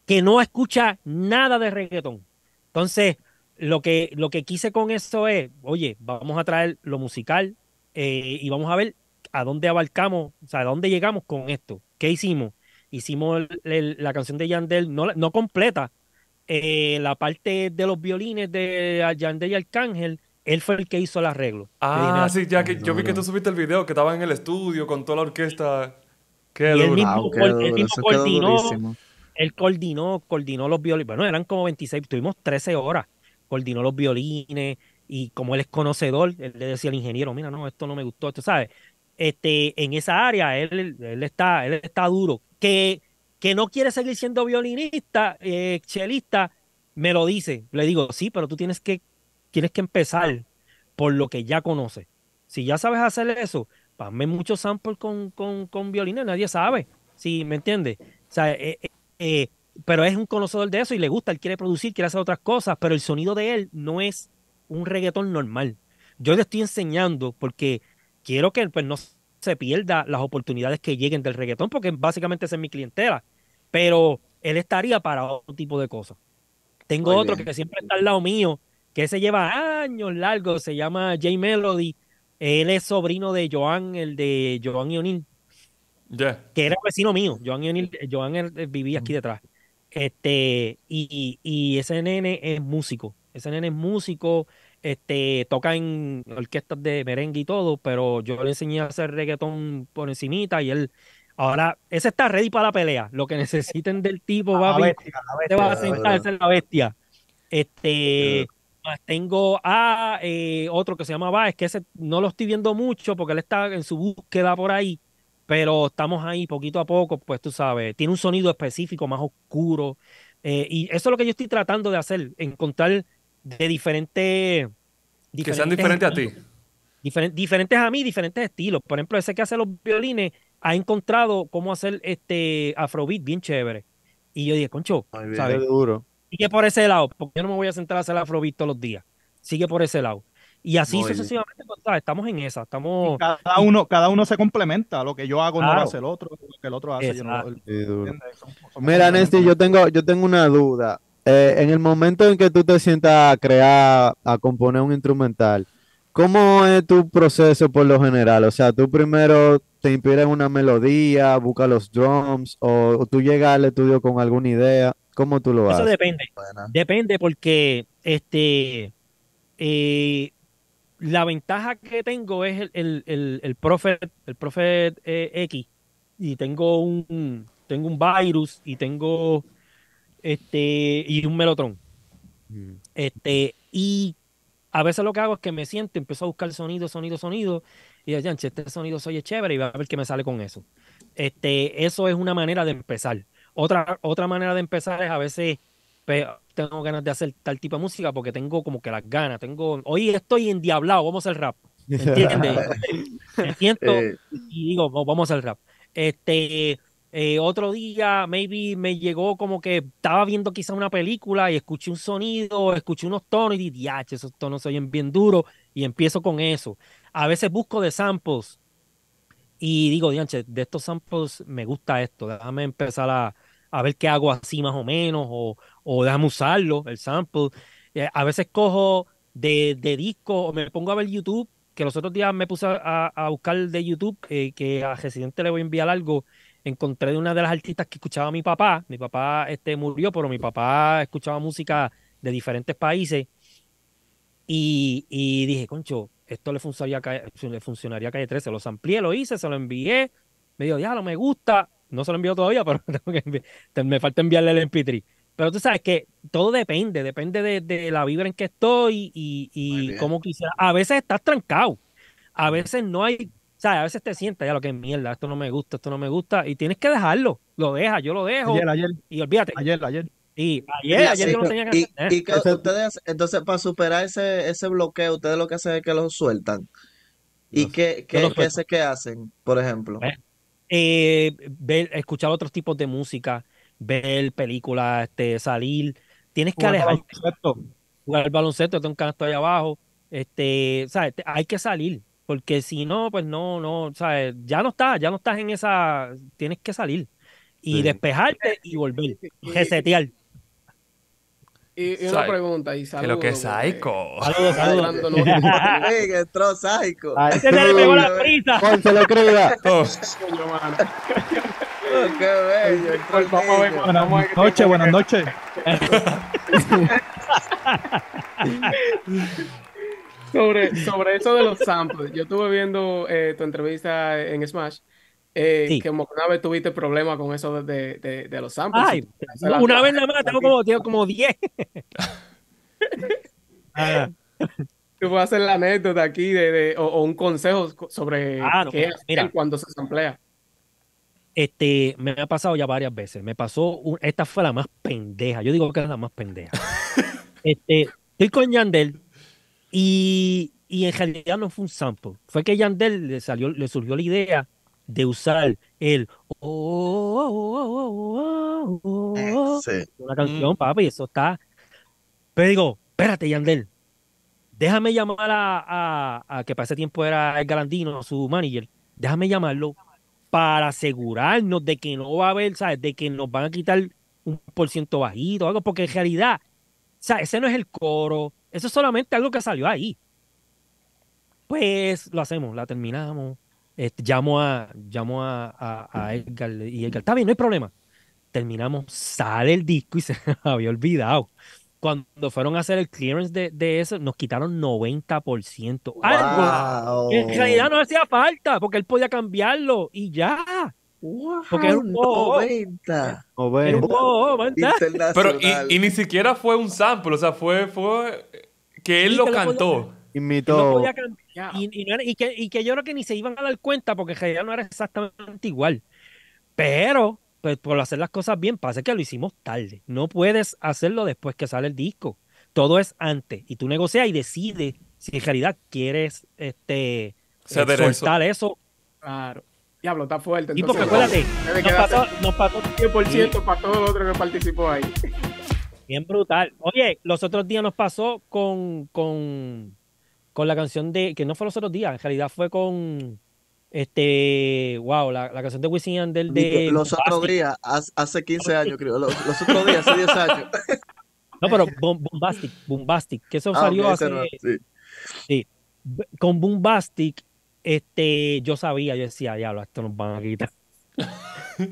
que no escucha nada de reggaetón. Entonces, lo que, lo que quise con eso es, oye, vamos a traer lo musical eh, y vamos a ver a dónde abarcamos, o sea, a dónde llegamos con esto. ¿Qué hicimos? Hicimos la canción de Yandel, no, no completa, eh, la parte de los violines de Yandel y Arcángel, él fue el que hizo el arreglo. Ah, sí, ya ah, que yo vi que tú subiste el video, que estaba en el estudio con toda la orquesta. Qué Él mismo, Él coordinó, coordinó, los violines. Bueno, eran como 26, tuvimos 13 horas. Coordinó los violines y como él es conocedor, le decía al ingeniero, mira, no, esto no me gustó, esto, ¿sabes? Este, en esa área él, está, él está duro. Que que no quiere seguir siendo violinista, eh, chelista, me lo dice. Le digo, sí, pero tú tienes que, tienes que empezar por lo que ya conoces. Si ya sabes hacer eso, pásame muchos samples con, con, con violines, nadie sabe. Sí, ¿me entiendes? Eh, eh, pero es un conocedor de eso y le gusta, él quiere producir, quiere hacer otras cosas, pero el sonido de él no es un reggaetón normal. Yo le estoy enseñando porque quiero que pues, no se pierda las oportunidades que lleguen del reggaetón, porque básicamente es mi clientela pero él estaría para otro tipo de cosas. Tengo otro que siempre está al lado mío, que se lleva años largos, se llama Jay Melody. Él es sobrino de Joan, el de Joan y que era vecino mío. Joan Joan vivía aquí detrás. Este, y, y, ese nene es músico. Ese nene es músico, este, toca en orquestas de merengue y todo, pero yo le enseñé a hacer reggaetón por encimita y él Ahora, ese está ready para la pelea. Lo que necesiten del tipo, va a la la bestia, te va a sentarse la bestia. Este, tengo a eh, otro que se llama Baez, que ese no lo estoy viendo mucho porque él está en su búsqueda por ahí, pero estamos ahí poquito a poco, pues tú sabes, tiene un sonido específico más oscuro. Eh, y eso es lo que yo estoy tratando de hacer, encontrar de diferentes... que sean diferentes a ti. diferentes a mí, diferentes estilos. Por ejemplo, ese que hace los violines ha encontrado cómo hacer este afrobeat bien chévere. Y yo dije, concho, ¿sabes? Duro. Sigue por ese lado, porque yo no me voy a sentar a hacer afrobeat todos los días. Sigue por ese lado. Y así sucesivamente, pues, estamos en esa, estamos... cada uno, cada uno se complementa, lo que yo hago no hace el otro, Mira, Nesty, yo tengo, yo tengo una duda. Eh, en el momento en que tú te sientas a crear, a componer un instrumental, ¿Cómo es tu proceso por lo general? O sea, tú primero te inspiras una melodía, buscas los drums, o, tú llegas al estudio con alguna idea. ¿Cómo tú lo haces? Eso depende. Depende porque este eh, la ventaja que tengo es el, el, profe, el profe eh, X, y tengo un tengo un virus y tengo este y un melotron. Mm. Este, y a veces lo que hago es que me siento, empiezo a buscar sonido, sonido, sonido, y ya, este sonido soy chévere y va a ver qué me sale con eso. Este, eso es una manera de empezar. Otra, otra manera de empezar es a veces pues, tengo ganas de hacer tal tipo de música porque tengo como que las ganas, tengo, hoy estoy endiablado, vamos al rap. me siento eh. y digo, vamos al rap. Este, eh, otro día, maybe me llegó como que estaba viendo quizá una película y escuché un sonido, escuché unos tonos y dije, esos tonos se oyen bien duros y empiezo con eso. A veces busco de samples y digo, dianche, de estos samples me gusta esto, déjame empezar a, ver qué hago así más o menos o, o déjame usarlo, el sample. Eh, a veces cojo de, disco o me pongo a ver YouTube, que los otros días me puse a, buscar de YouTube, eh, que a Residente le voy a enviar algo encontré de una de las artistas que escuchaba mi papá. Mi papá este, murió, pero mi papá escuchaba música de diferentes países. Y, y dije, concho, esto le funcionaría, funcionaría a Calle 13. Los amplié, lo hice, se lo envié. Me dijo, ya, lo me gusta. No se lo envió todavía, pero me falta enviarle el MP3. Pero tú sabes que todo depende, depende de, la vibra en que estoy y, y cómo quisiera. A veces estás trancado, a veces no hay o sea, a veces te sientas ya lo que es mierda, esto no me gusta, esto no me gusta, y tienes que dejarlo. Lo deja, yo lo dejo. Ayer, ayer. Y olvídate. Ayer, ayer. Y ayer, ayer yo no tenía que y, ustedes, entonces, para superar ese, ese bloqueo, ustedes lo que hacen es que lo sueltan. ¿Y qué, qué, qué, hacen, por ejemplo? Pues, eh, ver, escuchar otros tipos de música, ver películas, este, salir. Tienes que alejarte. Jugar al baloncesto, tengo un canasto ahí abajo. Este, sea, Hay que salir porque si no, pues no, no, sea eh, ya no estás, ya no estás en esa, tienes que salir y despejarte y volver, resetear. Y, una pregunta, y saludos. lo que es psycho. Saludos, saludos. que entró psycho. Ese le pegó la prisa. Ponce lo crea. bello, oh. Qué bello. buenas noches, buenas noches sobre, sobre eso de los samples, yo estuve viendo eh, tu entrevista en Smash. Eh, Que una vez tuviste problemas con eso de, los samples. una vez nada más, tengo como, como 10. Ah. Tú puedes hacer la anécdota aquí de, o, un consejo sobre ah, qué mira, cuando se samplea. Este, me ha pasado ya varias veces. Me pasó, esta fue la más pendeja. Yo digo que es la más pendeja. este, estoy con Yandel, y, en realidad no fue un sample. Fue que Yandel le, salió, le surgió la idea de usar el una canción, mm. papi, eso está. Pero digo, espérate, Yandel, déjame llamar a, que para ese tiempo era el Galandino, su manager, déjame llamarlo para asegurarnos de que no va a haber, ¿sabes? De que nos van a quitar un por ciento bajito, algo, porque en realidad, sea, Ese no es el coro, eso es solamente algo que salió ahí. Pues lo hacemos, la terminamos. llamó este, llamo a, llamo a, Edgar y Edgar, está bien, no hay problema. Terminamos, sale el disco y se había olvidado. Cuando fueron a hacer el clearance de, eso, nos quitaron 90%. Algo en realidad no hacía falta, porque él podía cambiarlo y ya. Wow, Porque era un 90. Pero y, ni siquiera fue un sample, o sea, fue, fue que él lo cantó. y, que, y, que, yo creo que ni se iban a dar cuenta porque en realidad no era exactamente igual. Pero, pues, por hacer las cosas bien, pasa que lo hicimos tarde. No puedes hacerlo después que sale el disco. Todo es antes. Y tú negocias y decides si en realidad quieres este, soltar eso. Claro. Diablo, está fuerte. Y porque acuérdate, nos pasó, 100% para todo los otro que participó ahí. Bien brutal. Oye, los otros días nos pasó con, con, con la canción de. Que no fue los otros días, en realidad fue con. Este, wow, la, canción de Wisin Andel de... Los otros días, hace 15 años creo, los, otros días, hace 10 años. No, pero Bombastic, Bombastic, que eso ah, salió sí. sí. Con Bombastic este, yo sabía, yo decía, diablo, esto nos van a quitar.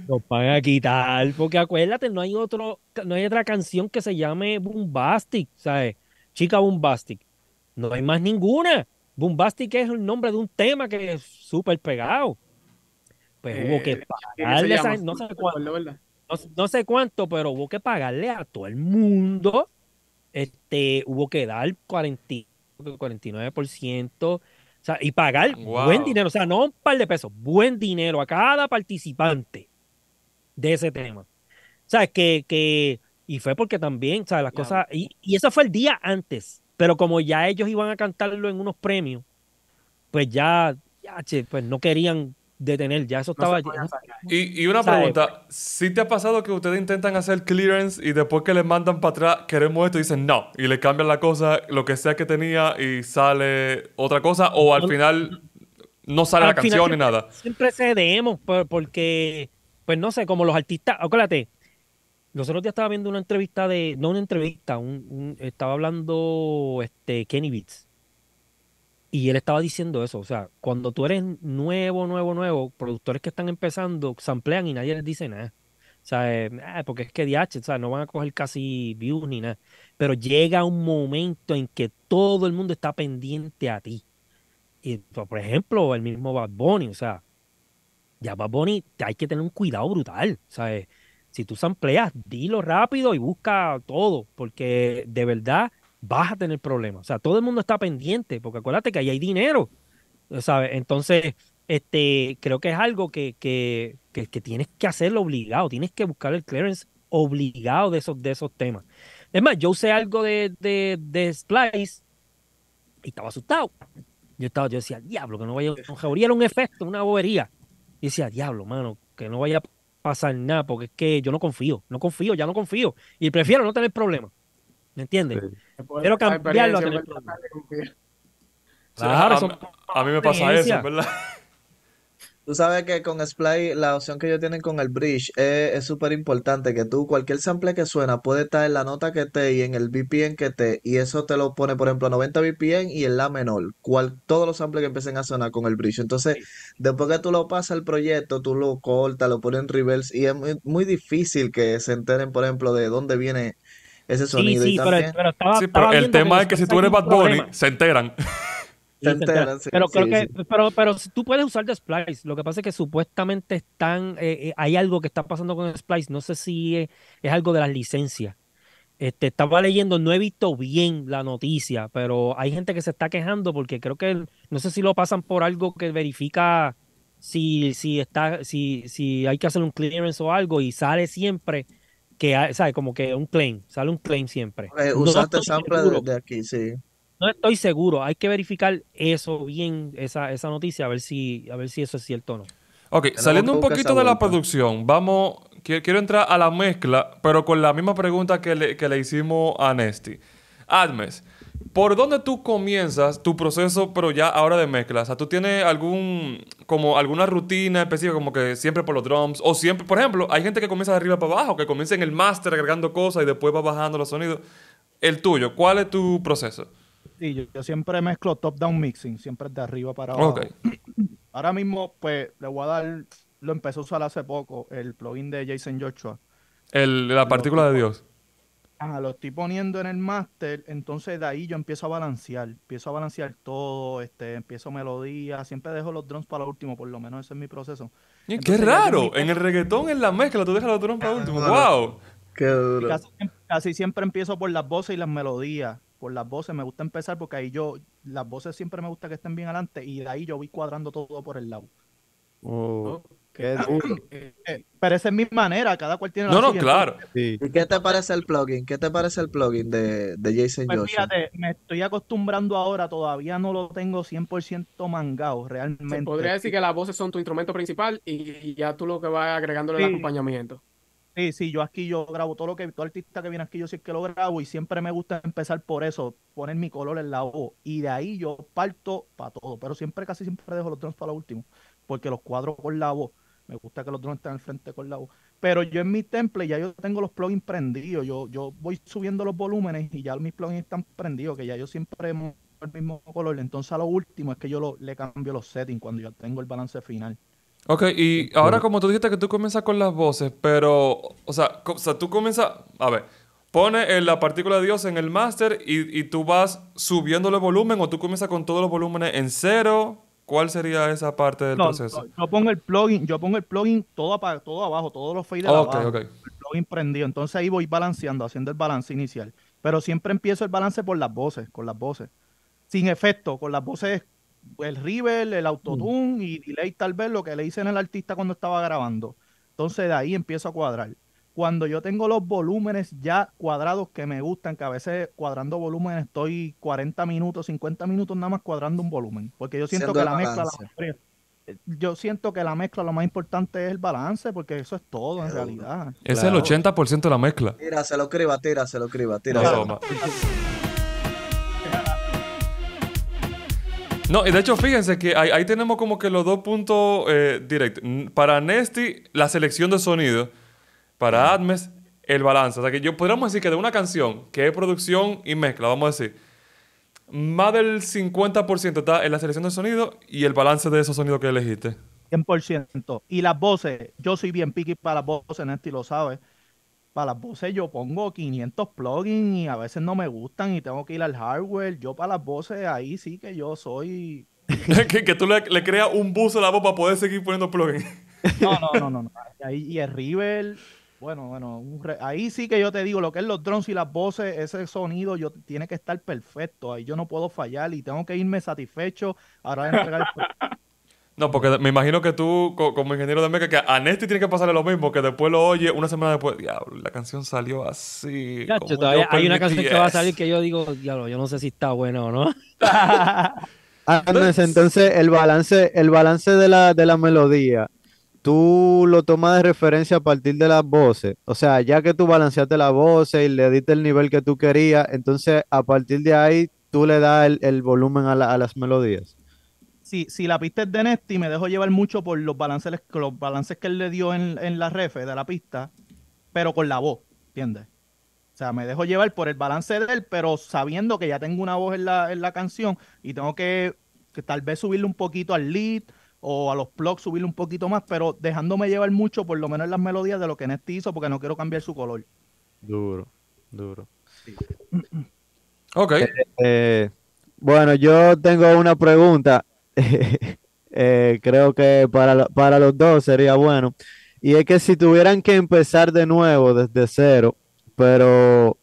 nos van a quitar. Porque acuérdate, no hay otro, no hay otra canción que se llame Boombastic, ¿sabes? Chica Bombastic. No hay más ninguna. Bombastic es el nombre de un tema que es súper pegado. Pues hubo eh, que pagarle, no, sé cuánto, no, sé cuánto, pero hubo que pagarle a todo el mundo. Este, hubo que dar 40, 49% y pagar buen dinero, o sea, no un par de pesos, buen dinero a cada participante de ese tema. O sea, que, que y fue porque también, o sea, las cosas, y, y eso fue el día antes, pero como ya ellos iban a cantarlo en unos premios, pues ya, ya pues no querían detener. Ya eso estaba. y, una pregunta: si ¿sí te ha pasado que ustedes intentan hacer clearance y después que les mandan para atrás, queremos esto, y dicen no, y le cambian la cosa, lo que sea que tenía, y sale otra cosa, o al final no sale la canción ni nada? Siempre cedemos porque, pues no sé, como los artistas, acuérdate. nosotros ya estaba viendo una entrevista de, no una entrevista, un, estaba hablando este Kenny Beats y él estaba diciendo eso, o sea, cuando tú eres nuevo, nuevo, nuevo, productores que están empezando, samplean y nadie les dice nada. O sea, eh, ah, porque es que DH, o no van a coger casi views ni nada. Pero llega un momento en que todo el mundo está pendiente a ti. Y, pues, por ejemplo, el mismo Bad Bunny, o sea, ya Bad Bunny hay que tener un cuidado brutal, ¿sabes? Si tú sampleas, dilo rápido y busca todo, porque de verdad vas a tener problemas. O sea, todo el mundo está pendiente, porque acuérdate que ahí hay dinero, ¿sabes? Entonces, este, creo que es algo que, tienes que hacerlo obligado, tienes que buscar el clearance obligado de esos, de esos temas. Es más, yo usé algo de, de, Splice y estaba asustado. Yo estaba, yo decía, diablo, que no vaya a era un efecto, una bobería. Y decía, diablo, mano, que no vaya a pasar nada, porque es que yo no confío, no confío, ya no confío. Y prefiero no tener problemas. ¿Me entiendes? Quiero cambiarlo a mí me pasa eso, ¿verdad? Tú sabes que con Splay, la opción que ellos tienen con el bridge es súper importante, que tú, cualquier sample que suena puede estar en la nota que esté y en el VPN que esté y eso te lo pone, por ejemplo, 90 VPN y en la menor, cual, todos los samples que empiecen a sonar con el bridge. Entonces, después que tú lo pasas al proyecto, tú lo cortas, lo pones en reverse, y es muy difícil que se enteren, por ejemplo, de dónde viene ese Sí, sí, pero, el tema es que si tú eres Bad Bunny, se enteran. Se enteran, sí, pero creo pero, pero tú puedes usar de Splice. Lo que pasa es que supuestamente están, eh, eh, hay algo que está pasando con Splice. No sé si es, algo de las licencias. Este, estaba leyendo, no he visto bien la noticia, pero hay gente que se está quejando porque creo que no sé si lo pasan por algo que verifica si, si está, si, si hay que hacer un clearance o algo, y sale siempre que ¿sabes? Como que un claim, sale un claim siempre. Eh, usaste no sample de, aquí, sí. No estoy seguro, hay que verificar eso bien, esa, noticia, a ver si, a ver si eso es cierto o no. Ok, saliendo un poquito de la producción, vamos, quiero, entrar a la mezcla, pero con la misma pregunta que le, que le hicimos a Nesty. Admes, ¿Por dónde tú comienzas tu proceso, pero ya ahora de mezcla? O sea, ¿tú tienes algún, como alguna rutina específica, como que siempre por los drums? O siempre, por ejemplo, hay gente que comienza de arriba para abajo, que comienza en el máster agregando cosas y después va bajando los sonidos. El tuyo, ¿cuál es tu proceso? Sí, yo, siempre mezclo top-down mixing, siempre de arriba para abajo. Ahora mismo, pues, le voy a dar, lo empecé a usar hace poco, el plugin de Jason Joshua. la partícula de Dios ah, lo estoy poniendo en el máster, entonces de ahí yo empiezo a balancear, empiezo a balancear todo, este, empiezo melodía, siempre dejo los drones para último, por lo menos ese es mi proceso. qué raro, en el reggaetón, en la mezcla, tú dejas los drums para último, wow. Qué duro. Casi, siempre empiezo por las voces y las melodías por las voces me gusta empezar porque ahí yo, las voces siempre me gusta que estén bien adelante y de ahí yo voy cuadrando todo por el lado. Oh. Ah, eh, pero esa es mi manera, cada cual tiene la No, no, claro. ¿Y qué te parece el plugin? ¿Qué te parece el plugin de, Jason pues me estoy acostumbrando ahora, todavía no lo tengo 100% mangado, realmente. podría decir que las voces son tu instrumento principal y, ya tú lo que vas agregándole el acompañamiento. Sí, sí, yo aquí yo grabo todo lo que todo artista que viene aquí yo sí que lo grabo y siempre me gusta empezar por eso, poner mi color en la voz y de ahí yo parto para todo, pero siempre casi siempre dejo los drums para lo último, porque los cuadros con la voz me gusta que los drones estén al frente con la U. Pero yo en mi template ya yo tengo los plugins prendidos. Yo, yo voy subiendo los volúmenes y ya mis plugins están prendidos, que ya yo siempre el mismo color. Entonces a lo último es que yo le cambio los settings cuando yo tengo el balance final. Ok, y este, ahora como tú dijiste que tú comienzas con las voces, pero, o sea, o tú comienzas, a ver, pone la partícula de Dios en el master y, tú vas subiendo subiéndole volumen o tú comienzas con todos los volúmenes en cero. ¿Cuál sería esa parte del proceso? No, yo pongo el plugin, yo pongo el plugin todo, para, todo abajo, todos los faders abajo. okay, abajo. El plugin prendido. Entonces ahí voy balanceando, haciendo el balance inicial. Pero siempre empiezo el balance por las voces, con las voces. Sin efecto, con las voces, el river, el autotune y delay tal vez lo que le hice en el artista cuando estaba grabando. Entonces de ahí empiezo a cuadrar cuando yo tengo los volúmenes ya cuadrados que me gustan, que a veces cuadrando volúmenes estoy 40 minutos, 50 minutos nada más cuadrando un volumen, porque yo siento que la mezcla, eh, yo siento que la mezcla lo más importante es el balance, porque eso es todo en realidad. Es el 80% de la mezcla. Tira, se lo criba, tira, se lo criba, tira. No, y de hecho, fíjense que ahí, tenemos como que los dos puntos eh, directos. Para Nesty, la selección de sonido para Admes el balance. O sea que yo podríamos decir que de una canción que es producción y mezcla, vamos a decir, más del 50% está en la selección de sonido y el balance de esos sonidos que elegiste. 100%. Y las voces, yo soy bien piqui para las voces, y lo sabes. Para las voces yo pongo 500 plugins y a veces no me gustan y tengo que ir al hardware. Yo para las voces ahí sí que yo soy... que, tú le, creas un bus a la voz para poder seguir poniendo plugins. no, no, no, no. no. y el River bueno, bueno, ahí sí que yo te digo, lo que es los drones y las voces, ese sonido yo tiene que estar perfecto, ahí yo no puedo fallar y tengo que irme satisfecho ahora de entregar el... No, porque me imagino que tú, como ingeniero de meca, que a Néstor tiene que pasarle lo mismo, que después lo oye una semana después, diablo, la canción salió así. hay una canción que va a salir que yo digo, diablo, yo no sé si está bueno o no. entonces, ah, entonces, el balance, el balance de la, de la melodía, tú lo tomas de referencia a partir de las voces. O sea, ya que tú balanceaste las voces y le diste el nivel que tú querías, entonces a partir de ahí tú le das el, volumen a, las melodías. Sí, si la pista es de Nesty, me dejo llevar mucho por los balances, los balances que él le dio en, la refe de la pista, pero con la voz, ¿entiendes? O sea, me dejo llevar por el balance de él, pero sabiendo que ya tengo una voz en la, canción y tengo que, que tal vez subirle un poquito al lead o a los blogs subirle un poquito más, pero dejándome llevar mucho, por lo menos las melodías de lo que Nest hizo, porque no quiero cambiar su color. Duro, duro. Ok. Eh, eh, bueno, yo tengo una pregunta. Eh, creo que para, los dos sería bueno. Y es que si tuvieran que empezar de nuevo desde cero, pero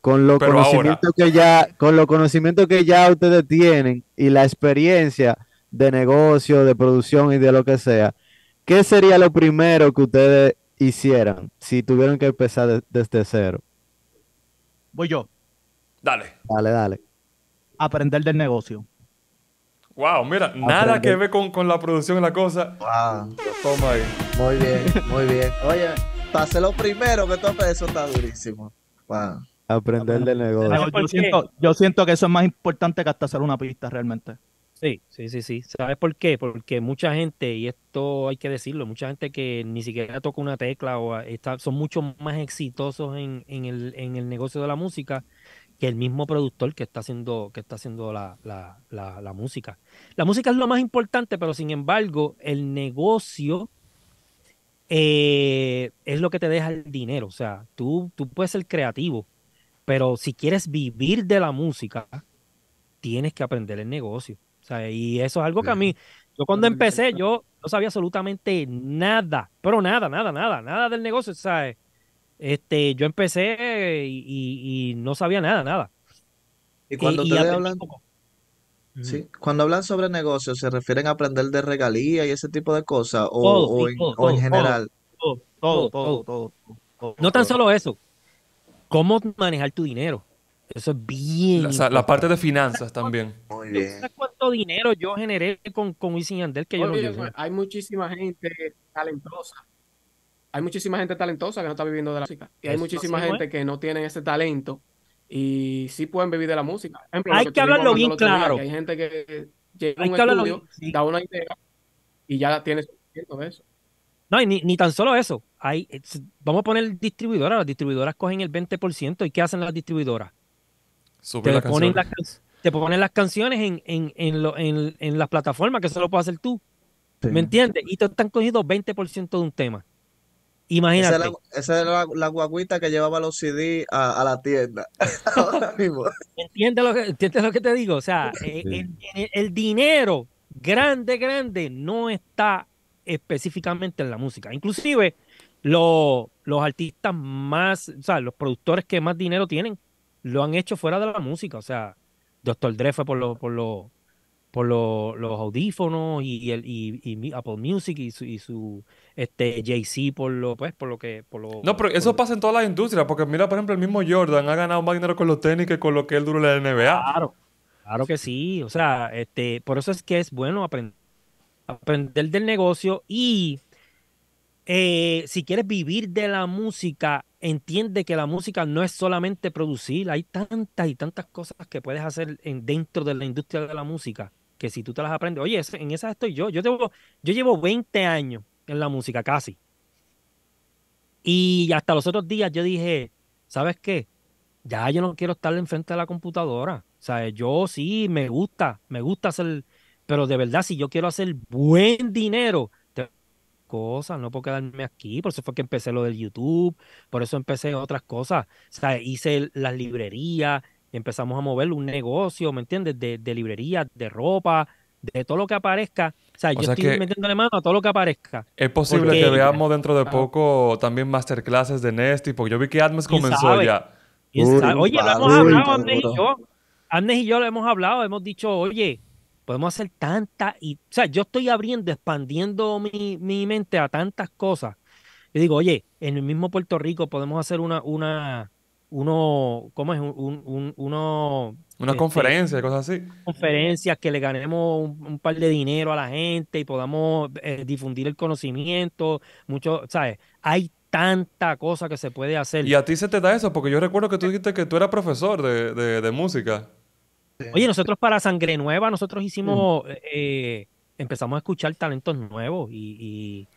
con lo conocimiento que ya, con los conocimientos que ya ustedes tienen y la experiencia de negocio, de producción y de lo que sea, ¿qué sería lo primero que ustedes hicieran si tuvieran que empezar desde cero? Voy yo. Dale. Dale, dale. Aprender del negocio. Wow, mira, nada que ver con, la producción y la cosa. Wow. Toma ahí. Muy bien, muy bien. Oye, para lo primero que tope eso está durísimo. Wow. Aprender del negocio. yo siento que eso es más importante que hasta hacer una pista realmente. Sí, sí, sí, sí. ¿Sabes por qué? Porque mucha gente, y esto hay que decirlo, mucha gente que ni siquiera toca una tecla o ah, son mucho más exitosos en, el, negocio de la música que el mismo productor que está haciendo, que está haciendo la, música. La música es lo más importante, pero sin embargo, el negocio eh, es lo que te deja el dinero. O sea, tú, tú puedes ser creativo, pero si quieres vivir de la música, tienes que aprender el negocio y eso es algo que a mí, yo cuando empecé, yo no sabía absolutamente nada, pero nada, nada, nada, nada del negocio, ¿sabes? Este, yo empecé y, no sabía nada, nada. Y cuando hablan, cuando hablan sobre negocios, ¿se refieren a aprender de regalías y ese tipo de cosas? O, en, general. Todo, todo, todo, todo. no tan solo eso, cómo manejar tu dinero. Eso es bien. La, parte de finanzas también. cuánto dinero yo generé con, con Wisin que Hay muchísima gente talentosa. Hay muchísima gente talentosa que no está viviendo de la música. Y hay muchísima gente que no tienen ese talento y sí pueden vivir de la música. hay que, hablarlo bien claro. hay gente que llega a un da una idea y ya tiene su de eso. No, y ni, ni, tan solo eso. Hay, vamos a poner distribuidoras. Las distribuidoras cogen el 20%. ¿Y qué hacen las distribuidoras? Te, ponen las, te, ponen las canciones en, las plataformas, que solo lo puedes hacer tú. ¿Me entiendes? Y te están cogiendo 20% de un tema. Imagínate. Esa es, la, guaguita que llevaba los CD a, la tienda. ¿Entiendes lo, que, te digo? O sea, eh, el, dinero grande, grande, no está específicamente en la música. Inclusive, los artistas más, o sea, los productores que más dinero tienen lo han hecho fuera de la música. O sea, Doctor Dre fue por, por, lo, por los audífonos y, el, y, y, Apple Music y su, y su este, Jay-Z por lo, pues, por lo que. Por no, pero eso pasa en todas las industrias. Porque mira, por ejemplo, el mismo Jordan ha ganado más dinero con los tenis que con lo que él duro en la NBA. Claro, claro que sí. O sea, este, por eso es que es bueno aprender, aprender del negocio y eh, si quieres vivir de la música, entiende que la música no es solamente producir, hay tantas y tantas cosas que puedes hacer en, dentro de la industria de la música, que si tú te las aprendes, oye, en esa estoy yo, yo llevo, yo llevo 20 años en la música casi. Y hasta los otros días yo dije, ¿sabes qué? Ya yo no quiero estar enfrente de la computadora. O sea, yo sí me gusta, me gusta hacer, pero de verdad si yo quiero hacer buen dinero, cosas, no puedo quedarme aquí, por eso fue que empecé lo del YouTube, por eso empecé otras cosas, o sea, hice las librerías, empezamos a mover un negocio, ¿me entiendes? De, de librerías, de ropa, de todo lo que aparezca. O sea, yo estoy estoy metiéndole mano a todo lo que aparezca. Es posible que veamos dentro de poco también masterclasses de Nesty, porque yo vi que Admes comenzó ya. Oye, lo hemos hablado, Andrés y yo. y yo lo hemos hablado, hemos dicho, oye, podemos hacer tantas, y, o sea, yo estoy abriendo, expandiendo mi, mi, mente a tantas cosas. Yo digo, oye, en el mismo Puerto Rico podemos hacer una, una, uno, ¿cómo es? Un, uno... Una este, conferencia, cosas así. Conferencias que le ganemos un, par de dinero a la gente y podamos eh, difundir el conocimiento, mucho, ¿sabes? Hay tanta cosa que se puede hacer. Y a ti se te da eso, porque yo recuerdo que tú dijiste que tú eras profesor de, de música. Oye, nosotros para Sangre Nueva, nosotros hicimos, mm. eh, empezamos a escuchar talentos nuevos y,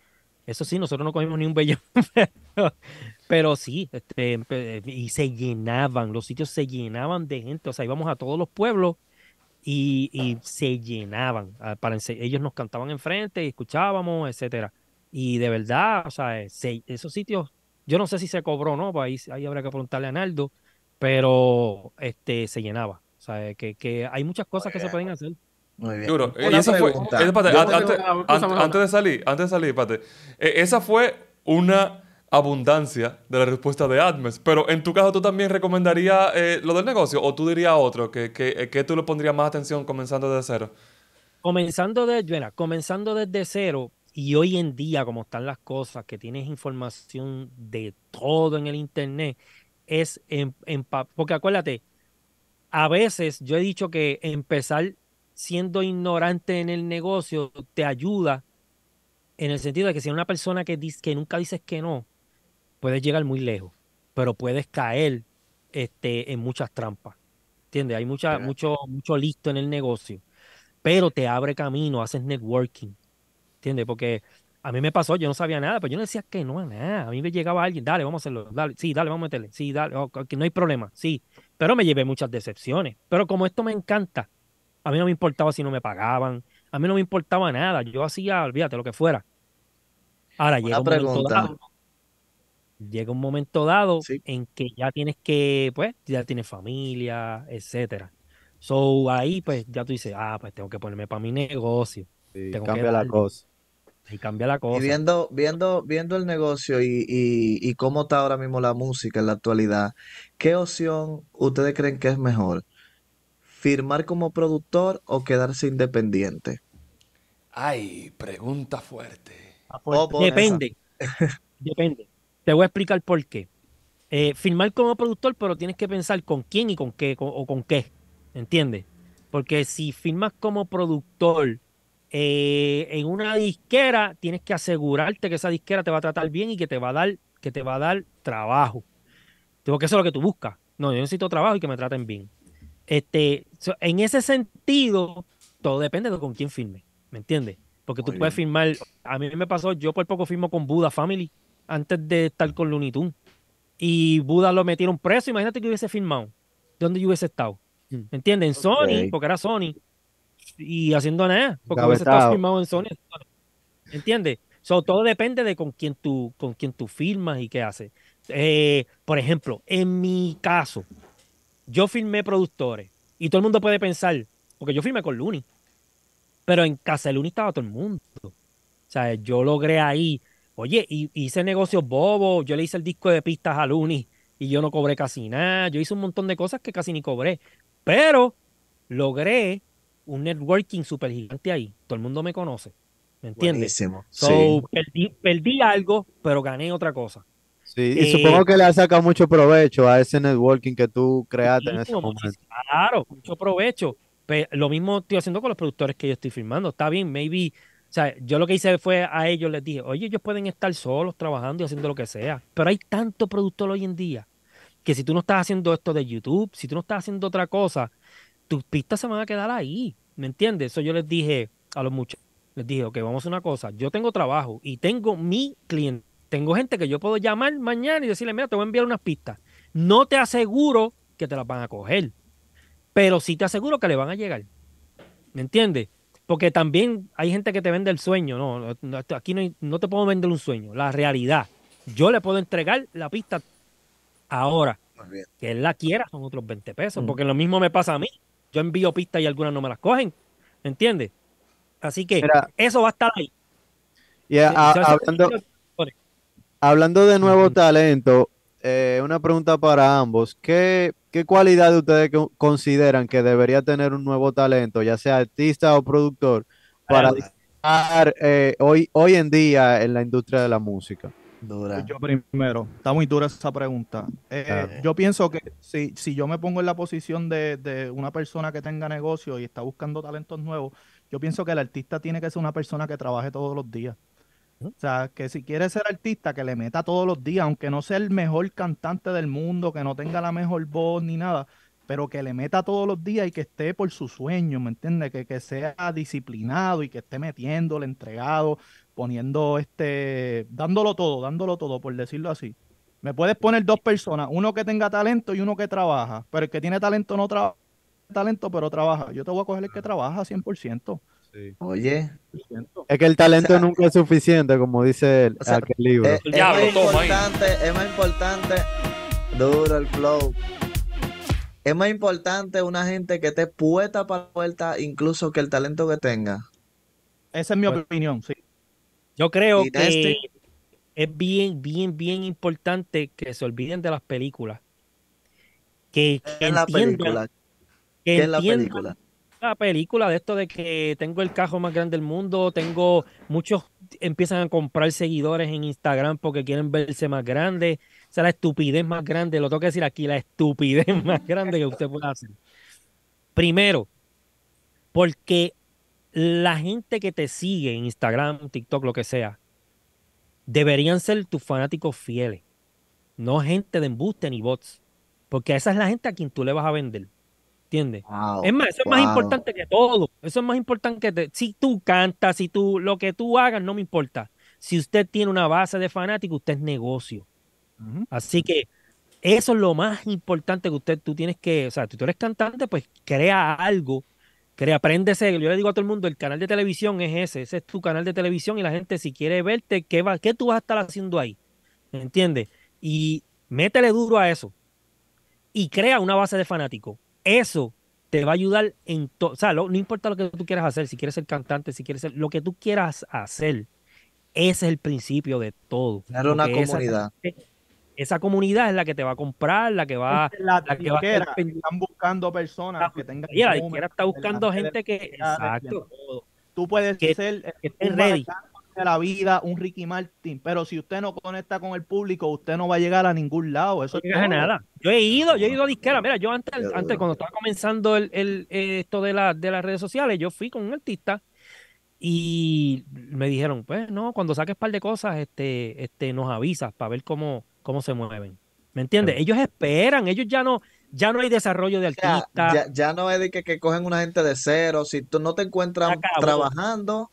eso sí, nosotros no cogimos ni un bello pero, sí, este, y se llenaban, los sitios se llenaban de gente, o sea, íbamos a todos los pueblos y, se llenaban, ah, para, ellos nos cantaban enfrente y escuchábamos, etcétera. Y de verdad, o sea, eh, esos sitios, yo no sé si se cobró, ¿no? Pues ahí, ahí habrá que preguntarle a Naldo, pero este, se llenaba o sea, que, hay muchas cosas que se pueden hacer. Muy bien. fue, antes, de salir, antes de salir, pate, e, esa fue una abundancia de la respuesta de Admes. Pero en tu caso, ¿tú también recomendarías eh, lo del negocio o tú dirías otro? ¿Que, eh, tú le pondrías más atención comenzando desde cero? Comenzando desde, comenzando desde cero y hoy en día, como están las cosas, que tienes información de todo en el Internet, es en, em, en porque acuérdate, a veces yo he dicho que empezar siendo ignorante en el negocio te ayuda en el sentido de que si eres una persona que, que nunca dices que no, puedes llegar muy lejos, pero puedes caer este, en muchas trampas. ¿Entiendes? Hay mucha, mucho, mucho listo en el negocio, pero te abre camino, haces networking. ¿Entiendes? Porque a mí me pasó, yo no sabía nada, pero pues yo no decía que no a mí me llegaba alguien, dale, vamos a hacerlo, dale, sí, dale, vamos a meterle, sí, dale, no hay problema, sí. Pero me llevé muchas decepciones. Pero como esto me encanta, a mí no me importaba si no me pagaban, a mí no me importaba nada. Yo hacía, olvídate, lo que fuera. Ahora llega un, momento dado, llega un momento dado en que ya tienes que, pues, ya tienes familia, etcétera. So ahí, pues, ya tú dices, ah, pues tengo que ponerme para mi negocio. tengo cambia la cosa. Y cambia la cosa. viendo, viendo, viendo el negocio y, cómo está ahora mismo la música en la actualidad, ¿qué opción ustedes creen que es mejor? ¿Firmar como productor o quedarse independiente? Ay, pregunta fuerte. Ah, pues, oh, depende. Depende. Te voy a explicar por qué. Eh, firmar como productor, pero tienes que pensar con quién y con qué o con qué. ¿Entiendes? Porque si firmas como productor eh, en una disquera tienes que asegurarte que esa disquera te va a tratar bien y que te va a dar, que te va a dar trabajo. Porque eso es lo que tú buscas. No, yo necesito trabajo y que me traten bien. Este, en ese sentido, todo depende de con quién firme, ¿me entiendes? Porque tú puedes firmar, a mí me pasó, yo por poco firmo con Buda Family antes de estar con Looney Tunes. Y Buda lo metieron preso, imagínate que hubiese firmado, ¿de dónde yo hubiese estado? Mm. ¿Me entiendes? En Sony, porque era Sony, y haciendo nada, porque a veces estás firmado en Sony. ¿Entiendes? todo depende de con quién tú, con quién tú firmas y qué haces. Eh, por ejemplo, en mi caso, yo firmé productores y todo el mundo puede pensar, porque yo firmé con Looney pero en casa de Looney estaba todo el mundo. O sea, yo logré ahí, oye, hice negocios bobos, yo le hice el disco de pistas a Looney y yo no cobré casi nada, yo hice un montón de cosas que casi ni cobré, pero logré un networking súper gigante ahí. Todo el mundo me conoce. ¿Me entiendes? Buenísimo. perdí, algo, pero gané otra cosa. Sí, y eh, supongo que le ha sacado mucho provecho a ese networking que tú creaste en ese momento. Claro, mucho provecho. lo mismo estoy haciendo con los productores que yo estoy firmando. Está bien, maybe. O sea, yo lo que hice fue a ellos les dije, oye, ellos pueden estar solos trabajando y haciendo lo que sea. Pero hay tanto productor hoy en día que si tú no estás haciendo esto de YouTube, si tú no estás haciendo otra cosa, tus pistas se van a quedar ahí, ¿me entiendes? Eso yo les dije a los muchachos, les dije, ok, vamos a una cosa, yo tengo trabajo y tengo mi cliente, tengo gente que yo puedo llamar mañana y decirle, mira, te voy a enviar unas pistas. No te aseguro que te las van a coger, pero sí te aseguro que le van a llegar, ¿me entiendes? Porque también hay gente que te vende el sueño, no, aquí no, te puedo vender un sueño, la realidad. Yo le puedo entregar la pista ahora. Que él la quiera son otros 20 pesos, mm. porque lo mismo me pasa a mí yo envío pistas y algunas no me las cogen. ¿entiende? entiendes? Así que eso va a estar ahí. hablando, de nuevo talento, eh, una pregunta para ambos. ¿Qué, ¿Qué cualidad ustedes consideran que debería tener un nuevo talento, ya sea artista o productor, para estar eh, hoy, hoy en día en la industria de la música? Pues yo primero. Está muy dura esa pregunta. Eh, eh, yo pienso que si, si, yo me pongo en la posición de, una persona que tenga negocio y está buscando talentos nuevos, yo pienso que el artista tiene que ser una persona que trabaje todos los días. O sea, que si quiere ser artista, que le meta todos los días, aunque no sea el mejor cantante del mundo, que no tenga la mejor voz ni nada, pero que le meta todos los días y que esté por su sueño, ¿me entiendes? Que, que sea disciplinado y que esté metiéndole, entregado, poniendo este, dándolo todo, dándolo todo, por decirlo así. Me puedes poner dos personas, uno que tenga talento y uno que trabaja, pero el que tiene talento no trabaja talento, pero trabaja. Yo te voy a coger el que trabaja 100%. Sí. Oye. Es que el talento nunca es suficiente, como dice el, aquel libro. Es, más importante, es más importante, duro el flow. Es más importante una gente que esté puesta para la puerta, incluso que el talento que tenga. Esa es mi pues opinión, sí. Yo creo que este es bien, bien, bien importante que se olviden de las películas. Que, la película? la película? de esto de que tengo el cajón más grande del mundo, tengo muchos empiezan a comprar seguidores en Instagram porque quieren verse más grandes. O sea, la estupidez más grande, lo tengo que decir aquí, la estupidez más grande que usted puede hacer. Primero, porque la gente que te sigue en Instagram, TikTok, lo que sea, deberían ser tus fanáticos fieles, no gente de embuste ni bots, porque esa es la gente a quien tú le vas a vender. ¿Entiendes? es más, eso es más importante que todo. Eso es más importante que si tú cantas, si tú lo que tú hagas, no me importa. Si usted tiene una base de fanáticos, usted es negocio. Así que eso es lo más importante que usted, tú tienes que, o sea, tú eres cantante, pues crea algo Crea, apréndese. Yo le digo a todo el mundo, el canal de televisión es ese. Ese es tu canal de televisión y la gente si quiere verte, ¿qué, va, qué tú vas a estar haciendo ahí? ¿me ¿Entiendes? Y métele duro a eso. Y crea una base de fanáticos. Eso te va a ayudar en todo. O sea, no importa lo que tú quieras hacer, si quieres ser cantante, si quieres ser lo que tú quieras hacer. Ese es el principio de todo. Crear una comunidad esa comunidad es la que te va a comprar, la que va, la, la que están buscando personas que tengan. Y la disquera está buscando gente que. Exacto. Tú puedes que, ser que un ready. de la vida, un Ricky Martin, pero si usted no conecta con el público, usted no va a llegar a ningún lado. Eso no es nada. Yo he ido, yo he ido a disquera. Mira, yo antes, cuando estaba comenzando el, eh, esto de, las redes sociales, yo fui con un artista y me dijeron, pues no, cuando saques un par de cosas, este, este, nos avisas para ver cómo, cómo se mueven. ¿Me entiendes? Ellos esperan, ellos ya no, ya no hay desarrollo de artistas. Ya, no es de que, que, cogen una gente de cero. Si tú no te encuentras trabajando.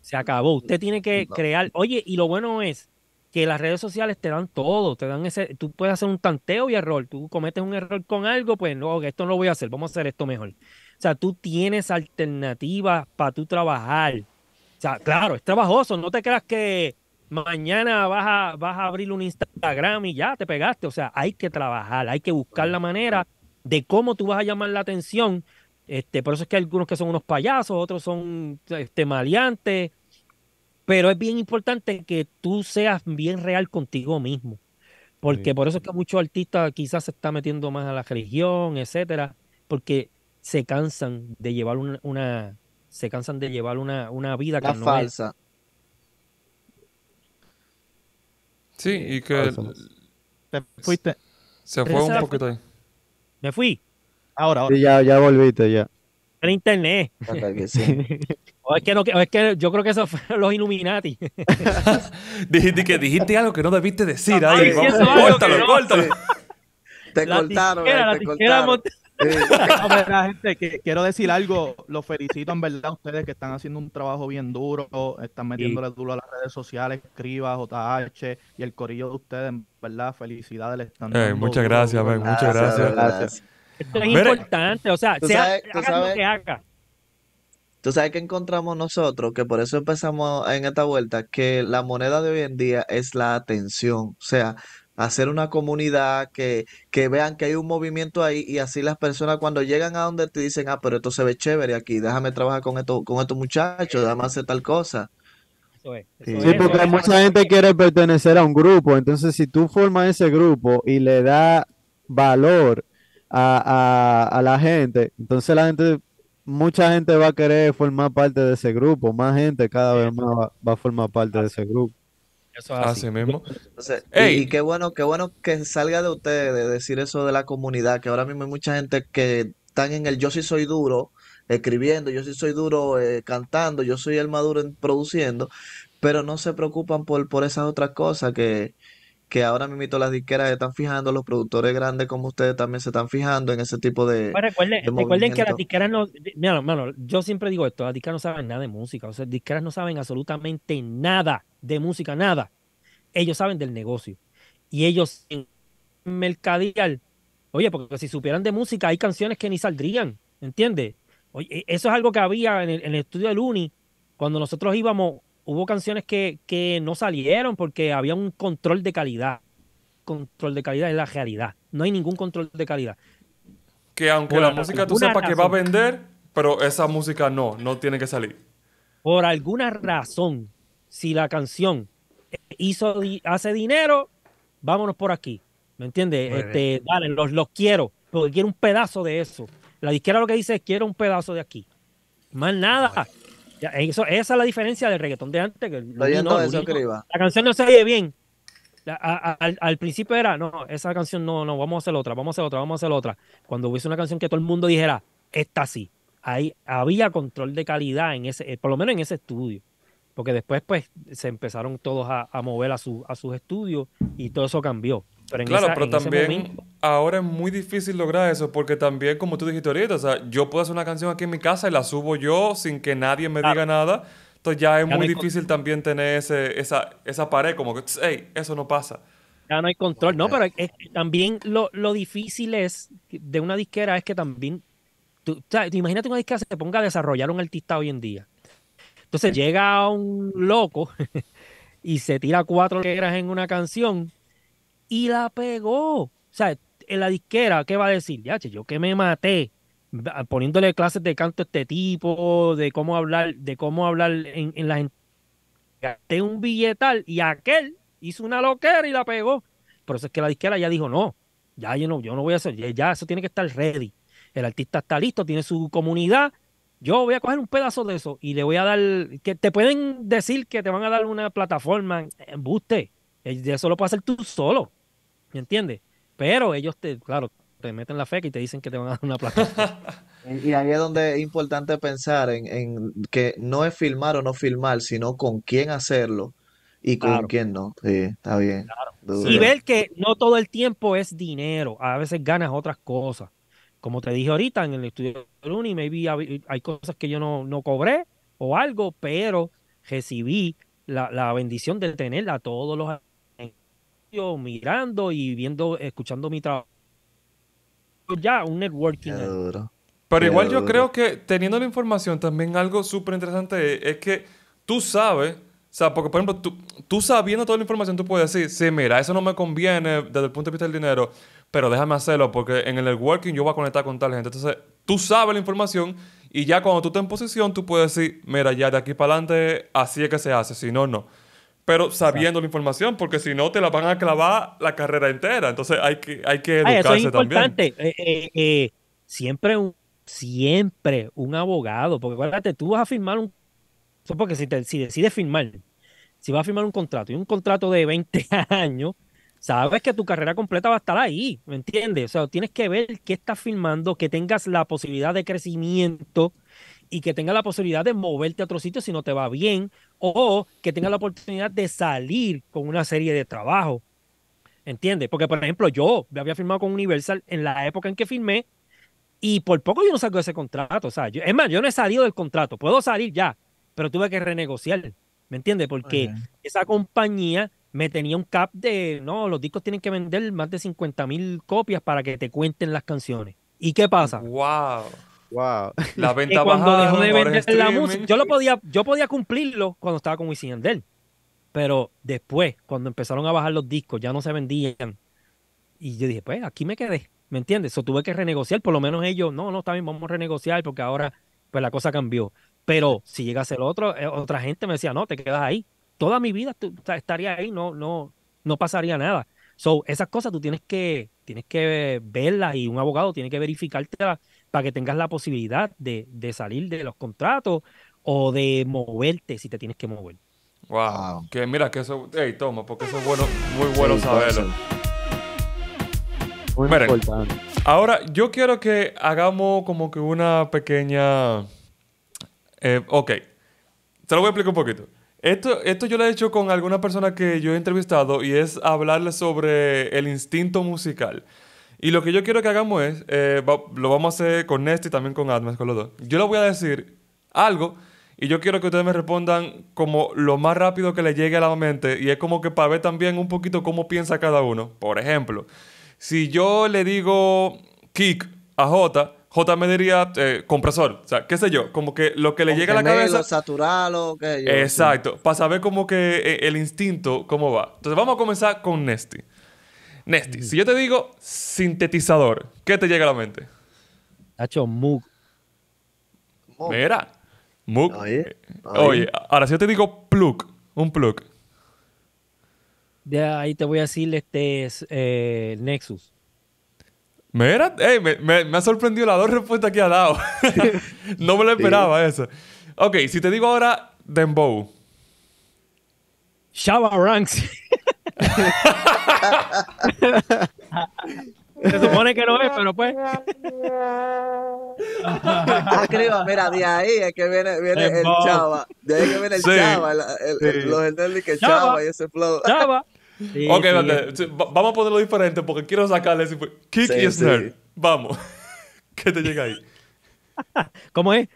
Se acabó. Usted tiene que crear. Oye, y lo bueno es que las redes sociales te dan todo, te dan ese, tú puedes hacer un tanteo y error, tú cometes un error con algo, pues no, esto no lo voy a hacer, vamos a hacer esto mejor. O sea, tú tienes alternativas para tú trabajar. O sea, claro, es trabajoso, no te creas que, mañana vas a, vas a abrir un Instagram y ya te pegaste. O sea, hay que trabajar, hay que buscar la manera de cómo tú vas a llamar la atención. Este, por eso es que algunos que son unos payasos, otros son este, maleantes. Pero es bien importante que tú seas bien real contigo mismo. Porque por eso es que muchos artistas quizás se están metiendo más a la religión, etcétera, porque se cansan de llevar una, se cansan de llevar una, vida que falsa. Sí, eh, y que. Ah, te fuiste. Se fue un poquito ahí. Me fui. Ahora, ahora. Sí, ya, ya volviste, ya. En internet. sí. o, es que no, es que yo creo que eso fue los Illuminati. dijiste que dijiste algo que no debiste decir. Ahí, vamos, córtalo, Te cortaron, eh, te cortaron. Eh, gente, quiero decir algo, los felicito en verdad a ustedes que están haciendo un trabajo bien duro, están metiéndole duro a las redes sociales, Criba, JH y el corillo de ustedes, en verdad, felicidades. Eh, muchas gracias, pues, muchas gracias. Esto es importante, o sea, sea que haga. Tú sabes que encontramos nosotros, que por eso empezamos en esta vuelta, que la moneda de hoy en día es la atención. O sea, hacer una comunidad, que, vean que hay un movimiento ahí y así las personas cuando llegan a donde te dicen, ah, pero esto se ve chévere aquí, déjame trabajar con, esto, con estos muchachos, déjame hacer tal cosa. sí, porque mucha gente quiere pertenecer a un grupo, entonces si tú formas ese grupo y le das valor a, la gente, entonces la gente mucha gente va a querer formar parte de ese grupo, más gente cada vez más va a formar parte de ese grupo. Ah, así. mismo. y, qué bueno, qué bueno que salga de ustedes de decir eso de la comunidad, que ahora mismo hay mucha gente que están en el yo sí soy duro, escribiendo, yo sí soy duro eh, cantando, yo soy el maduro en, produciendo, pero no se preocupan por, por esas otras cosas que, que ahora mismo las disqueras se están fijando, los productores grandes como ustedes también se están fijando en ese tipo de. recuerden, que las disqueras no. Mira, hermano, yo siempre digo esto: las disqueras no saben nada de música. O sea, las disqueras no saben absolutamente nada de música, nada. Ellos saben del negocio. Y ellos en mercadial. Oye, porque si supieran de música, hay canciones que ni saldrían, ¿entiendes? E, eso es algo que había en el, en el estudio del Uni, cuando nosotros íbamos hubo canciones que, no salieron porque había un control de calidad. Control de calidad es la realidad. No hay ningún control de calidad. Que aunque la música tú sepas que va a vender, pero esa música no, no tiene que salir. Por alguna razón, si la canción hizo, hace dinero, vámonos por aquí. ¿Me entiendes? Este, dale, los, los quiero, porque quiero un pedazo de eso. La disquera lo que dice es quiero un pedazo de aquí. Más nada esa es la diferencia del reggaetón de antes. Que La canción no se oye bien. al, principio era, no, esa canción no, no, vamos a hacer otra, vamos a hacer otra, vamos a hacer otra. Cuando hubiese una canción que todo el mundo dijera, esta sí. Ahí había control de calidad, en ese, eh, por lo menos en ese estudio. Porque después, pues, se empezaron todos a, a mover a, su, a sus estudios y todo eso cambió claro, pero también ahora es muy difícil lograr eso porque también, como tú dijiste ahorita, o sea, yo puedo hacer una canción aquí en mi casa y la subo yo sin que nadie me diga nada. Entonces ya es muy difícil también tener esa, esa pared como que, hey, eso no pasa. Ya no hay control. No, pero es, también lo, difícil es de una disquera es que también, tú, o sea, imagínate una disquera que se ponga a desarrollar un artista hoy en día. Entonces llega un loco y se tira cuatro letras en una canción y la pegó. O sea, en la disquera, ¿qué va a decir? Ya, che, yo que me maté poniéndole clases de canto a este tipo, de cómo hablar, de cómo hablar en, en gente gasté un billetal y aquel hizo una loquera y la pegó. Por eso es que la disquera ya dijo, no, ya yo no, yo no voy a hacer, ya, eso tiene que estar ready. El artista está listo, tiene su comunidad, yo voy a coger un pedazo de eso y le voy a dar, que te pueden decir que te van a dar una plataforma, en ya eh, eso lo puedes hacer tú solo. ¿Me entiendes? Pero ellos te, claro, te meten la fe y te dicen que te van a dar una plata. y ahí es donde es importante pensar en, que no es filmar o no filmar, sino con quién hacerlo y con quién no. Sí, está bien. Y ver que no todo el tiempo es dinero, a veces ganas otras cosas. Como te dije ahorita en el estudio de me hay cosas que yo no, cobré o algo, pero recibí la, bendición de tenerla a todos los mirando y viendo, escuchando mi trabajo. Ya, un networking. Pero igual yo creo que teniendo la información también algo súper interesante es, que tú sabes, o sea, porque por ejemplo, tú, sabiendo toda la información tú puedes decir, sí, mira, eso no me conviene desde el punto de vista del dinero, pero déjame hacerlo porque en el networking yo voy a conectar con tal gente. Entonces, tú sabes la información y ya cuando tú estás en posición tú puedes decir, mira, ya de aquí para adelante así es que se hace, si no, no pero sabiendo la información, porque si no te la van a clavar la carrera entera. Entonces hay que, hay que ah, educarse es importante. Eh, eh, eh, siempre, un, siempre un abogado, porque acuérdate, tú vas a firmar un... Porque si, si decides firmar, si vas a firmar un contrato y un contrato de 20 años, sabes que tu carrera completa va a estar ahí, ¿me entiendes? O sea, tienes que ver qué estás firmando, que tengas la posibilidad de crecimiento y que tenga la posibilidad de moverte a otro sitio si no te va bien o que tenga la oportunidad de salir con una serie de trabajo. ¿Entiendes? Porque, por ejemplo, yo me había firmado con Universal en la época en que firmé y por poco yo no salgo de ese contrato. O sea, es más, yo no he salido del contrato. Puedo salir ya, pero tuve que renegociar. ¿Me entiendes? Porque esa compañía me tenía un cap de, no, los discos tienen que vender más de 50 mil copias para que te cuenten las canciones. ¿Y qué pasa? ¡Wow! Wow. La venta bajada yo lo podía, yo podía cumplirlo cuando estaba con Wisin pero después, cuando empezaron a bajar los discos, ya no se vendían. Y yo dije, pues aquí me quedé, ¿me entiendes? eso tuve que renegociar, por lo menos ellos, no, no, también vamos a renegociar porque ahora pues la cosa cambió. Pero si llegase el otro, eh, otra gente me decía, no, te quedas ahí. Toda mi vida estaría ahí, no, no, no pasaría nada. So, esas cosas tú tienes que, tienes que verlas y un abogado tiene que verificártelas para que tengas la posibilidad de, salir de los contratos o de moverte si te tienes que mover. Wow, que mira que eso, hey, toma, porque eso es bueno, muy bueno saberlo. Muy Miren, ahora yo quiero que hagamos como que una pequeña, eh, ok, te lo voy a explicar un poquito. Esto, esto yo lo he hecho con alguna persona que yo he entrevistado y es hablarle sobre el instinto musical. Y lo que yo quiero que hagamos es, eh, lo vamos a hacer con Nesti y también con Atmas, con los dos. Yo le voy a decir algo y yo quiero que ustedes me respondan como lo más rápido que les llegue a la mente y es como que para ver también un poquito cómo piensa cada uno. Por ejemplo, si yo le digo kick a J, J me diría eh, compresor, o sea, qué sé yo, como que lo que le llega a la cabeza. Saturarlo, o Exacto, para saber como que eh, el instinto, cómo va. Entonces vamos a comenzar con Nesty. Nesty, si yo te digo sintetizador, ¿qué te llega a la mente? Hacho, Moog. Mira, Moog. Oye, ahora si yo te digo plug, un plug. De ahí te voy a decir este es, eh, Nexus. Mira, me, ha sorprendido las dos respuestas que ha dado. no me lo esperaba eso. Ok, si te digo ahora Dembow. Shabba Se supone que no es, pero pues. Ah, mira, de ahí es que viene, viene el, chava. De ahí que viene el chava, el, el, sí. los que chava, chava y ese flow. Chava. ok, vamos a ponerlo diferente porque quiero sacarle ese. Kick snare. Vamos. ¿Qué te llega ahí? ¿Cómo es?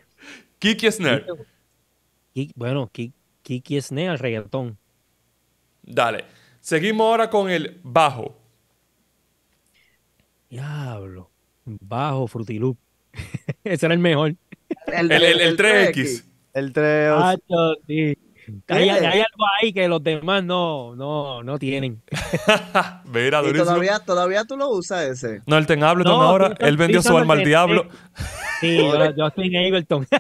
Kiki Sner bueno, Kiki kick al reggaetón. Dale. Seguimos ahora con el bajo. Diablo. Bajo, frutilup. Ese era el mejor. El, el, 3X. El 3 x hay, algo ahí que los demás no, no, no tienen. Mira, durísimo. todavía, todavía tú lo usas ese. No, el Ten Ableton ahora. Él vendió su alma al diablo. Sí, yo, yo soy en Ableton.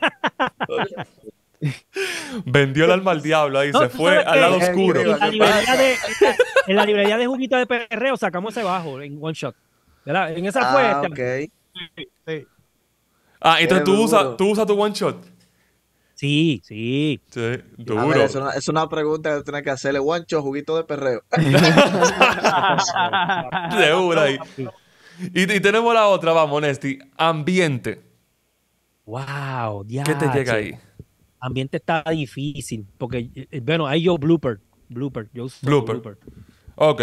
Vendió el alma al diablo ahí, se fue al lado oscuro. En la, librería de, de juguito de perreo sacamos ese bajo en one shot. En esa ah, este Okay. Ah, entonces tú usas, tú usas tu one shot. Sí, sí. duro. es, una, pregunta que tienes que hacerle. One shot, juguito de perreo. Seguro ahí. Y, tenemos la otra, vamos, Nesti. Ambiente. Wow, diablo ¿Qué te llega ahí? ambiente está difícil, porque, eh, bueno, ahí yo blooper, blooper, yo blooper. blooper. Ok.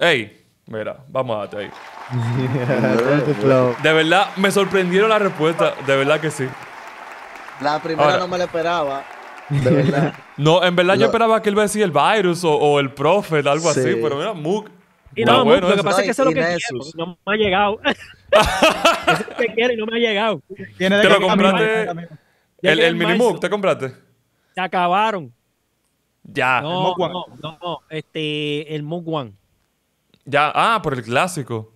Hey, mira, vamos a darte ahí. de verdad, me sorprendieron la respuesta, de verdad que sí. La primera no me la esperaba. De verdad. no, en verdad yo esperaba que él iba a decir el virus o, el profe algo así, pero mira, Mook. Y no, bueno, lo que pasa es que eso es lo que no me ha llegado. eso es quiero y no me ha llegado. Tiene Te lo el, mini ¿te compraste? Se acabaron. Ya, no, el No, no, este, el Moog One. Ya, ah, por el clásico.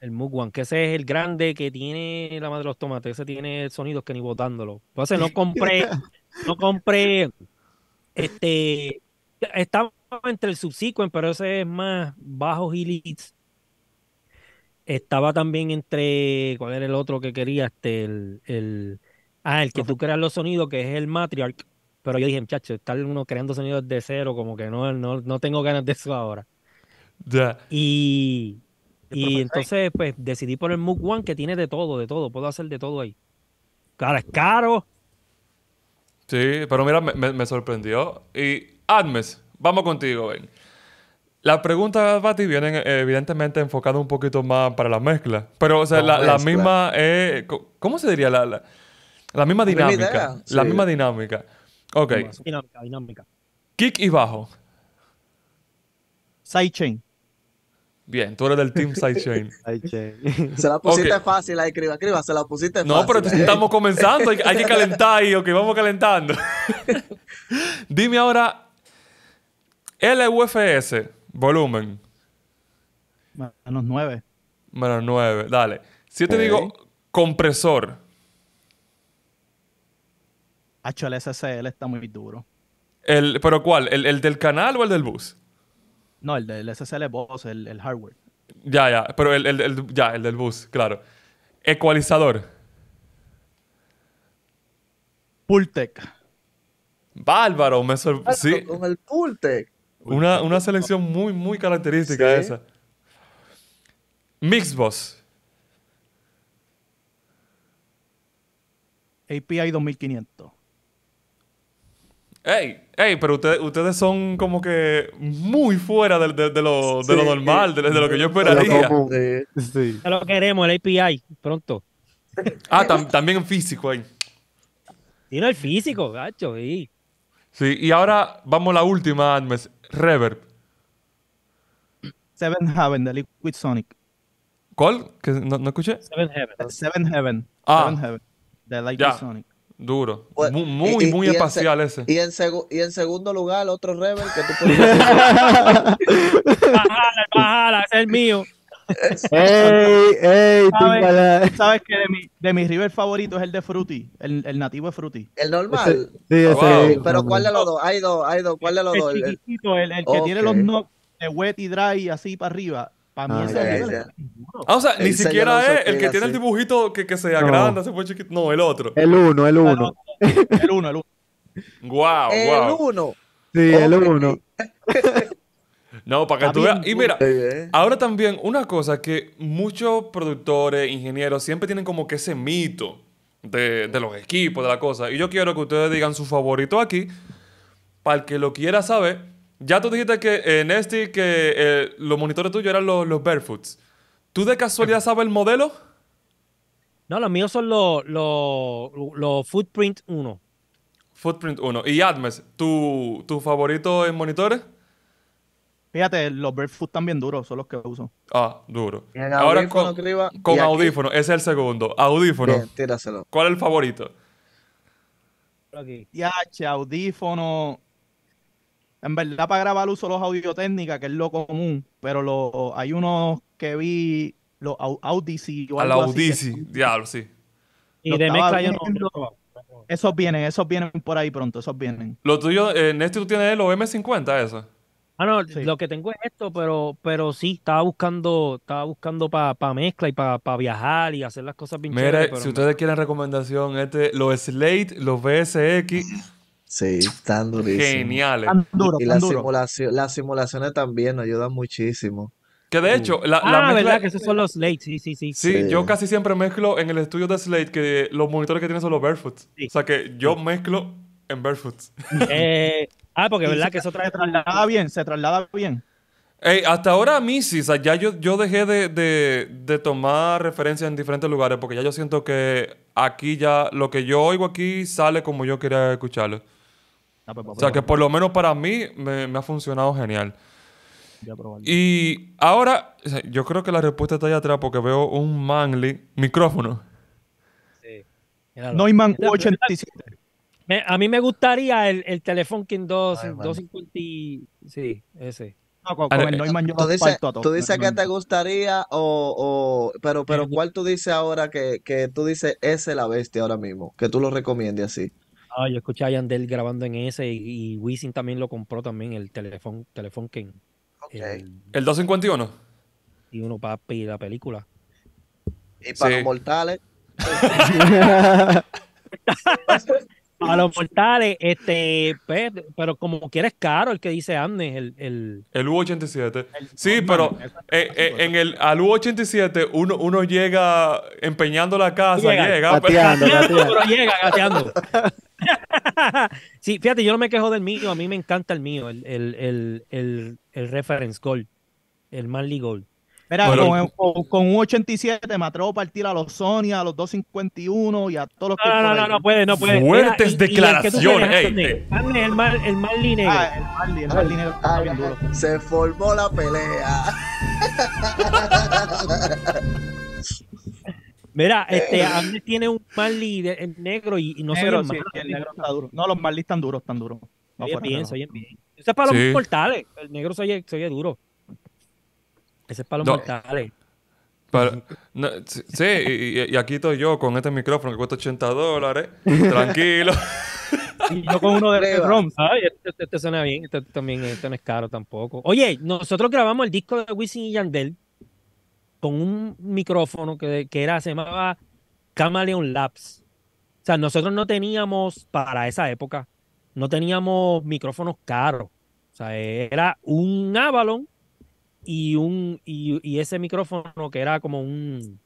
El Moog One, que ese es el grande que tiene la madre de los tomates. Ese tiene sonidos que ni botándolo. Entonces no compré, no compré, este, estaba entre el subsequent, pero ese es más bajo. y leads. Estaba también entre, ¿cuál era el otro que quería? Este, el Ah, el que tú creas los sonidos, que es el matriarch. Pero yo dije, muchacho, estar uno creando sonidos de cero, como que no, no, tengo ganas de eso ahora. Ya. Y, y entonces, pues, decidí por el MOOC One, que tiene de todo, de todo. Puedo hacer de todo ahí. Claro, es caro. Sí, pero mira, me, sorprendió. Y, Admes, vamos contigo, ven. Las preguntas, Bati, vienen eh, evidentemente enfocadas un poquito más para la mezcla. Pero, o sea, la, misma... Eh, ¿Cómo se diría la la misma dinámica. La misma dinámica. Ok. Dinámica, dinámica. Kick y bajo. Sidechain. Bien, tú eres del team sidechain. sidechain. se la pusiste fácil ahí, escriba. Criba, se la pusiste no, fácil. No, pero estamos comenzando. Hay, que calentar ahí. Ok, vamos calentando. Dime ahora. LUFS, volumen. Menos 9. Menos 9, dale. Si yo te digo compresor. Actual SSL está muy duro. ¿Pero cuál? ¿El, del canal o el del bus? No, el del SSL bus, el, hardware. Ya, ya, pero el, ya, el del bus, claro. Ecualizador. Pultec. ¡Bálvaro! me sorprendió. Sí. Con el Pultec. Una, selección muy, muy característica esa. mixbus API 2500. Ey, ey, pero ustedes, ustedes son como que muy fuera de, lo, de lo, normal, de, lo que yo esperaría. Sí. Lo queremos, el API, pronto. Ah, también en físico ahí. Sí, no, el físico, gacho, sí. Sí, y ahora vamos a la última, Admes. Reverb. Seven Heaven de Liquid Sonic. ¿Cuál? no, escuché? Seven Heaven. Seven Heaven. Ah. Seven Heaven de Liquid Sonic. Duro. muy, muy, espacial ese. Y en, segundo lugar, otro Rebel que tú puedes. bajala, bajala, es el mío. ¡Ey, ey! ¿Sabes, ¿Sabes que de mi, de mi river favorito es el de Fruity? El, el nativo de Fruity. ¿El normal? sí, ese. Pero ¿cuál de los dos? Hay dos, hay dos. ¿Cuál de los dos? El, que tiene los knocks de wet y dry así para arriba. Para mí ah, ah, o sea, ni siquiera es el que tiene el dibujito que, se agranda, se fue chiquito. No, el otro. El uno, el ah, uno. El uno, el uno. Guau, guau. El uno. Sí, el uno. No, para que tú veas. Y mira, ahora también una cosa que muchos productores, ingenieros, siempre tienen como que ese mito de, de los equipos, de la cosa. Y yo quiero que ustedes digan su favorito aquí, para el que lo quiera saber ya tú dijiste que en eh, Nesty, que eh, los monitores tuyos eran los, los Barefoots. ¿Tú de casualidad sabes el modelo? No, los míos son los, Footprint 1. Footprint 1. ¿Y Admes, tu, favorito en monitores? Fíjate, los Barefoot también duros, son los que uso. Ah, duro. Ahora con, con audífono, ese es el segundo. Audífono. Bien, tíraselo. ¿Cuál es el favorito? Aquí. Yache, audífono. En verdad, para grabar uso los audio técnica, que es lo común, pero lo, hay unos que vi, los Audicy. O a la Audicy, diablo, sí. Y de mezcla yo no. Esos vienen, esos vienen por ahí pronto, esos vienen. Lo tuyo, en eh, Néstor, tú tienes los M50, eso. Ah, no, lo que tengo es esto, pero, pero sí, estaba buscando, estaba buscando para mezcla y para viajar y hacer las cosas bien Mira, si ustedes quieren recomendación, este, los Slate, los BSX... Sí, tan durísimos. Geniales. Tan y las simulaciones también nos ayudan muchísimo. Que de hecho, la, ah, la verdad que esos son los Slate, sí, sí, sí, sí. yo casi siempre mezclo en el estudio de Slate que los monitores que tienen son los Barefoot. O sea que yo mezclo en Barefoot. Eh, ah, porque verdad que eso Se traslada bien, se traslada bien. hasta ahora a mí sí, o sea, ya yo, yo dejé de, de, tomar referencias en diferentes lugares porque ya yo siento que aquí ya lo que yo oigo aquí sale como yo quería escucharlo. Ah, pues, o pues, sea, pues, que por lo menos para mí me, ha funcionado genial. Y ahora, yo creo que la respuesta está allá atrás porque veo un Manly micrófono. Sí. Neumann 87. a mí me gustaría el, el teléfono King 2, ah, Sí, ese. No, con, ¿Tú, dices, que te gustaría o, pero pero eh, cuál tú dices ahora que, tú dices ese la bestia ahora mismo, que tú lo recomiendes así? Ah, yo escuché a Yandel grabando en ese y, Wisin también lo compró también, el teléfono, teléfono Ken. El, 251? Y uno papi, la película. Y para los mortales. para los mortales, este, pues, pero como quieres caro el que dice Andes el, el, el U87. sí, pero eh, eh, en el al U87 uno, uno llega empeñando la casa, llega, gateando. sí, fíjate, yo no me quejo del mío, a mí me encanta el mío, el, reference goal, el manly goal. Mira, con, un 87 me atrevo a partir a los Sony, a los 251 y a todos los que. No, no, no, no puede, no puede. Fuertes declaraciones. el, el se formó la pelea. Mira, eh, este, eh, Andy tiene un Marley negro y, no negro, se el negro está duro. No, los Marley están duros, están duros. oye, bien, oye, bien. Ese es para los mortales. El negro se oye, duro. Ese es para los mortales. sí, y, aquí estoy yo con este micrófono que cuesta 80 dólares. Tranquilo. Y yo con uno de ROM, ¿sabes? Este, este, este, suena bien, este también este no es caro tampoco. Oye, nosotros grabamos el disco de Wisin y Yandel con un micrófono que, era, se llamaba Camaleon Labs. O sea, nosotros no teníamos, para esa época, no teníamos micrófonos caros. O sea, era un Avalon y, un, y, ese micrófono que era como un,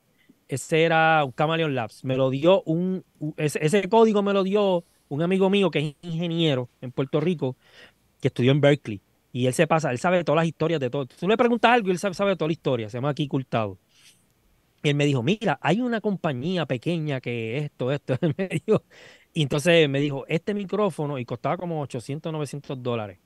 ese era un Camaleon Labs. Me lo dio un, ese, ese, código me lo dio un amigo mío que es ingeniero en Puerto Rico, que estudió en Berkeley. Y él se pasa, él sabe todas las historias de todo. Tú le preguntas algo él sabe, sabe toda la historia. Se llama aquí Cultado. Y él me dijo, mira, hay una compañía pequeña que esto, esto. me y entonces me dijo, este micrófono, y costaba como 800, 900 dólares.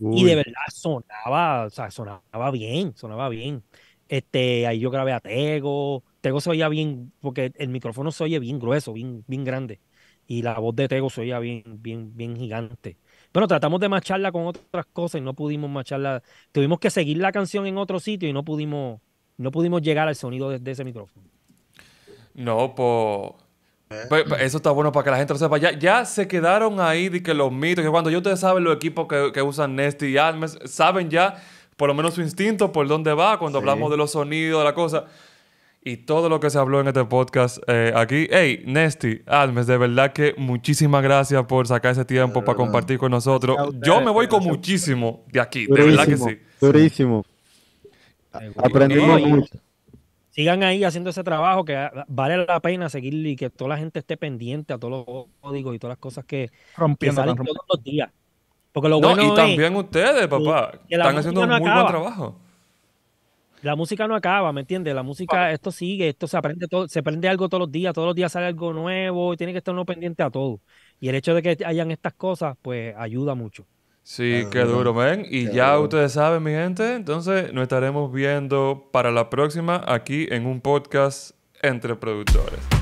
Y de verdad sonaba, o sea, sonaba bien, sonaba bien. Este, ahí yo grabé a Tego. Tego se oía bien, porque el micrófono se oye bien grueso, bien, bien grande. Y la voz de Tego se oía bien, bien, bien gigante. Bueno, tratamos de macharla con otras cosas y no pudimos macharla. Tuvimos que seguir la canción en otro sitio y no pudimos, no pudimos llegar al sonido de, ese micrófono. No, pues, pues... eso está bueno para que la gente lo sepa. Ya, se quedaron ahí de que los mitos, que cuando yo ustedes saben los equipos que, que usan Nest y Almes, saben ya por lo menos su instinto, por dónde va, cuando hablamos de los sonidos, de la cosa y todo lo que se habló en este podcast eh, aquí. Hey, Nesty, Almes, de verdad que muchísimas gracias por sacar ese tiempo para compartir con nosotros. Yo me voy con muchísimo de aquí, de verdad que sí. Durísimo. Aprendimos mucho. Sigan ahí haciendo ese trabajo que vale la pena seguir y que toda la gente esté pendiente a todos los códigos y todas las cosas que, rompiendo, todos los días. Porque lo bueno y también ustedes, papá, están haciendo un muy buen trabajo la música no acaba, ¿me entiendes? La música, esto sigue, esto se aprende todo, se aprende algo todos los días, todos los días sale algo nuevo y tiene que estar uno pendiente a todo. Y el hecho de que hayan estas cosas, pues ayuda mucho. Sí, qué duro, ¿ven? Y ya ustedes saben, mi gente, entonces nos estaremos viendo para la próxima aquí en un podcast entre productores.